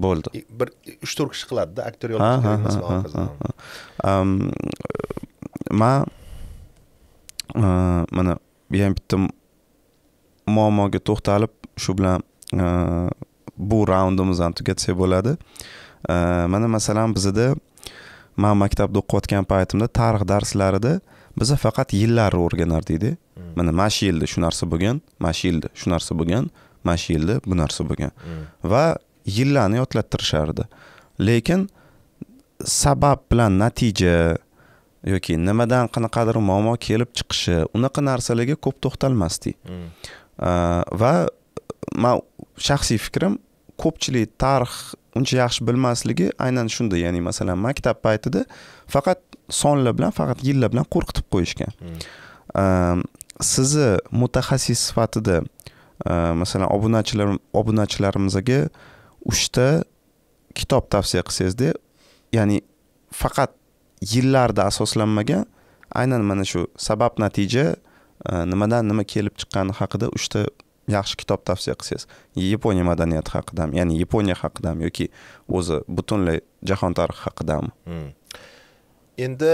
bo'ldi bir uch to'rt kishi qiladida aktyor man mana yana bitta muammoga to'xtalib shu bilan e, bu raundimiz tugatsak bo'ladi mana masalan bizada man maktabda o'qiyotgan paytimda tarix darslarida biza faqat yillarni o'rganardikda hmm. mana mana shu yilda shu narsa bo'lgan mana shu yilda shu narsa bo'lgan mana shu yilda bu narsa bo'lgan hmm. va yillarni yodlattirishardi lekin sabab bilan natija yoki nimadan qanaqadir muammo kelib chiqishi unaqa narsalarga ko'p to'xtalmasdik hmm. va man shaxsiy fikrim ko'pchilik tarix uncha yaxshi bilmasligi aynan shunda ya'ni masalan maktab paytida faqat sonlar bilan faqat yillar bilan qo'rqitib qo'yishgan hmm. ehm, sizni mutaxassis sifatida ehm, masalan obunachilar obunachilarimizga uchta kitob tavsiya qilsangizda ya'ni faqat yillarda asoslanmagan aynan mana shu sabab natija ehm, nimadan nima kelib chiqqani haqida uchta yaxshi kitob tavsiya qilsangiz yaponiya madaniyati haqidami ya'ni yaponiya haqidami yoki o'zi butunlay jahon tarixi haqidami hmm. endi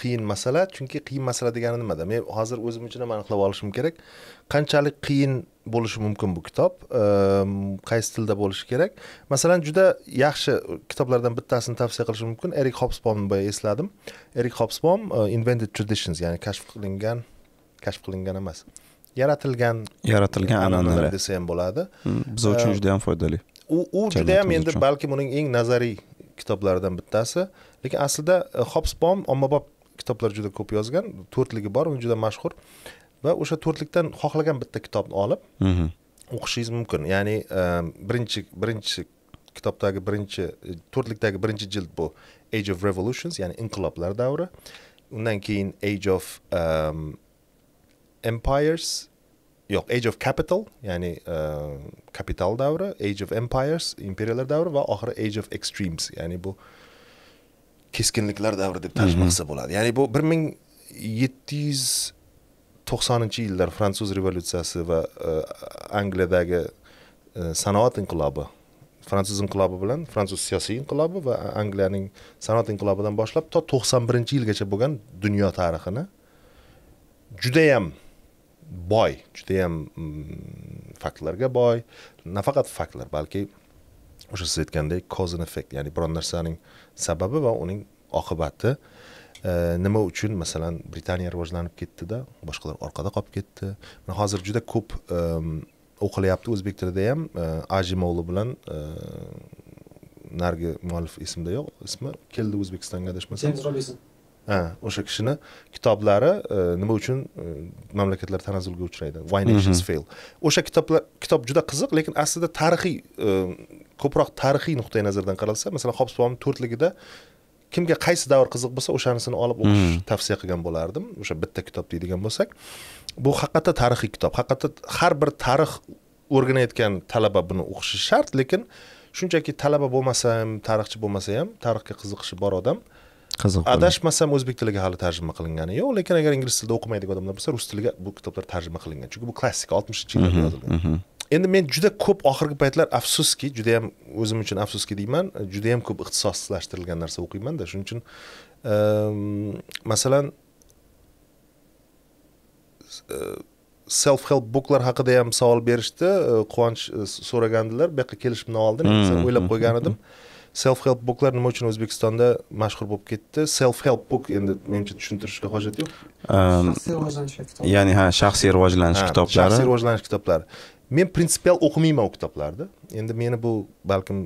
qiyin masala chunki qiyin masala degani nimada men hozir o'zim uchun ham aniqlab olishim kerak qanchalik qiyin bo'lishi mumkin bu kitob ehm, qaysi tilda bo'lishi kerak masalan juda yaxshi kitoblardan bittasini tavsiya qilishim mumkin erik hobsbomni boya esladim erik hobsbom eh, invented traditions ya'ni kashf qilingan kashf qilingan emas yaratilgan yaratilgan an'analar desa ham bo'ladi hmm, biz uchun ehm, juda ham foydali u u juda ham endi balkim uning eng nazariy kitoblaridan bittasi lekin aslida e, hobsbom ommabop kitoblar juda ko'p yozgan to'rtligi bor u juda mashhur va o'sha to'rtlikdan xohlagan bitta kitobni olib mhm. o'qishingiz mumkin ya'ni e, birinchi birinchi kitobdagi birinchi e, to'rtlikdagi birinchi jild bu age of revolutions ya'ni inqiloblar davri undan keyin age of um, Empires yo'q Age of Capital ya'ni uh, e, kapital davri Age of Empires imperiyalar davri va oxiri Age of Extremes ya'ni bu keskinliklar davri deb tarjima mhm. bo'ladi ya'ni bu 1790 ming yetti yuz to'qsoninchi yillar fransuz revolyutsiyasi va e, angliyadagi e, sanoat inqilobi fransuz inqilobi bilan fransuz siyosiy inqilobi va angliyaning sanoat inqilobidan boshlab to to'qson birinchi yilgacha bo'lgan dunyo tarixini judayam boy judayam mm, faktlarga boy nafaqat faktlar balki o'sha siz aytgandek and effekt ya'ni biror narsaning sababi va uning oqibati e, nima uchun masalan britaniya rivojlanib ketdida boshqalar orqada qolib ketdi mana hozir juda ko'p e, o'qilyapti o'zbek tilida ham e, ajimovli bilan narigi muallif esimda yo'q ismi keldi o'zbekistonga adashmasam o'sha kishini kitoblari e, nima uchun e, mamlakatlar tanazzulga uchraydi why mhm. nations fail o'sha kitoblar kitob juda qiziq lekin aslida tarixiy e, ko'proq tarixiy nuqtai nazardan qaralsa masalan hobsbawm to'rtligida kimga qaysi davr qiziq bo'lsa o'shanisini olib o'qish mhm. tavsiya qilgan bo'lardim o'sha bitta kitob deydigan bo'lsak bu haqiqatda tarixiy kitob haqiqatda har bir tarix o'rganayotgan talaba buni o'qishi shart lekin shunchaki talaba bo'lmasa ham tarixchi bo'lmasa ham tarixga qiziqishi bor odam qiziq adashmasam o'zbek tiliga hali tarjima qilingani yo'q lekin agar ingliz tilida o'qimaydigan odamlar bo'lsa rus tiliga bu kitoblar tarjima qilingan chunki bu klassika oltmishinchi yillarda mhm, yozilgan mhm. endi men juda ko'p oxirgi paytlar afsuski juda yam o'zim uchun afsuski deyman juda yam ko'p ixtisoslashtirilgan narsa o'qiymanda shuning uchun ehm, masalan e, self help booklar haqida ham savol berishdi e, quvonch e, so'ragandilar bu yoqqa kelishimdan oldin mhm, o'ylab qo'ygan edim mm -hmm. self help booklar nima uchun o'zbekistonda mashhur bo'lib ketdi self help book endi menimcha tushuntirishga hojat yo'q ehm, ya'ni ha shaxsiy rivojlanish kitoblari shaxsiy rivojlanish kitoblari men prinsipial o'qimayman u kitoblarni endi meni bu balkim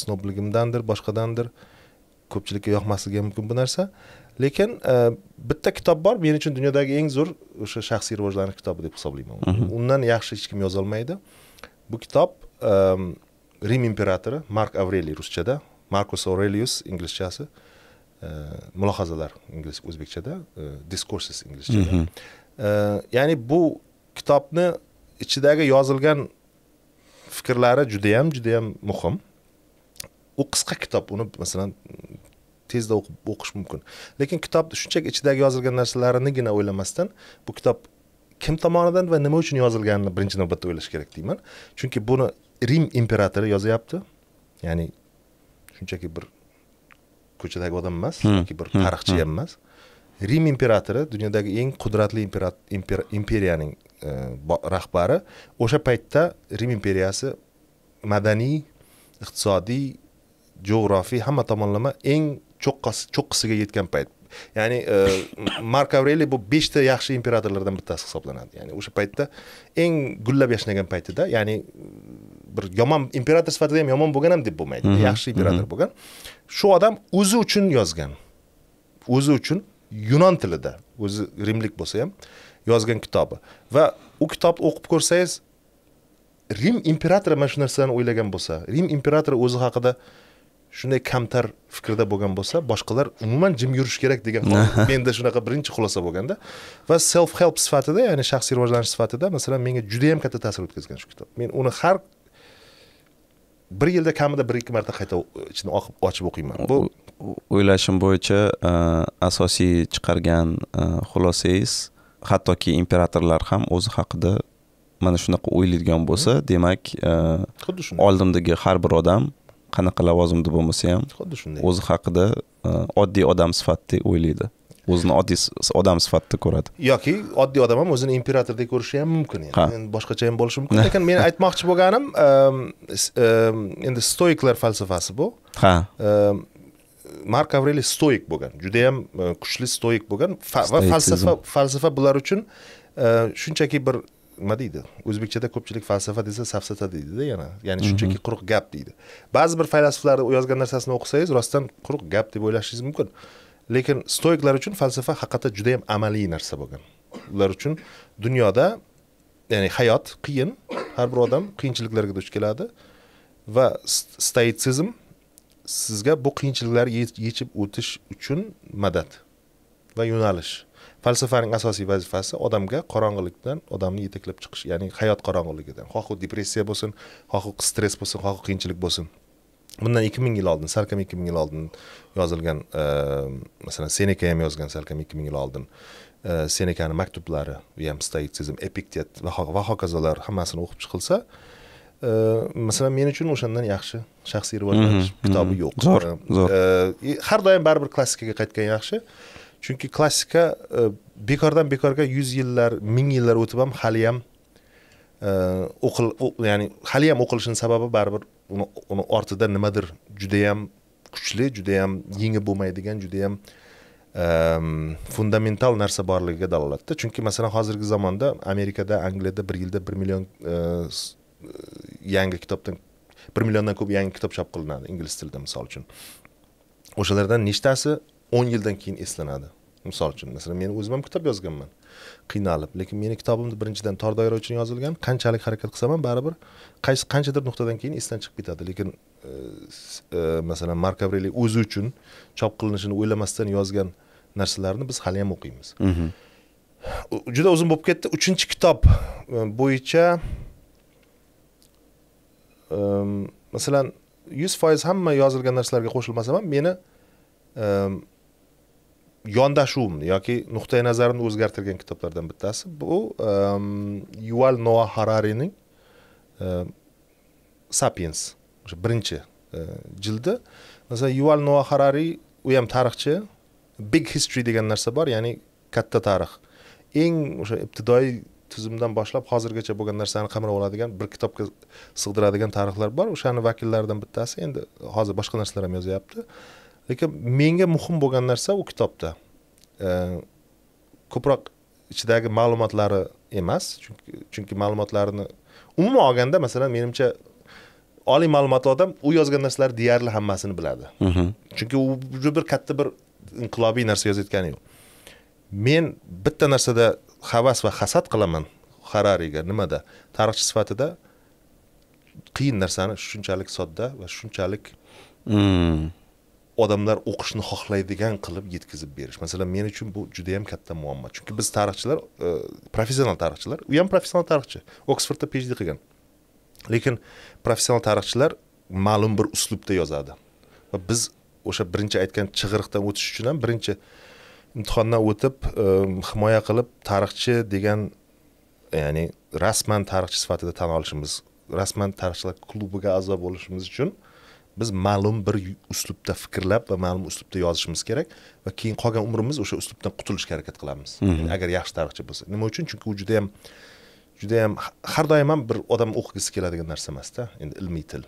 snobligimdandir boshqadandir ko'pchilikka yoqmasligi mumkin bu narsa lekin e, bitta kitob bor men uchun dunyodagi eng zo'r o'sha shaxsiy rivojlanish kitobi deb hisoblayman mhm. undan yaxshi hech kim yozolmaydi bu kitob ehm, rim imperatori mark avreliy ruschada markus aurelius inglizchasi e, mulohazalar ingliz o'zbekchada e, discourses inglizchada mhm. e, ya'ni bu kitobni ichidagi yozilgan fikrlari judayam judayam muhim u qisqa kitob uni masalan tezda o'qib o'qish mumkin lekin kitobni shunchaki ichidagi yozilgan narsalarinigina o'ylamasdan bu kitob kim tomonidan va nima uchun yozilganini birinchi navbatda o'ylash kerak deyman chunki buni rim imperatori yozyapti ya'ni shunchaki bir ko'chadagi odam emas hmm. yoki bir tarixchi hmm. ham emas rim imperatori dunyodagi eng qudratli imperiyaning e, rahbari o'sha paytda rim imperiyasi madaniy iqtisodiy jo'g'rofiy hamma tomonlama eng cho'qqisiga yetgan payt ya'ni e, mark avreliy bu beshta yaxshi imperatorlardan bittasi hisoblanadi ya'ni o'sha paytda eng gullab yashnagan paytida ya'ni bir yomon imperator sifatida ham yomon bo'lgan ham deb bo'lmaydi mhm. yaxshi imperator mhm. bo'lgan shu odam o'zi uchun yozgan o'zi uchun yunon tilida o'zi rimlik bo'lsa ham yozgan kitobi va u kitobni o'qib ko'rsangiz rim imperatori mana shu narsani o'ylagan bo'lsa rim imperatori o'zi haqida shunday kamtar fikrda bo'lgan bo'lsa boshqalar umuman jim yurish kerak degan menda shunaqa birinchi xulosa bo'lganda va self help sifatida ya'ni shaxsiy rivojlanish sifatida masalan menga juda yam katta ta'sir o'tkazgan shu kitob men uni har bir yilda kamida bir ikki marta qayta e, ichini ochib o'qiyman bu o'ylashim bo'yicha e, asosiy chiqargan e, xulosangiz hattoki imperatorlar ham o'zi haqida mana shunaqa o'ylaydigan bo'lsa mm-hmm. demak xuddi shunday oldimdagi har bir odam qanaqa lavozimda bo'lmasa ham xuddi shunday o'zi haqida oddiy odam sifatida o'ylaydi o'zini oddiy odam sifatida ko'radi yoki oddiy odam ham o'zini imperatordek ko'rishi ham mumkin endi boshqacha ham bo'lishi mumkin lekin men aytmoqchi bo'lganim ehm, ehm, endi stoiklar falsafasi bu ha ehm, mark avreli stoik bo'lgan juda yam e, kuchli stoik bo'lgan va falsafa falsafa bular uchun e, shunchaki bir nima deydi o'zbekchada ko'pchilik falsafa desa safsata deydida yana ya'ni mhm. shunchaki quruq gap deydi ba'zi bir faylasuflarni yozgan narsasini o'qisangiz rostdan quruq gap deb o'ylashingiz mumkin lekin stoiklar uchun falsafa haqiqatda juda yam amaliy narsa bo'lgan ular uchun dunyoda ya'ni hayot qiyin har bir odam qiyinchiliklarga duch keladi va stoitsizm sizga bu qiyinchiliklarni yechib o'tish uchun madad va yo'nalish falsafaning asosiy vazifasi odamga qorong'ilikdan odamni yetaklab chiqish ya'ni hayot qorong'iligidan xohi u depressiya bo'lsin xohi stress bo'lsin xohi qiyinchilik bo'lsin bundan ikki ming yil oldin salkam ikki ming yil oldin yozilgan e, masalan seneka ham yozgan salkam ikki ming yil oldin e, senekani maktublari ham stoitsizm epiktet va hokazolar hammasini o'qib chiqilsa e, masalan men uchun o'shandan yaxshi shaxsiy rivojlanish mhm, kitobi mhm. yo'q zo'r zo'r har doim baribir klassikaga qaytgan yaxshi chunki klassika bekordan bekorga yuz yillar ming yillar o'tib ham haliyam o'qil ya'ni haliyam o'qilishini sababi baribir uni uni ortida nimadir judayam kuchli judayam yengib bo'lmaydigan judayam ehm, fundamental narsa borligiga dalolatda chunki masalan hozirgi zamonda amerikada angliyada bir yilda bir million e, e, yangi kitobdan bir milliondan ko'p yangi kitob chop qilinadi ingliz tilida misol uchun o'shalardan nechtasi o'n yildan keyin eslanadi misol uchun masalan men o'zim ham kitob yozganman qiynalib lekin meni kitobimni birinchidan tor doira uchun yozilgan qanchalik harakat qilsam ham baribir qaysi qanchadir nuqtadan keyin esdan chiqib ketadi lekin e, e, masalan mark avreliy o'zi uchun chop qilinishini o'ylamasdan yozgan narsalarni biz hali ham o'qiymiz mhm. juda uzun bo'lib ketdi uchinchi kitob e, bo'yicha masalan yuz foiz hamma yozilgan narsalarga qo'shilmasam ham meni yondashuvimni yoki nuqtai nazarimni o'zgartirgan kitoblardan bittasi bu yuval noa hararining sapiens o'sha birinchi jildi masalan yuval noa harari u ham tarixchi big history degan narsa bor ya'ni katta tarix eng o'sha ibtidoiy tizimdan boshlab hozirgacha bo'lgan narsani qamrab oladigan bir kitobga sig'diradigan tarixlar bor o'shani vakillaridan bittasi endi hozir boshqa narsalar ham yozyapti lekin menga muhim bo'lgan narsa u kitobda ko'proq ichidagi ma'lumotlari emas chunki chunki ma'lumotlarini umuman olganda masalan menimcha oliy ma'lumotli odam u yozgan narsalar deyarli hammasini biladi mhm. chunki u bir katta bir inqilobiy narsa yozayotgani yo'q men bitta narsada havas va hasad qilaman harariga nimada tarixchi sifatida qiyin narsani shunchalik sodda va shunchalik mm. odamlar o'qishni xohlaydigan qilib yetkazib berish masalan men uchun bu juda yam katta muammo chunki biz tarixchilar e, professional tarixchilar u ham professional tarixchi oksfordda phd qilgan lekin professional tarixchilar ma'lum bir uslubda yozadi va biz o'sha birinchi aytgan chig'iriqdan o'tish uchun ham birinchi imtihondan o'tib e, himoya qilib tarixchi degan ya'ni rasman tarixchi sifatida tan olishimiz rasman tarixchilar klubiga a'zo bo'lishimiz uchun biz ma'lum bir uslubda fikrlab va ma'lum uslubda yozishimiz kerak va keyin qolgan umrimiz o'sha uslubdan qutulishga harakat qilamiz mhm. ya'ni agar yaxshi tarixchi bo'lsa nima uchun chunki u juda yam juda yam har doim ham bir odam o'qigisi keladigan narsa emasda endi ilmiy til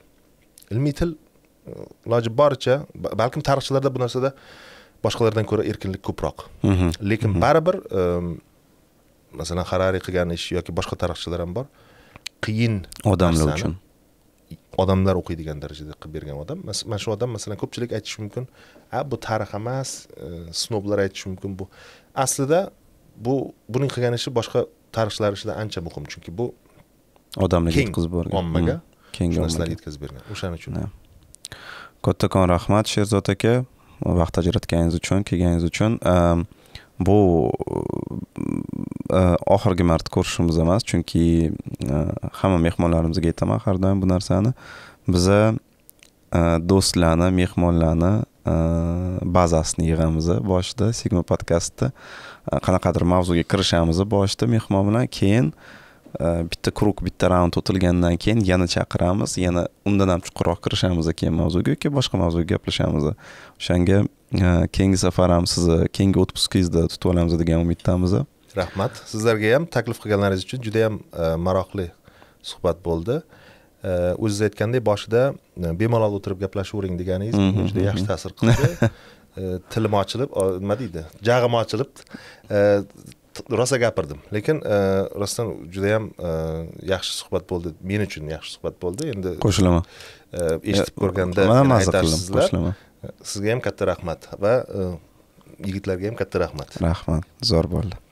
ilmiy til e, iloji boricha balkim tarixchilarda bu narsada boshqalardan ko'ra erkinlik ko'proq mhm. lekin mhm. baribir e, masalan harari qilgan ish yoki boshqa tarixchilar ham bor qiyin odamlar uchun odamlar o'qiydigan darajada qilib bergan odam mana shu odam masalan ko'pchilik aytishi mumkin a bu tarix emas e, snoblar aytishi mumkin bu aslida bu buning qilgan ishi boshqa tarixchilar ishidan ancha muhim chunki bu odamlarga yetkazib borgan ommaga hmm, keng narsalarni yetkazib bergan o'shaning uchun kattakon rahmat sherzod aka vaqt ajratganingiz uchun kelganingiz uchun um, bu e, oxirgi marta ko'rishimiz emas chunki e, hamma mehmonlarimizga aytaman har doim bu narsani biza e, do'stlarni mehmonlarni bazasini yig'amiz boshida sigma podkastda qanaqadir mavzuga kirishamiz boshida mehmon bilan keyin bitta круг bitta raund o'tilgandan keyin yana chaqiramiz yana undan ham chuqurroq kirishamiz keyin mavzuga yoki boshqa mavzuga gaplashamiz o'shanga keyingi safar ham sizni keyingi otpuskingizda tutib olamiz degan umiddamiz rahmat sizlarga ham taklif qilganlaringiz uchun juda yam э, maroqli suhbat bo'ldi э, o'zingiz aytgandek boshida э, bemalol o'tirib gaplashavering deganingiz juda yaxshi ta'sir qildi tilim ochilib nima deydi jag'im ochilib rosa gapirdim lekin rostdan juda yam yaxshi suhbat bo'ldi men uchun yaxshi suhbat bo'ldi endi qo'shilaman eshitib ko'rganda man maza qildim qo'shilaman sizga ham katta rahmat va e, yigitlarga ham katta rahmat rahmat zo'r bo'ldi